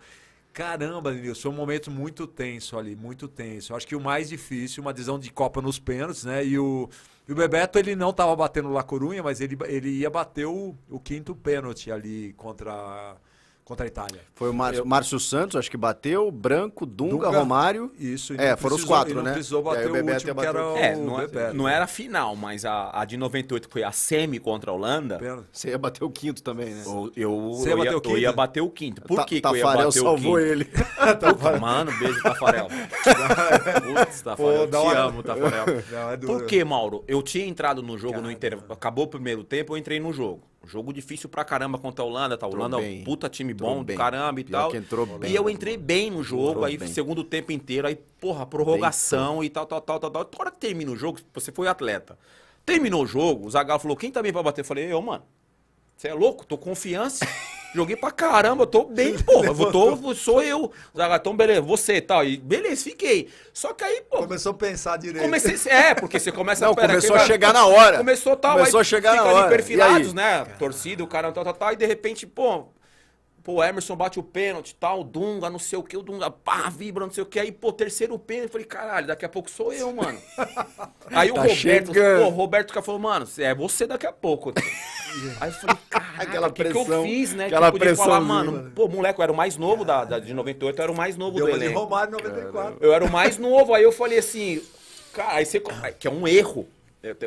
Caramba, Nilson, foi um momento muito tenso ali, muito tenso. Acho que o mais difícil, uma decisão de Copa nos pênaltis, né? E o, e o Bebeto, ele não estava batendo La Corunha, mas ele, ele ia bater o, o quinto pênalti ali contra... A contra a Itália. Foi o Márcio, eu... Márcio Santos, acho que bateu, Branco, Dunga, Dunga Romário. Isso, É, foram os quatro, não né? Não precisou bater o, Bebeto último, bateu. era é, o não, Bebeto. não é, era a final, mas a, a de 98 que foi a semi contra a Holanda. Pera. Você ia bater o quinto também, né? Eu, eu, Você ia, bater eu ia, o quinto? eu ia bater o quinto. Por Ta que, Tafarel que eu ia bater salvou o ele. Puta, mano, beijo, Tafarel. Putz, Tafarel, Pô, te amo, Tafarel. Não, é Por que, Mauro? Eu tinha entrado no jogo Caramba. no intervalo, acabou o primeiro tempo, eu entrei no jogo. Jogo difícil pra caramba contra a Holanda, tá? A Holanda é um puta time bom do caramba e Pior tal. e bem, eu entrei bem no jogo, entrou aí bem. segundo tempo inteiro, aí, porra, prorrogação bem, e tal, tal, tal, tal, tal. Toda hora que termina o jogo, você foi atleta. Terminou o jogo, o Zagallo falou, quem tá bem pra bater? Eu falei, eu, mano. Você é louco? Tô confiança. Joguei pra caramba, eu tô bem, porra. Eu tô, sou eu. Zagatão, beleza, você e tal. E beleza, fiquei. Só que aí, pô. Começou a pensar direito. Comecei, é, porque você começa não, a Começou a chegar na hora. Começou tal, começou a chegar na hora. perfilados, né? Torcida, o cara tal, tal, tal. E de repente, pô, Pô, Emerson bate o pênalti, tal, Dunga, não sei o que, o Dunga, pá, vibra, não sei o que. Aí, pô, terceiro pênalti, eu falei, caralho, daqui a pouco sou eu, mano. Aí tá o Roberto, chegando. pô, o Roberto falou, mano, é você daqui a pouco. Aí eu falei, caralho, aquela que pressão, que eu fiz, né? Aquela que eu podia falar, mano, pô, moleque, eu era o mais novo da, da, de 98, eu era o mais novo Deu do elenco. Romário 94. Eu era o mais novo, aí eu falei assim, cara, aí você, que é um erro,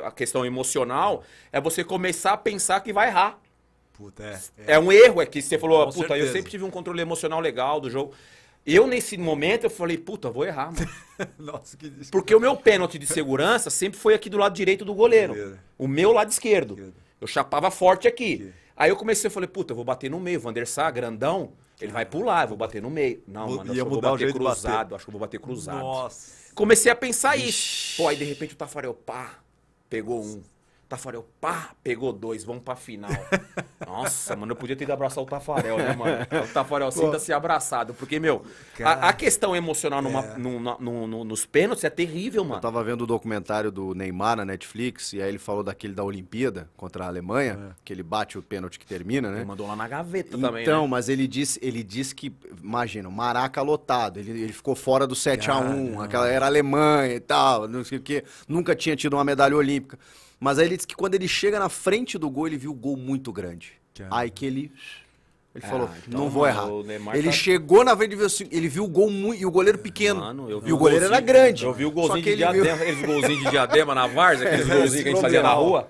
a questão emocional, é você começar a pensar que vai errar. Puta, é, é. é um erro, é que você falou, Com puta, certeza. eu sempre tive um controle emocional legal do jogo. Eu, nesse momento, eu falei, puta, vou errar, mano. Nossa, que desculpa. Porque o meu pênalti de segurança sempre foi aqui do lado direito do goleiro. O meu lado esquerdo. Eu chapava forte aqui. Aí eu comecei, eu falei, puta, eu vou bater no meio. Van grandão, ele vai pular, eu vou bater no meio. Não, mano, acho que eu vou bater cruzado. Acho que eu vou bater cruzado. Nossa. Comecei a pensar isso. Pô, aí de repente o Tafarel, pá, pegou um. Tafarel, pá, pegou dois, vamos pra final. Nossa, mano, eu podia ter ido abraçar o Tafarel, né, mano? O Tafarel sinta-se abraçado, porque, meu, a, a, questão emocional numa, é. nos pênaltis é terrível, mano. Eu tava vendo o documentário do Neymar na Netflix, e aí ele falou daquele da Olimpíada contra a Alemanha, é. que ele bate o pênalti que termina, né? Ele mandou lá na gaveta então, também. Então, né? mas ele disse, ele disse que, imagina, o Maraca lotado, ele, ele ficou fora do 7 a 1 aquela era Alemanha e tal, não sei o quê, nunca tinha tido uma medalha olímpica. Mas aí ele disse que quando ele chega na frente do gol, ele viu o gol muito grande. Caramba. Aí que ele. Ele ah, falou, então, não vou errar. Ele tá... chegou na frente e viu assim, ele viu o gol muito, e o goleiro pequeno. Mano, e o, o goleiro era grande. Eu vi o golzinho de diadema, viu... aqueles golzinhos de diadema na Varsa, aqueles é, golzinhos que a gente fazia na rua.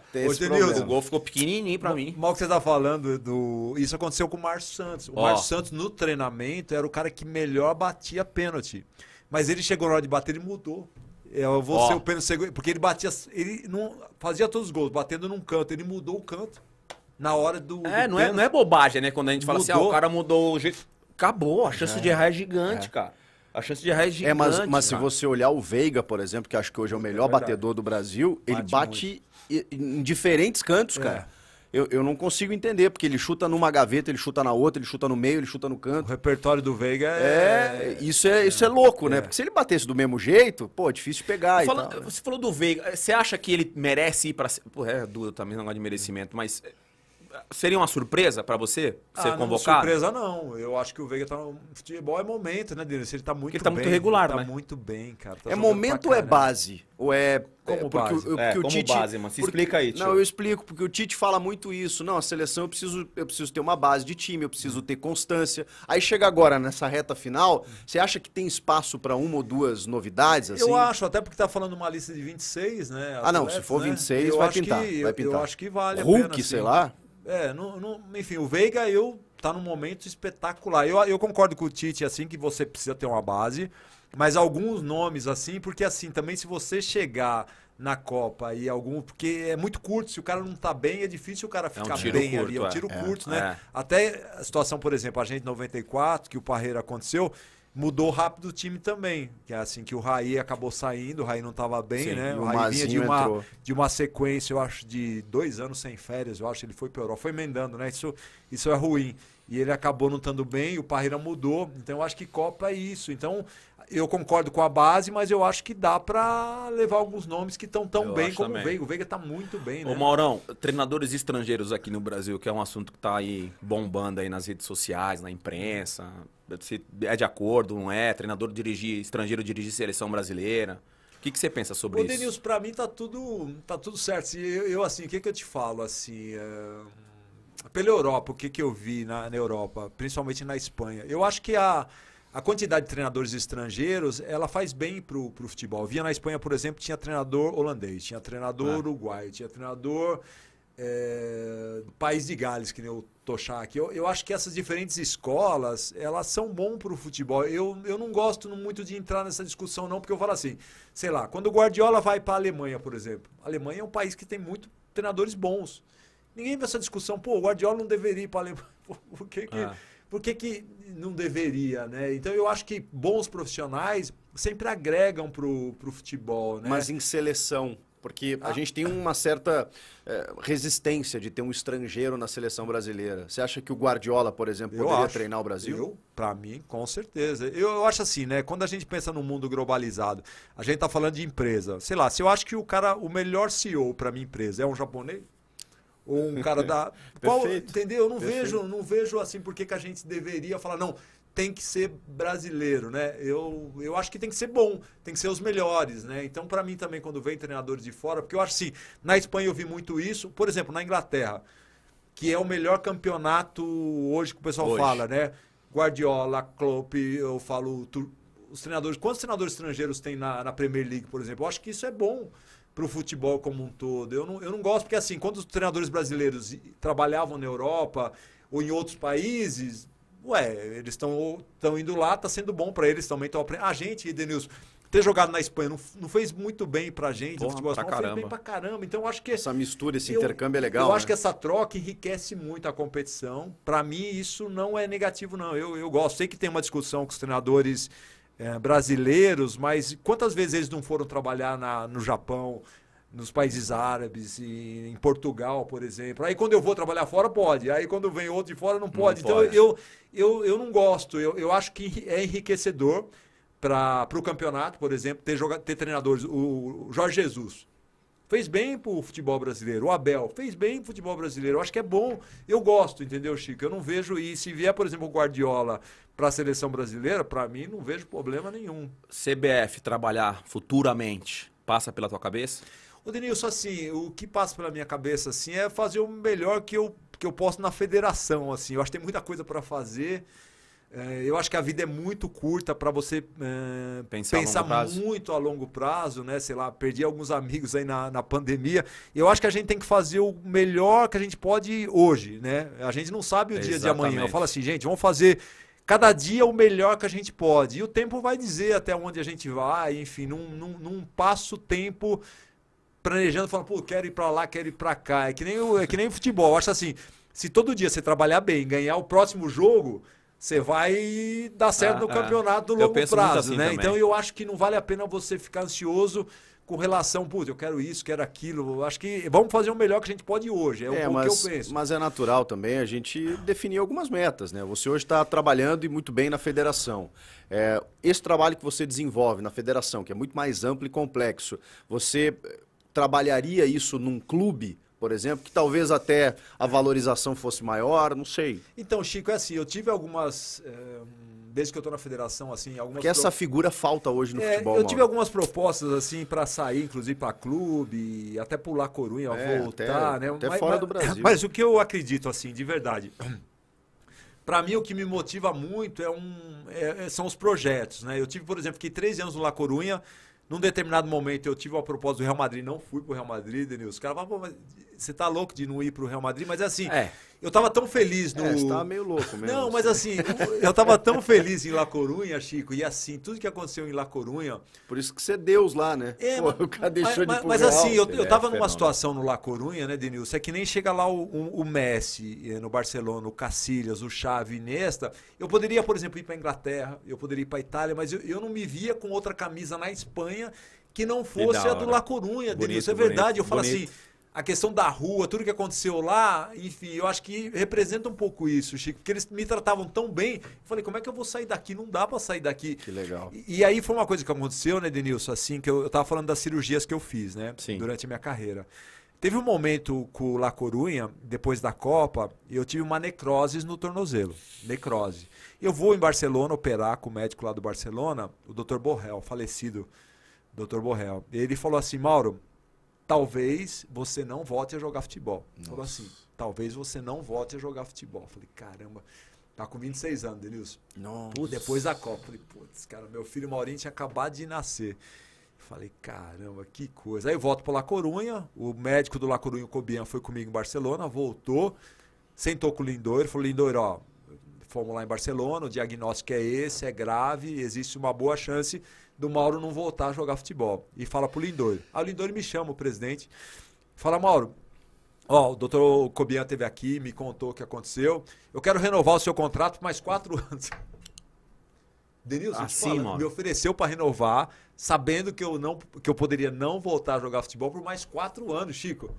o gol ficou pequenininho pra mim. Mal que você tá falando, do isso aconteceu com o Márcio Santos. O Márcio Santos no treinamento era o cara que melhor batia pênalti. Mas ele chegou na hora de bater, ele mudou. É, eu vou Ó. ser o pênalti segundo Porque ele batia. Ele não fazia todos os gols, batendo num canto. Ele mudou o canto na hora do. É, do não, é não é bobagem, né? Quando a gente fala assim, Mudou. assim, ah, o cara mudou o jeito. Acabou, a chance é. de errar é gigante, é. cara. A chance de errar é gigante. É, mas, mas se você olhar o Veiga, por exemplo, que acho que hoje é o melhor batedor do Brasil, ele Bate em diferentes cantos, cara eu, eu não consigo entender, porque ele chuta numa gaveta, ele chuta na outra, ele chuta no meio, ele chuta no canto. O repertório do Veiga é. é isso é, é, isso é louco, né? é. né? Porque se ele batesse do mesmo jeito, pô, difícil pegar Fala, tal, né? Você falou do Veiga, você acha que ele merece ir pra. Pô, é duro também não negócio de merecimento, mas seria uma surpresa para você ser ah, convocado? Não, surpresa não. Eu acho que o Veiga tá no futebol é momento, né, Denis? Ele tá muito Porque ele tá bem, muito regular, ele tá né? Tá muito bem, cara. Tá é momento ou é base? Ou é, é como é, base? O, é, como Tite, base, mano. Se porque, explica aí, tio. Não, eu explico porque o Tite fala muito isso. Não, a seleção eu preciso, eu preciso ter uma base de time, eu preciso ter constância. Aí chega agora nessa reta final, você acha que tem espaço para uma ou duas novidades assim? Eu acho, até porque tá falando uma lista de 26, né? Atletas, ah, não, se for 26 né? vai pintar, que, vai pintar. Eu acho que vale Hulk, a pena, sei assim. lá. É, enfim, o Veiga eu tá num momento espetacular. Eu, eu concordo com o Tite, assim, que você precisa ter uma base, mas alguns nomes, assim, porque assim, também se você chegar na Copa e algum. Porque é muito curto, se o cara não tá bem, é difícil o cara ficar é um bem curto, ali. É um é. tiro é, curto, né? é, né? Até a situação, por exemplo, a gente 94, que o Parreira aconteceu mudou rápido o time também. Que é assim que o Raí acabou saindo, o Raí não estava bem, Sim, né? O, o Raí vinha de uma, de uma sequência, eu acho, de dois anos sem férias, eu acho, ele foi pior. Foi emendando, né? Isso, isso é ruim. E ele acabou não estando bem, o Parreira mudou. Então eu acho que Copa é isso. Então eu concordo com a base, mas eu acho que dá para levar alguns nomes que estão tão, tão bem como também. o Veiga. O Veiga está muito bem, né? Ô Maurão, treinadores estrangeiros aqui no Brasil, que é um assunto que está aí bombando aí nas redes sociais, na imprensa. Se é de acordo, não é? Treinador dirigir, estrangeiro dirigir seleção brasileira. O que, que você pensa sobre isso? isso? Denilson, para mim tá tudo, tá tudo certo. Eu, eu assim, o que, que eu te falo? Assim, é... Pela Europa, o que, que eu vi na, na Europa, principalmente na Espanha? Eu acho que a a quantidade de treinadores estrangeiros, ela faz bem pro, pro futebol. Via na Espanha, por exemplo, tinha treinador holandês, tinha treinador ah. uruguaio, tinha treinador é, País de Gales, que nem o Tochak. Eu, eu acho que essas diferentes escolas, elas são bom pro futebol. Eu, eu não gosto muito de entrar nessa discussão, não, porque eu falo assim, sei lá, quando o Guardiola vai para a Alemanha, por exemplo. A Alemanha é um país que tem muito treinadores bons. Ninguém vê essa discussão, pô, o Guardiola não deveria ir para Alemanha. Por que que... Ah. Por que, que não deveria, né? Então eu acho que bons profissionais sempre agregam pro, pro futebol, né? Mas em seleção, porque a ah. gente tem uma certa é, resistência de ter um estrangeiro na seleção brasileira. Você acha que o Guardiola, por exemplo, poderia treinar o Brasil? Para mim, com certeza. Eu, eu, acho assim, né? Quando a gente pensa no mundo globalizado, a gente tá falando de empresa. Sei lá, se eu acho que o cara, o melhor CEO para minha empresa é um japonês, um cara da. Qual, entendeu? Eu não Perfeito. vejo, não vejo assim porque que a gente deveria falar, não, tem que ser brasileiro, né? Eu, eu acho que tem que ser bom, tem que ser os melhores, né? Então, para mim também, quando vem treinadores de fora, porque eu acho assim, na Espanha eu vi muito isso, por exemplo, na Inglaterra, que é o melhor campeonato hoje que o pessoal hoje. fala, né? Guardiola, Klopp, eu falo, tu, os treinadores, quantos treinadores estrangeiros tem na, na Premier League, por exemplo? Eu acho que isso é bom para o futebol como um todo. Eu não, eu não gosto, porque assim, quando os treinadores brasileiros trabalhavam na Europa ou em outros países, ué, eles estão indo lá, tá sendo bom para eles também. Tão aprendendo. A gente, Edenilson, ter jogado na Espanha não, não fez muito bem para a gente, Porra, futebol pra não caramba. fez bem para caramba. Então eu acho que essa mistura, esse eu, intercâmbio é legal. Eu né? acho que essa troca enriquece muito a competição. Para mim isso não é negativo não. Eu, eu gosto, sei que tem uma discussão com os treinadores é, brasileiros, mas quantas vezes eles não foram trabalhar na, no Japão, nos países árabes, e em Portugal, por exemplo? Aí quando eu vou trabalhar fora, pode. Aí quando vem outro de fora, não pode. Não então pode. Eu, eu, eu não gosto. Eu, eu acho que é enriquecedor para o campeonato, por exemplo, ter, joga, ter treinadores. O Jorge Jesus Fez bem pro futebol brasileiro. O Abel fez bem pro futebol brasileiro. Eu acho que é bom. Eu gosto, entendeu, Chico? Eu não vejo. isso se vier, por exemplo, o Guardiola para a seleção brasileira, para mim não vejo problema nenhum. CBF trabalhar futuramente passa pela tua cabeça? O Denilson, assim, o que passa pela minha cabeça assim é fazer o melhor que eu, que eu posso na federação, assim. Eu acho que tem muita coisa para fazer. É, eu acho que a vida é muito curta para você é, pensar, pensar a muito a longo prazo, né? Sei lá, perdi alguns amigos aí na, na pandemia. Eu acho que a gente tem que fazer o melhor que a gente pode hoje, né? A gente não sabe o Exatamente. dia de amanhã. Eu falo assim, gente, vamos fazer cada dia o melhor que a gente pode. E o tempo vai dizer até onde a gente vai, enfim, não, não, não passo tempo planejando, falando, pô, quero ir para lá, quero ir para cá. É que nem, é que nem futebol. Eu acho assim, se todo dia você trabalhar bem, ganhar o próximo jogo você vai dar certo ah, no ah. campeonato ah, do longo prazo, assim né? Também. Então eu acho que não vale a pena você ficar ansioso com relação, putz, eu quero isso, quero aquilo. Acho que vamos fazer o melhor que a gente pode hoje. É, é o mas, que eu penso. Mas é natural também a gente definir algumas metas, né? Você hoje está trabalhando e muito bem na federação. É, esse trabalho que você desenvolve na federação, que é muito mais amplo e complexo, você eh, trabalharia isso num clube? por exemplo, que talvez até a valorização fosse maior, não sei. Então, Chico, é assim, eu tive algumas. É, desde que eu estou na federação, assim, algumas. Que pro... essa figura falta hoje no é, futebol. Eu Mauro. tive algumas propostas, assim, para sair, inclusive, para clube, até pular Corunha, é, voltar, até, né? Até mas, fora mas, do Brasil. Mas o que eu acredito, assim, de verdade. Para mim, o que me motiva muito é um, é, são os projetos. Né? Eu tive, por exemplo, fiquei três anos no La Corunha, num determinado momento eu tive uma proposta do Real Madrid, não fui pro Real Madrid, Denilson. Os caras falaram, pô, mas você tá louco de não ir pro Real Madrid, mas é assim. É. Eu tava tão feliz no. É, tá meio louco mesmo. Não, mas assim. assim, eu tava tão feliz em La Corunha, Chico, e assim, tudo que aconteceu em La Corunha. Por isso que você é Deus lá, né? É, Pô, mas, o cara deixou mas, de Mas assim, eu, eu é tava é, numa situação no La Corunha, né, Denilson? É que nem chega lá o, o Messi eh, no Barcelona, o Cacilhas, o Xavi, Nesta. Eu poderia, por exemplo, ir pra Inglaterra, eu poderia ir pra Itália, mas eu, eu não me via com outra camisa na Espanha que não fosse a do La Corunha, Denilson. É verdade, bonito, eu falo assim, bonito. assim a questão da rua, tudo que aconteceu lá, enfim, eu acho que representa um pouco isso, Chico, porque eles me tratavam tão bem. Eu falei, como é que eu vou sair daqui? Não dá para sair daqui. Que legal. E, e, aí foi uma coisa que aconteceu, né, Denilson, assim, que eu, eu tava falando das cirurgias que eu fiz, né, Sim. durante a minha carreira. Teve um momento com o La Corunha, depois da Copa, eu tive uma necrose no tornozelo. Necrose. Eu vou em Barcelona operar com o médico lá do Barcelona, o Dr. Borrell, falecido Dr. Borrell. Ele falou assim: Mauro, talvez você não volte a jogar futebol. Falou tipo assim, talvez você não volte a jogar futebol. falei, caramba, tá com 26 anos, Denilson. Pô, depois da Copa. falei, putz, cara, meu filho Maurinho tinha acabado de nascer. falei, caramba, que coisa. Aí eu volto para La Corunha, o médico do La Corunha, o Cobian, foi comigo em Barcelona, voltou, sentou com o Lindor, falou, Lindor, ó, fomos lá em Barcelona, o diagnóstico é esse, é grave, existe uma boa chance do Mauro não voltar a jogar futebol. E fala pro Lindor. Aí o Lindor me chama, o presidente. Fala, Mauro, Ó, o doutor Cobian teve aqui, me contou o que aconteceu. Eu quero renovar o seu contrato por mais quatro anos. Denilson, assim, fala, me ofereceu para renovar, sabendo que eu, não, que eu poderia não voltar a jogar futebol por mais quatro anos, Chico.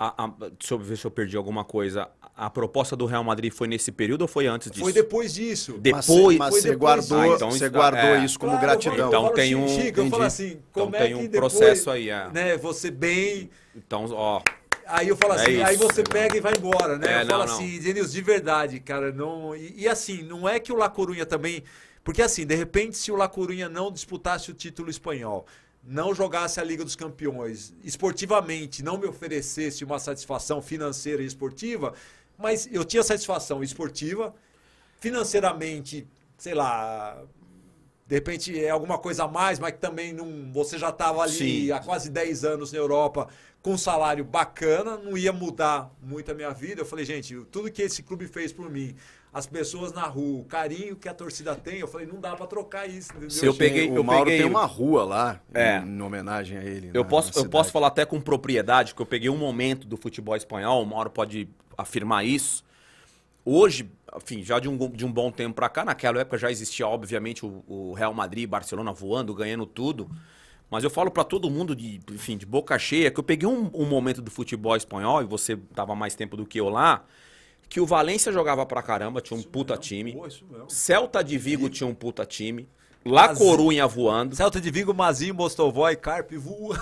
A, a, sobre ver se eu perdi alguma coisa. A proposta do Real Madrid foi nesse período ou foi antes disso? Foi depois disso. Depois, mas você guardou, ah, então, você guardou é, isso como claro, gratidão. Então tem assim, um, Chico, eu falo assim, então é tem um processo aí, é. né? Você bem. Então, ó. Aí eu falo é assim, isso, aí você pega e vai embora, né? É, eu falo não, assim, Denilson, de verdade, cara, não. E, e assim, não é que o La Corunha também, porque assim, de repente, se o La Corunha não disputasse o título espanhol, não jogasse a Liga dos Campeões esportivamente, não me oferecesse uma satisfação financeira e esportiva, mas eu tinha satisfação esportiva, financeiramente, sei lá, de repente é alguma coisa a mais, mas que também não, você já estava ali Sim. há quase 10 anos na Europa com um salário bacana, não ia mudar muito a minha vida. Eu falei, gente, tudo que esse clube fez por mim, as pessoas na rua, o carinho que a torcida tem, eu falei, não dá para trocar isso, entendeu? Se eu peguei, o eu Mauro peguei... tem uma rua lá é. em, homenagem a ele. Eu na, né, posso, na eu posso falar até com propriedade, porque eu peguei um momento do futebol espanhol, o Mauro pode afirmar isso. Hoje, enfim, já de um, de um bom tempo para cá, naquela época já existia, obviamente, o, o Real Madrid, Barcelona voando, ganhando tudo. Mas eu falo para todo mundo, de, enfim, de boca cheia, que eu peguei um, um momento do futebol espanhol, e você tava mais tempo do que eu lá, que o Valência jogava pra caramba, tinha um isso puta mesmo. time. Pô, Celta de Vigo tinha um puta time. lá Corunha voando. Celta de Vigo, Mazinho, Mostovói, Carpe voando.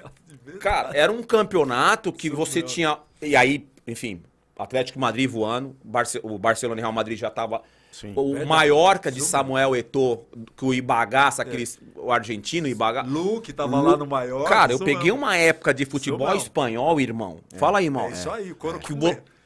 Cara, era um campeonato que isso você mesmo. tinha. E aí, enfim, Atlético Madrid voando, Barce... o Barcelona e Real Madrid já tava. Sim. O Verdade. Mallorca de Sim. Samuel Eto'o, que o Ibagaça, aquele é. o argentino Ibagaça. Lu, que tava Lu... lá no Mallorca. Cara, eu peguei mesmo. uma época de futebol espanhol, irmão. É. Fala aí, irmão. É isso aí, quando é. que...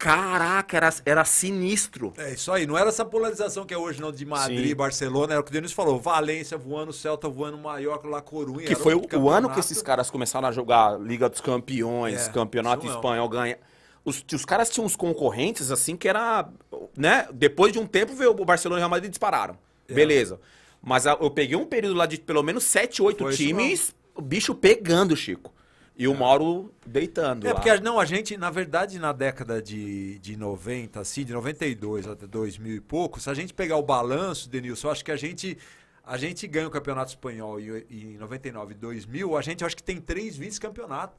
Caraca, era, era sinistro. É isso aí. Não era essa polarização que é hoje, não, de Madrid, Sim. Barcelona. Era o que o Denis falou. Valência voando, Celta voando, Maior, La Coruña. Que foi o, o, ano que esses caras começaram a jogar Liga dos Campeões, é, Campeonato Espanhol, ganha. Os, os caras tinham uns concorrentes, assim, que era... né? Depois de um tempo, veio o Barcelona e o Real Madrid dispararam. É. Beleza. Mas eu peguei um período lá de pelo menos 7, 8 foi times, o bicho pegando, Chico. E o é. Mauro deitando. É, lá. porque não, a gente, na verdade, na década de, de 90, assim, de 92 até 2000 e pouco, se a gente pegar o balanço, Denilson, acho que a gente. A gente ganha o campeonato espanhol em, em 99 e 2000, a gente acho que tem três vice-campeonatos.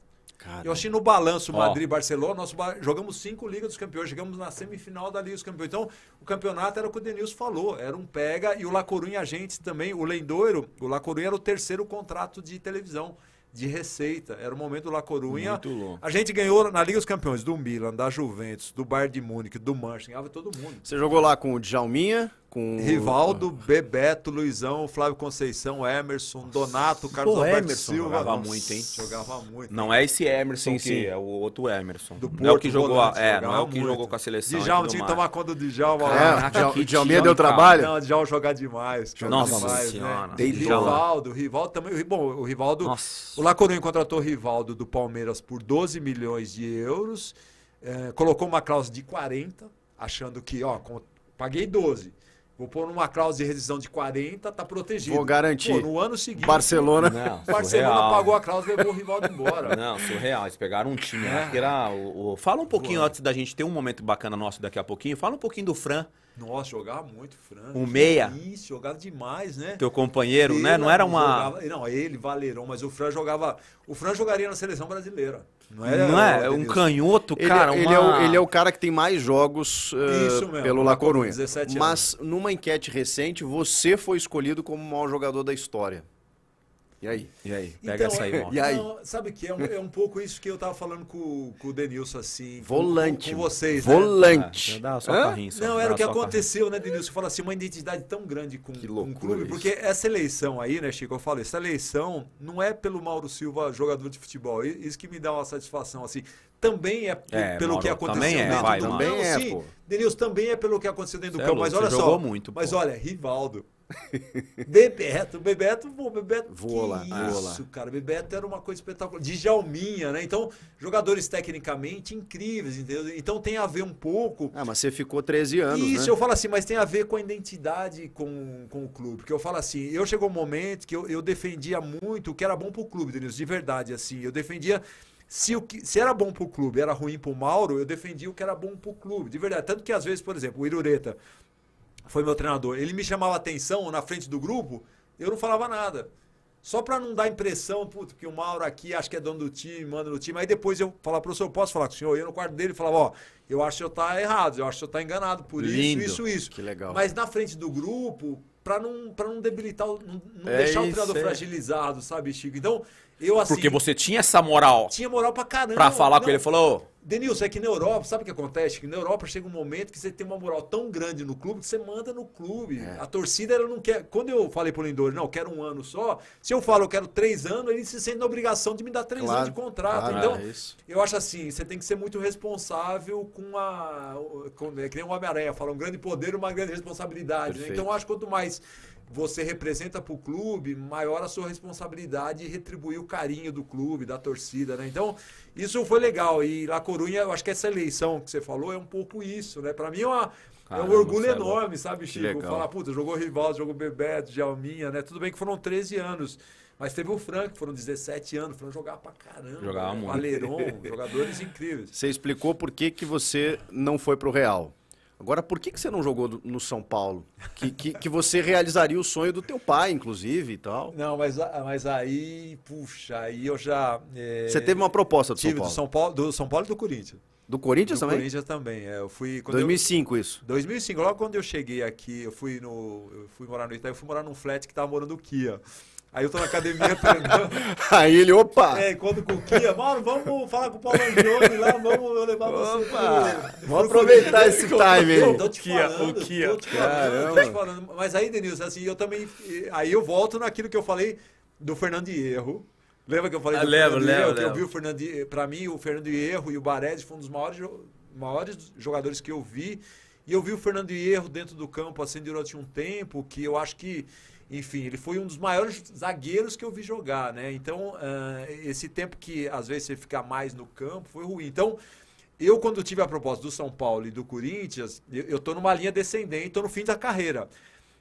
Eu acho que no balanço Madrid Barcelona, nós jogamos cinco ligas dos Campeões, chegamos na semifinal da Liga dos Campeões. Então, o campeonato era o que o Denilson falou, era um pega e o La Coruña, a gente também, o Lendoiro, o La Coruña era o terceiro contrato de televisão de receita. Era o momento do La Corunha. A gente ganhou na Liga dos Campeões do Milan, da Juventus, do Bayern de Munique, do Manchester, ganhava todo mundo. Você jogou lá com o Djalminha? com Rivaldo, Bebeto, Luizão, Flávio Conceição, Emerson, Donato, Carlos Pô, Alberto Emerson Silva. jogava muito, hein? Jogava muito. Não é esse Emerson Sim, que sim. é o outro Emerson. Do não é o que jogou, a- é, não é o que muito. jogou com a seleção. e Djalma tinha que tomar conta do Djalma lá. Caraca, deu trabalho? Não, Djalma jogar demais. Jogar Nossa demais, né? Senhora. Né? Dei Djalma. Rivaldo, Rivaldo também. o Bom, o Rivaldo. O Nossa. contratou o Rivaldo do Palmeiras por 12 milhões de euros, eh, colocou uma cláusula de 40, achando que, ó, paguei 12, Vou pôr numa cláusula de rescisão de 40, tá protegido. Vou garantir. Pô, no ano seguinte. Barcelona. Não, Barcelona surreal. pagou a cláusula e levou o Rivaldo embora. Não, surreal. Eles pegaram um time, né? Que era o, o... Fala um pouquinho Boa. antes da gente ter um momento bacana nosso daqui a pouquinho. Fala um pouquinho do Fran. Nossa, jogava muito, Fran. O meia. Isso, jogava demais, né? Teu companheiro, ele, né? Não era uma. Jogava, não, ele, Valerão, mas o Fran jogava. O Fran jogaria na seleção brasileira. Não, é? não é? é um canhoto, ele, é- cara. Ele, uma... é o, ele, é o, cara que tem mais jogos uh, pelo La Coruña. Mas numa enquete recente, você foi escolhido como o maior jogador da história. E aí? E aí? Então, Pega então, essa aí, é, Mauro. E aí? sabe o que? É um, é um pouco isso que eu tava falando com, com o Denilson, assim. Volante. Com, com vocês, né? Volante. Né? dá só carrinho. Só, não, era o que aconteceu, carrinho. né, Denilson? Fala assim, uma identidade tão grande com, o um clube. Isso. Porque essa eleição aí, né, Chico? Eu falo, essa eleição não é pelo Mauro Silva, jogador de futebol. Isso que me dá uma satisfação, assim. Também é, é pelo Mauro, que aconteceu também é, dentro é, vai, do... Também é, sim, Denilson, também é pelo que aconteceu dentro Cê do é campo. É louco, mas olha só. Muito, mas pô. olha, Rivaldo. Bebeto, Bebeto, pô, Bebeto. Voou lá, isso, lá. cara. Bebeto era uma coisa espetacular. Djalminha, né? Então, jogadores tecnicamente incríveis, entendeu? Então tem a ver um pouco. Ah, mas você ficou 13 anos. Isso, né? eu falo assim, mas tem a ver com a identidade com, com o clube. Porque eu falo assim, eu chegou um momento que eu, eu defendia muito o que era bom pro clube, Denilson, de verdade, assim. Eu defendia. Se, o que, se era bom pro clube, era ruim pro Mauro, eu defendia o que era bom pro clube, de verdade. Tanto que às vezes, por exemplo, o Irureta foi meu treinador, ele me chamava atenção na frente do grupo, eu não falava nada. Só para não dar impressão, puto, que o Mauro aqui acho que é dono do time, manda no time. Aí depois eu falava, professor, eu posso falar com o senhor? Eu ia no quarto dele e falava, ó, eu acho que eu tá errado, eu acho que eu tá enganado por Lindo. isso, isso, isso. Que legal. Mas na frente do grupo, para não, pra não debilitar, não, não é deixar isso, o treinador é. fragilizado, sabe, Chico? Então, eu assim. Porque você tinha essa moral. Tinha moral pra caramba. Pra falar não, com ele, falou. Denilson, é que na Europa, sabe o que acontece? Que na Europa chega um momento que você tem uma moral tão grande no clube que você manda no clube. É. A torcida, ela não quer. Quando eu falei pro Lindor, não, eu quero um ano só. Se eu falo, eu quero três anos, ele se sente na obrigação de me dar três claro. anos de contrato. então, é eu acho assim, você tem que ser muito responsável com a. Com, é que nem o Homem-Aranha fala, um grande poder, uma grande responsabilidade. Né? Então, eu acho que quanto mais você representa para o clube, maior a sua responsabilidade e retribuir o carinho do clube, da torcida, né? Então, isso foi legal. E La Corunha, eu acho que essa eleição que você falou é um pouco isso, né? Para mim é, uma, Caramba, é um orgulho é enorme, sabe, Chico? Falar, puta, jogou Rivaldo, jogou Bebeto, Jalminha, né? Tudo bem que foram 13 anos. Mas teve o Frank, foram 17 anos, foram jogar para pra caramba. Jogava né? muito. Valeron, jogadores incríveis. Você explicou por que, que você não foi pro Real. Agora, por que, que você não jogou no São Paulo? Que, que, que você realizaria o sonho do teu pai, inclusive, e tal. Não, mas, mas aí, puxa, aí eu já... É, você teve uma proposta do São Paulo? do São Paulo, do São Paulo e do Corinthians. Do Corinthians do também? Do Corinthians também. É, eu fui 2005 eu, isso. 2005, logo quando eu cheguei aqui, eu fui no eu fui morar no Itaú, eu fui morar num flat que estava morando o Kia. Aí eu tô na academia treinando. Aí ele, opa! É, enquanto com o Kia, mano, vamos falar com o Paulo Angione lá, vamos levar Opa! Vamos aproveitar esse time aí. O Kia, o Kia. Tô te falando, tô te falando. Mas aí, Denilson, assim, eu também. Aí eu volto naquilo que eu falei do Fernando Erro. Lembra que eu falei ah, do lembro, Fernando lembro, Erro? Que eu vi o Fernando. Pra mim, o Fernando Erro e o Baresi foram um dos maiores, maiores jogadores que eu vi. E eu vi o Fernando Erro dentro do campo, assim, durante um tempo, que eu acho que enfim, ele foi um dos maiores zagueiros que eu vi jogar, né? Então, uh, esse tempo que às vezes você fica mais no campo foi ruim. Então, eu, quando tive a proposta do São Paulo e do Corinthians, eu, eu tô numa linha descendente, tô no fim da carreira.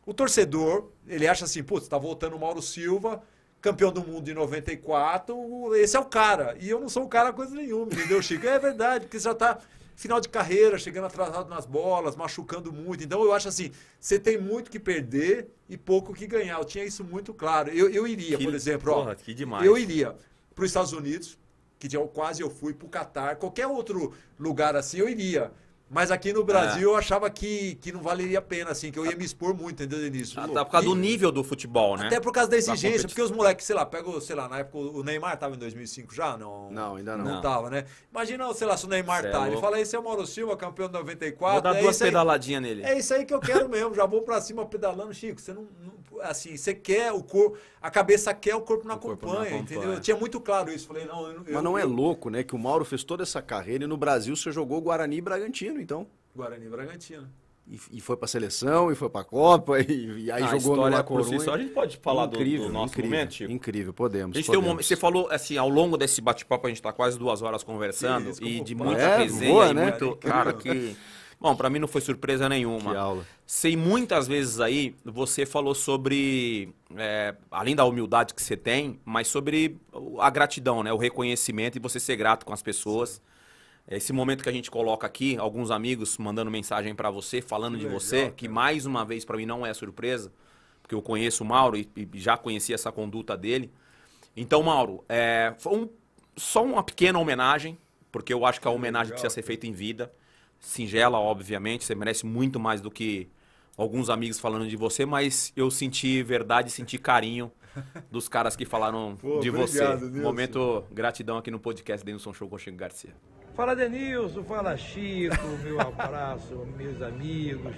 O torcedor, ele acha assim, putz, tá voltando o Mauro Silva, campeão do mundo em 94, esse é o cara. E eu não sou o cara coisa nenhuma, entendeu, Chico? É verdade, porque você já tá final de carreira, chegando atrasado nas bolas, machucando muito. Então eu acho assim, você tem muito que perder e pouco que ganhar. Eu tinha isso muito claro. Eu, eu iria, que, por exemplo, porra, ó, que demais. eu iria para os Estados Unidos, que quase eu fui, para o Catar, qualquer outro lugar assim, eu iria. Mas aqui no é. Brasil é. eu achava que, que não valeria a pena, assim, que eu ia me expor muito, entendeu, Denise? Ah, tá por causa e, do nível do futebol, né? Até por causa da exigência, porque os moleques, sei lá, pegam, sei lá, na época o Neymar tava em 2005 já? Não, não ainda não. Não tava, né? Imagina, sei lá, se o Neymar Cê é tá. É ele fala, esse é o Mauro Silva, campeão de 94. Vou dar é duas pedaladinhas nele. É isso aí que eu quero mesmo, já vou pra cima pedalando, Chico. Você não, não assim, você quer o corpo, a cabeça quer, o corpo não, o acompanha, corpo não acompanha, entendeu? Eu tinha muito claro isso, falei, não... Eu, Mas não eu, é louco, né, que o Mauro fez toda essa carreira e no Brasil você jogou Guarani e Bragantino então? Guarani Bragantino. E, e foi para seleção, e foi para a Copa, e, e aí a jogou no La Coruña. Si, a gente pode falar incrível, do, do nosso incrível, momento, Chico? Incrível, podemos. A gente podemos. Tem um momento, você falou, assim, ao longo desse bate-papo, a gente está quase duas horas conversando, e de muita é, resenha, boa, né? muito... Cara, que... Bom, para mim não foi surpresa nenhuma. Que aula. Sei muitas vezes aí, você falou sobre, é, além da humildade que você tem, mas sobre a gratidão, né? O reconhecimento e você ser grato com as pessoas. Sim. É, esse momento que a gente coloca aqui, alguns amigos mandando mensagem para você, falando de você, cara. que mais uma vez para mim não é surpresa, porque eu conheço o Mauro e, e já conheci essa conduta dele. Então, Mauro, é, um, só uma pequena homenagem, porque eu acho que a homenagem Legal, precisa ser feita em vida. Singela, obviamente, você merece muito mais do que alguns amigos falando de você, mas eu senti verdade, senti carinho dos caras que falaram Pô, de obrigado, você. Deus. Momento gratidão aqui no podcast Denilson Show com Chico Garcia. Fala Denilson, fala Chico, meu abraço, meus amigos.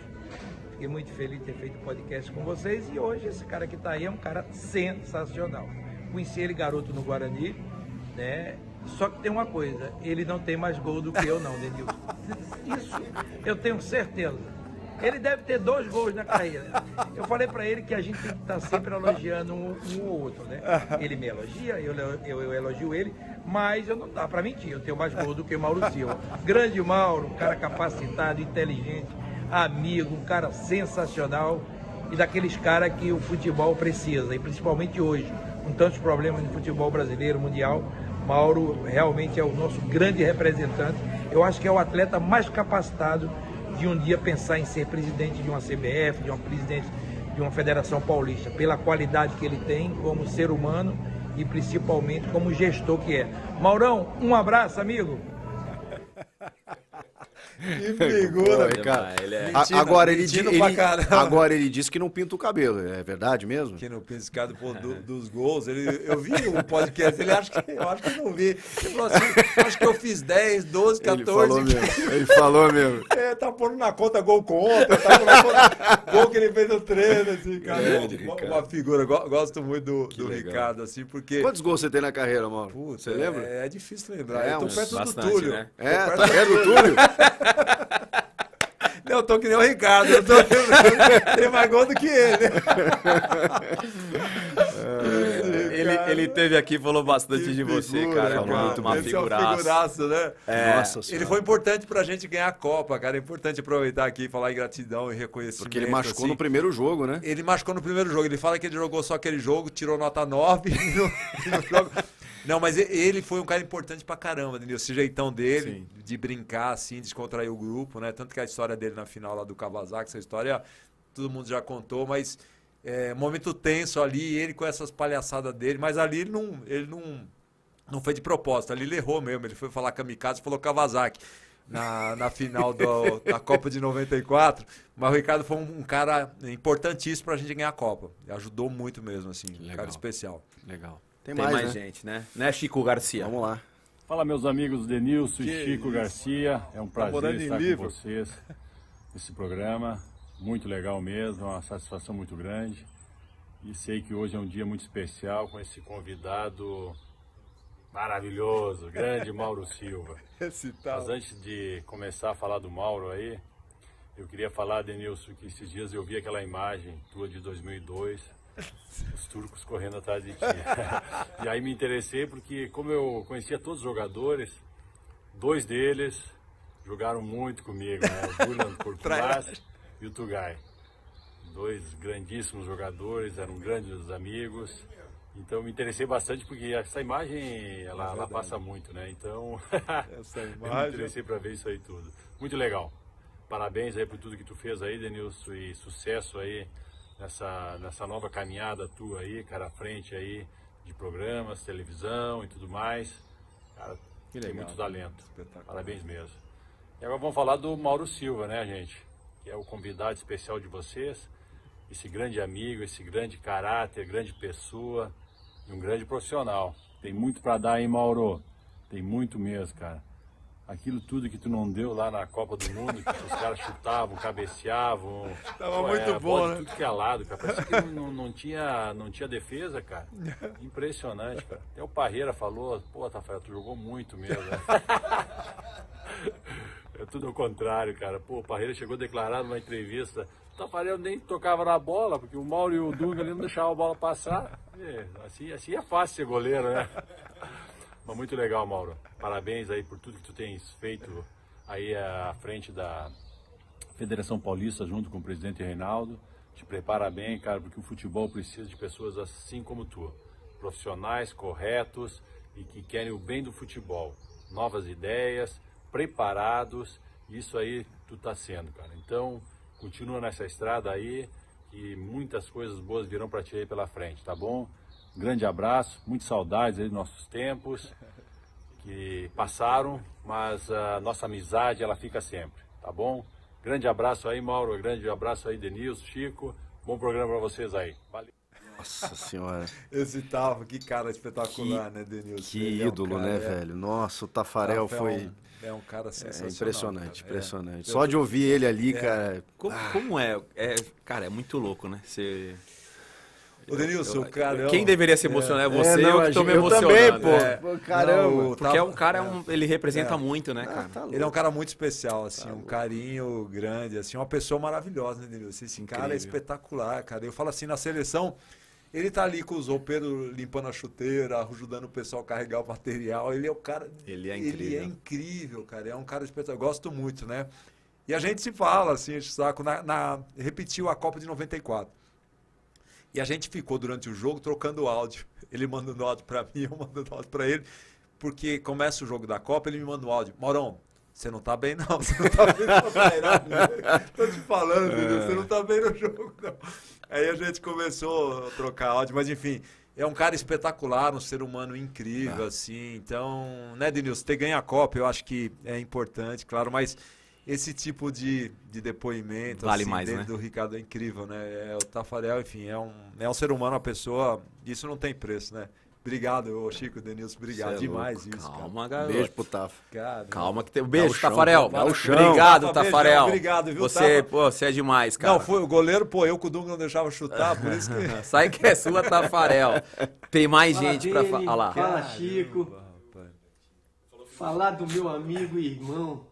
Fiquei muito feliz de ter feito o podcast com vocês e hoje esse cara que está aí é um cara sensacional. Conheci ele garoto no Guarani, né? Só que tem uma coisa, ele não tem mais gol do que eu não, Denilson. Isso eu tenho certeza. Ele deve ter dois gols na carreira. Eu falei para ele que a gente tem que estar tá sempre elogiando um, um ou outro, né? Ele me elogia, eu, eu, eu elogio ele, mas eu não dá para mentir, eu tenho mais gol do que o Mauro Silva. Grande Mauro, um cara capacitado, inteligente, amigo, um cara sensacional e daqueles caras que o futebol precisa, e principalmente hoje, com tantos problemas no futebol brasileiro, mundial, Mauro realmente é o nosso grande representante. Eu acho que é o atleta mais capacitado de um dia pensar em ser presidente de uma CBF, de uma presidente de uma Federação Paulista, pela qualidade que ele tem como ser humano e principalmente como gestor que é. Maurão, um abraço, amigo. Que figura, né, Olha, cara. Ele é... Mentindo, agora, ele, ele, agora ele disse que não pinta o cabelo. É verdade mesmo? Que não pinta o cabelo do, dos gols. Ele, eu vi o podcast, ele acha que, eu acho que não vi. Ele falou assim: acho que eu fiz 10, 12, 14. Ele falou mesmo. Ele falou mesmo. É, tá pondo na conta gol contra, tá pondo gol que ele fez no treino, assim, cara. Grande, uma, uma, figura. Gosto muito do, do Ricardo, assim, porque. Quantos gols você tem na carreira, mano? Putz, você é, lembra? É, difícil lembrar. É, eu tô perto bastante, do Túlio. Né? É, tá perto do Túlio. Não, eu tô que nem o Ricardo. Eu tô tem mais gol do que ele. ele, ele teve aqui e falou bastante que de você, figura, cara. Falou cara. muito uma é figuraça. É um né? É. Nossa ele foi importante pra gente ganhar a Copa, cara. É importante aproveitar aqui e falar em gratidão e reconhecimento. Porque ele machucou assim. no primeiro jogo, né? Ele machucou no primeiro jogo. Ele fala que ele jogou só aquele jogo, tirou nota 9 no, no jogo. Não, mas ele foi um cara importante pra caramba, Danilo. Esse jeitão dele, Sim. de brincar, assim, descontrair o grupo, né? Tanto que a história dele na final lá do Kawasaki, essa história todo mundo já contou, mas é, momento tenso ali, ele com essas palhaçadas dele, mas ali ele não, ele não, não foi de propósito, ali ele errou mesmo, ele foi falar kamikaze e falou Kawasaki na, na final do, da Copa de 94, mas o Ricardo foi um, um cara importantíssimo para a gente ganhar a Copa, ajudou muito mesmo, assim, Legal. um cara especial. Legal. Tem, mais, mais né? gente, né? Né, Chico Garcia? Vamos lá. Fala, meus amigos Denilson e Chico isso? Garcia. É um tá prazer estar com vocês nesse programa. Muito legal mesmo, uma satisfação muito grande. E sei que hoje é um dia muito especial com esse convidado maravilhoso, grande Mauro Silva. Esse tal. Mas antes de começar a falar do Mauro aí, eu queria falar, Denilson, que esses dias eu vi aquela imagem tua de 2002, os turcos correndo atrás de ti. e aí me interessei porque, como eu conhecia todos os jogadores, dois deles jogaram muito comigo, né? o Julian Portugal e o Tugay. Dois grandíssimos jogadores, eram grandes amigos. Então me interessei bastante porque essa imagem ela, é ela passa muito, né? Então imagem... eu me interessei para ver isso aí tudo. Muito legal. Parabéns aí por tudo que tu fez aí, Denilson, e sucesso aí nessa, nessa nova caminhada tua aí, cara, à frente aí de programas, televisão e tudo mais. Cara, que legal, tem muito talento. Parabéns mesmo. E agora vamos falar do Mauro Silva, né, gente? Que é o convidado especial de vocês. Esse grande amigo, esse grande caráter, grande pessoa e um grande profissional. Tem muito para dar, hein, Mauro? Tem muito mesmo, cara aquilo tudo que tu não deu lá na Copa do Mundo, que os caras chutavam, cabeceavam. Tava muito é, bom, né? Tudo que é lado, cara. Parecia que não, não, tinha, não tinha defesa, cara. Impressionante, cara. Até o Parreira falou, pô, Tafael, tu jogou muito mesmo. Né? é tudo ao contrário, cara. Pô, o Parreira chegou declarado numa entrevista. O Tafarel nem tocava na bola, porque o Mauro e o Dunga ali não deixavam a bola passar. É, assim, assim é fácil ser goleiro, né? Mas muito legal, Mauro. Parabéns aí por tudo que tu tens feito aí à frente da Federação Paulista junto com o presidente Reinaldo. Te prepara bem, cara, porque o futebol precisa de pessoas assim como tu, profissionais corretos e que querem o bem do futebol, novas ideias, preparados. Isso aí tu tá sendo, cara. Então, continua nessa estrada aí e muitas coisas boas virão para ti aí pela frente, tá bom? grande abraço, muitas saudades aí dos nossos tempos que passaram, mas a nossa amizade ela fica sempre, tá bom? Grande abraço aí, Mauro, grande abraço aí, Denilson, Chico. Bom programa para vocês aí. Valeu. Nossa senhora. Esse Tava, que cara espetacular, que, né, Denilson? Que Ele ídolo, é um cara, né, é... velho? Nossa, o Tafarel foi. É um é cara é sensacional. É impressionante, cara. impressionante. É. Só de ouvir ele ali, é. cara. Como, ah. como é? é? Cara, é muito louco, né? Você. Ô, Denilson, eu, eu, Quem deveria se emocionar é, é você, é, não, eu que estou me emocionando. Eu também, né? é. pô. Caramba. Não, porque é um cara, é. Um, é. ele representa é. muito, né, ah, cara? Ah, tá ele é um cara muito especial, assim, tá um carinho grande, assim, uma pessoa maravilhosa, né, Denilson? Esse Incrível. cara é espetacular, cara. Eu falo assim, na seleção, ele tá ali com os roupeiros limpando a chuteira, ajudando o pessoal a carregar o material. Ele é o cara. Ele é incrível. Ele é incrível, cara. É um cara espetacular. Eu gosto muito, né? E a gente se fala, assim, saco. Na, na, repetiu a Copa de 94. E a gente ficou durante o jogo trocando áudio. Ele manda áudio para mim, eu mando áudio para ele. Porque começa o jogo da Copa, ele me manda o áudio. Morão, você não tá bem, não. Você não tá bem no Tô te falando, é. você não tá bem no jogo, não. Aí a gente começou a trocar áudio, mas enfim, é um cara espetacular, um ser humano incrível, ah. assim. Então, né, Denilson, ter ganho a Copa eu acho que é importante, claro, mas esse tipo de, de depoimento vale assim, mais, né? do Ricardo é incrível, né? É, o Tafarel, enfim, é um, é um ser humano, uma pessoa. Isso não tem preço, né? Obrigado, Chico, Denilson, obrigado é demais isso, Calma, cara. Garoto. Beijo pro Taf. Cara, Calma né? que tem... Beijo, chão, Tafarel. Dá o chão. Obrigado, Tafa, Tafarel. Beijão, obrigado, viu, você, Pô, você é demais, cara. Não, foi o goleiro, pô, eu com o Dunga não deixava chutar, por isso que... Sai que é sua, Tafarel. Tem mais fala gente dele, pra falar. Fala, Chico. Caramba, falar do meu amigo e irmão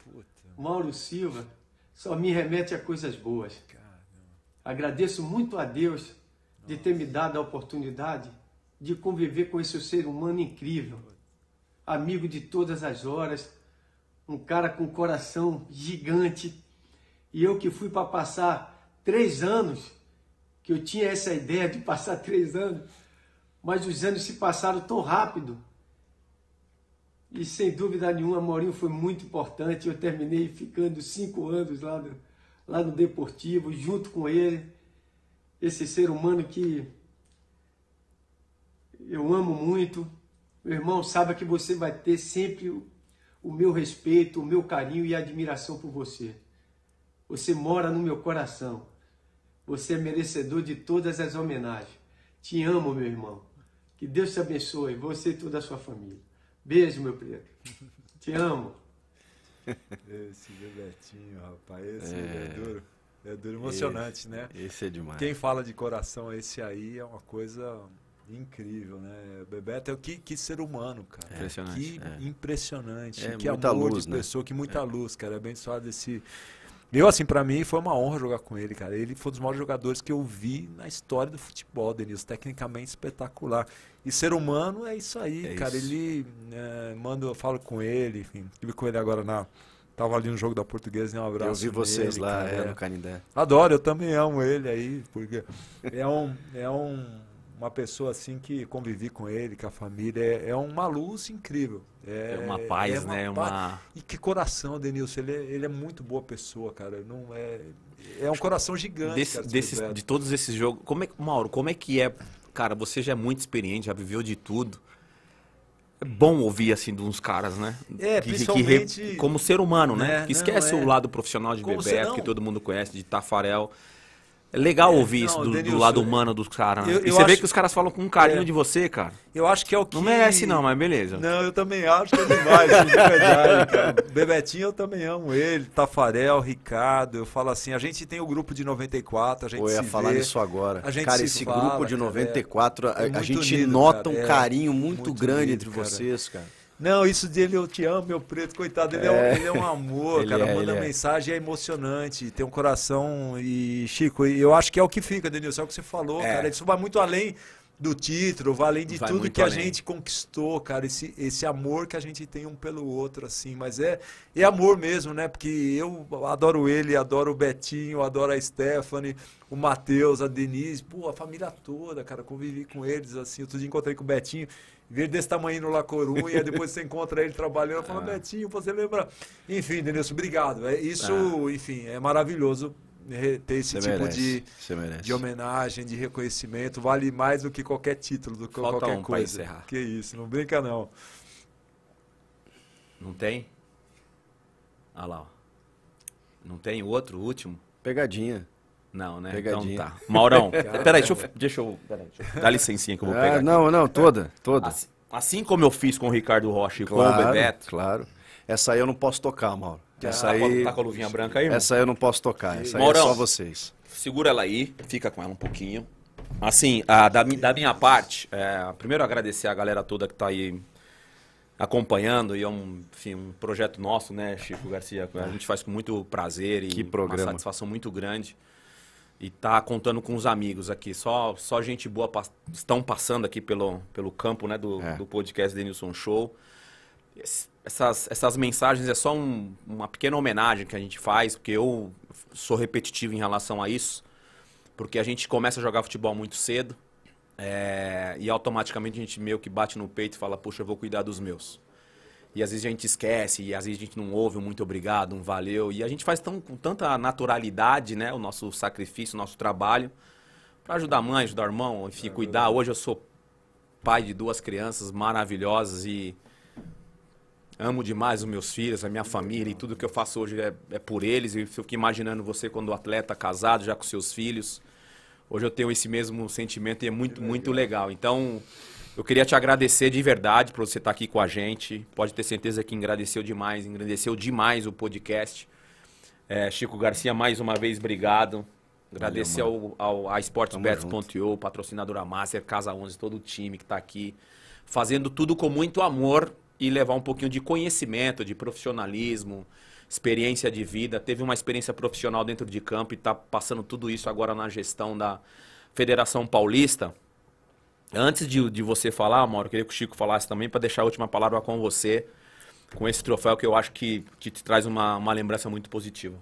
Mauro Silva só me remete a coisas boas. Agradeço muito a Deus de ter me dado a oportunidade de conviver com esse ser humano incrível, amigo de todas as horas, um cara com um coração gigante. E eu que fui para passar três anos, que eu tinha essa ideia de passar três anos, mas os anos se passaram tão rápido e sem dúvida nenhuma, Morinho foi muito importante. Eu terminei ficando cinco anos lá no, lá no Deportivo, junto com ele. Esse ser humano que eu amo muito. Meu irmão, saiba que você vai ter sempre o, o meu respeito, o meu carinho e admiração por você. Você mora no meu coração. Você é merecedor de todas as homenagens. Te amo, meu irmão. Que Deus te abençoe, você e toda a sua família. Beijo, meu preto. Te amo. Esse Gilbertinho, rapaz, esse é, é duro. É duro, emocionante, esse, né? Esse é demais. Quem fala de coração, esse aí é uma coisa incrível, né? Bebeto é que, que ser humano, cara. É. Impressionante. Que é. impressionante. É, que muita amor luz, de né? pessoa, que muita é. luz, cara. É abençoado esse eu, assim, para mim foi uma honra jogar com ele, cara. Ele foi um dos maiores jogadores que eu vi na história do futebol, Denilson. Tecnicamente espetacular. E ser humano é isso aí, é cara. Isso. Ele é, manda, eu falo com ele, enfim. Estive com ele agora na. Tava ali no jogo da portuguesa, né? Um abraço. Eu vi vocês nele, lá, cara. é, no Canindé. Adoro, eu também amo ele aí, porque é um. É um uma pessoa assim que convivi com ele, com a família, é, é uma luz incrível. É, é uma paz, é uma né? É paz. Uma... E que coração, Denilson, ele, é, ele é muito boa pessoa, cara. Não é, é um coração gigante. Desse, cara, de todos esses jogos, como é, Mauro, como é que é? Cara, você já é muito experiente, já viveu de tudo. É bom ouvir assim de uns caras, né? É, que, principalmente... Que, como ser humano, né? né? que esquece não, é. o lado profissional de como Bebeto, que todo mundo conhece, de Tafarel. É legal é, ouvir não, isso do, Denilson, do, lado humano dos caras. Né? E você acho, vê que os caras falam com carinho é, de você, cara. Eu acho que é o que. Não merece, não, mas beleza. Não, eu também acho que é demais, é de verdade, cara. Bebetinho, eu também amo ele. Tafarel, Ricardo. Eu falo assim, a gente tem o grupo de 94, a gente. Eu ia falar vê, isso agora. A gente cara, esse fala, grupo de 94, é, a, a gente unido, nota cara, um é carinho muito, muito grande unido, entre cara. vocês, cara. Não, isso dele eu te amo, meu preto, coitado, ele é, é um, ele é um amor, cara. É, manda é. mensagem, é emocionante, tem um coração. E, Chico, eu acho que é o que fica, Denilson, é o que você falou, é. cara. Isso vai muito além do título, vai além de vai tudo que além. a gente conquistou, cara, esse, esse amor que a gente tem um pelo outro, assim, mas é, é amor mesmo, né? Porque eu adoro ele, adoro o Betinho, adoro a Stephanie, o Matheus, a Denise, pô, a família toda, cara, convivi com eles, assim, outro dia encontrei com o Betinho, vejo desse tamanho no La Corunha, depois você encontra ele trabalhando, fala, ah. Betinho, você lembra? Enfim, Denilson, obrigado. É, isso, ah. enfim, é maravilhoso é, ter esse você tipo merece, de, de homenagem, de reconhecimento, vale mais do que qualquer título, do que Falta qualquer um coisa. Pra encerrar. Que isso, não brinca não. Não tem? Olha ah lá, ó. Não tem outro, último? Pegadinha. Não, né? Então Pegadinha. Então tá. Maurão, peraí, deixa eu, deixa eu, peraí, deixa eu licencinha que eu vou ah, pegar. não, aqui. não, toda, toda. Assim, assim, como eu fiz com o Ricardo Rocha e claro, com o Bebeto. Claro. Essa aí eu não posso tocar, Mauro. Tá essa ah, aí. Tá com a luvinha branca aí, irmão? Essa aí eu não posso tocar, essa aí é Maurão, é só vocês. Segura ela aí, fica com ela um pouquinho. Assim, a, da, da, minha parte, é, primeiro agradecer a galera toda que tá aí acompanhando e é um, enfim, um projeto nosso, né, Chico Garcia? A gente faz com muito prazer e que programa. uma satisfação muito grande e tá contando com os amigos aqui. Só, só gente boa estão passando aqui pelo, pelo campo né, do, é. do podcast Denilson Show. Essas, essas mensagens é só um, uma pequena homenagem que a gente faz, porque eu sou repetitivo em relação a isso, porque a gente começa a jogar futebol muito cedo é, e automaticamente a gente meio que bate no peito e fala: Puxa, eu vou cuidar dos meus. E às vezes a gente esquece, e às vezes a gente não ouve um muito obrigado, um valeu. E a gente faz tão, com tanta naturalidade, né? O nosso sacrifício, o nosso trabalho. para ajudar a mãe, ajudar o irmão, enfim, é, cuidar. Hoje eu sou pai de duas crianças maravilhosas e amo demais os meus filhos, a minha família e tudo que eu faço hoje é, é por eles. E eu fico imaginando você quando atleta, casado, já com seus filhos. Hoje eu tenho esse mesmo sentimento e é muito, legal. muito legal. Então, eu queria te agradecer de verdade por você estar aqui com a gente. Pode ter certeza que engrandeceu demais, engrandeceu demais o podcast. É, Chico Garcia, mais uma vez, obrigado. Agradecer Valeu, ao, ao, a SportsBets.io, patrocinadora Master, Casa 11, todo o time que está aqui, fazendo tudo com muito amor e levar um pouquinho de conhecimento, de profissionalismo, experiência de vida. Teve uma experiência profissional dentro de campo e está passando tudo isso agora na gestão da Federação Paulista. Antes de, de você falar, Mauro, eu queria que o Chico falasse também para deixar a última palavra com você, com esse troféu que eu acho que te, te traz uma, uma lembrança muito positiva.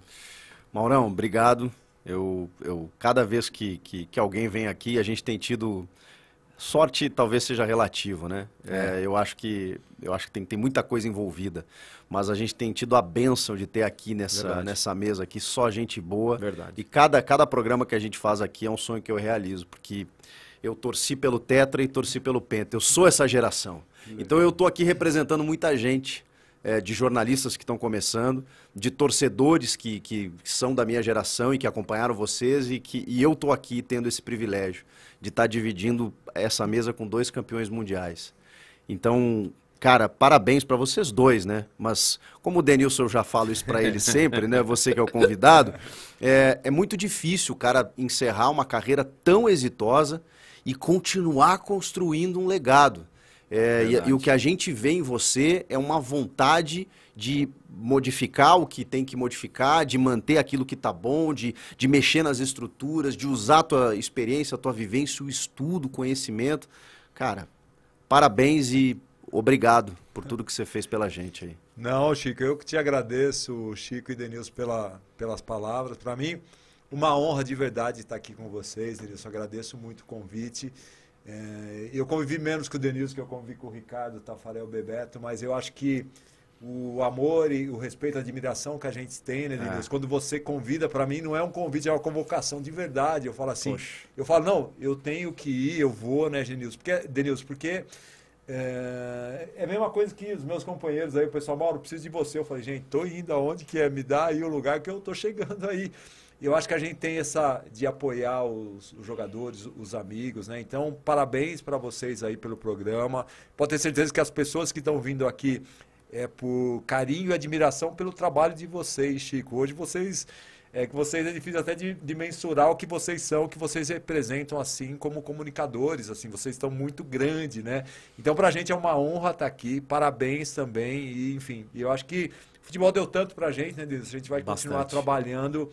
Maurão, obrigado. Eu, eu cada vez que, que, que, alguém vem aqui, a gente tem tido sorte, talvez seja relativo, né? É. É, eu acho que eu acho que tem, tem muita coisa envolvida, mas a gente tem tido a benção de ter aqui nessa, nessa mesa aqui só gente boa. Verdade. E cada, cada programa que a gente faz aqui é um sonho que eu realizo, porque eu torci pelo Tetra e torci pelo Penta. Eu sou essa geração. Então eu estou aqui representando muita gente. É, de jornalistas que estão começando, de torcedores que, que são da minha geração e que acompanharam vocês, e, que, e eu estou aqui tendo esse privilégio de estar tá dividindo essa mesa com dois campeões mundiais. Então, cara, parabéns para vocês dois, né? Mas, como o Denilson eu já falo isso para ele sempre, né? Você que é o convidado, é, é muito difícil o cara encerrar uma carreira tão exitosa e continuar construindo um legado. É, e, e, o que a gente vê em você é uma vontade de modificar o que tem que modificar, de manter aquilo que está bom, de, de mexer nas estruturas, de usar a tua experiência, a tua vivência, o estudo, o conhecimento. Cara, parabéns e obrigado por tudo que você fez pela gente aí. Não, Chico, eu que te agradeço, Chico e Denilson, pela, pelas palavras. Para mim, uma honra de verdade estar aqui com vocês, Denilson. Agradeço muito o convite. É, eu convivi menos com o Denilson, que eu convivi com o Ricardo, o Tafarel, o Bebeto, mas eu acho que o amor e o respeito, a admiração que a gente tem, né, Denilson? É. Quando você convida, para mim não é um convite, é uma convocação de verdade. Eu falo assim, Poxa. eu falo, não, eu tenho que ir, eu vou, né, Denilson? Porque, Denilson, porque é, é, a mesma coisa que os meus companheiros aí, o pessoal, Mauro, preciso de você. Eu falei, gente, tô indo aonde que é, me dá aí o lugar que eu tô chegando aí eu acho que a gente tem essa de apoiar os, os jogadores, os amigos, né? Então, parabéns para vocês aí pelo programa. Pode ter certeza que as pessoas que estão vindo aqui é por carinho e admiração pelo trabalho de vocês, Chico. Hoje vocês é que vocês é difícil até de, de mensurar o que vocês são, o que vocês representam assim como comunicadores, assim, vocês estão muito grande, né? Então pra gente é uma honra estar tá aqui. Parabéns também e enfim, eu acho que o futebol deu tanto pra gente, né, Deus? A gente vai Bastante. continuar trabalhando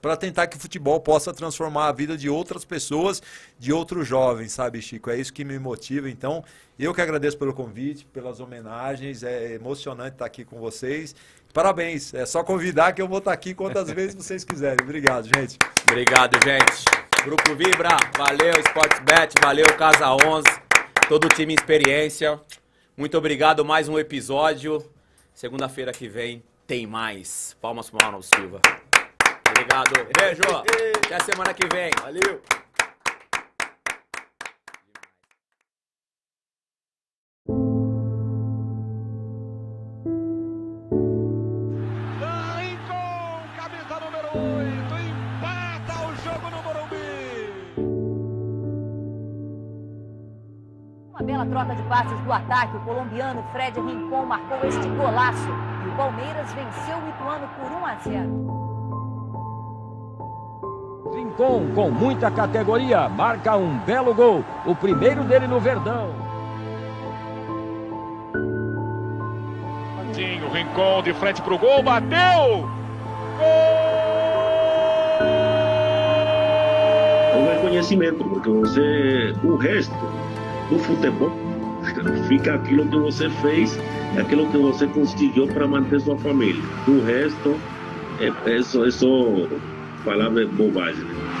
para tentar que o futebol possa transformar a vida de outras pessoas, de outros jovens, sabe, Chico? É isso que me motiva. Então, eu que agradeço pelo convite, pelas homenagens. É emocionante estar aqui com vocês. Parabéns. É só convidar que eu vou estar aqui quantas vezes vocês quiserem. Obrigado, gente. Obrigado, gente. Grupo Vibra, valeu, Sportsbet, valeu, Casa 11, todo o time Experiência. Muito obrigado, mais um episódio. Segunda-feira que vem tem mais. Palmas para o Manuel Silva. Obrigado. Beijo. Até semana que vem. Valeu. bela troca de passes do ataque, o colombiano Fred Rincon marcou este golaço. E o Palmeiras venceu o Ituano por 1 a 0. Rincon, com muita categoria, marca um belo gol, o primeiro dele no Verdão. O Rincon de frente para o gol, bateu! Gol! É um reconhecimento, porque você, o resto do futebol fica aquilo que você fez, aquilo que você conseguiu para manter sua família. O resto é, é só, é só palavra é bobagem, né?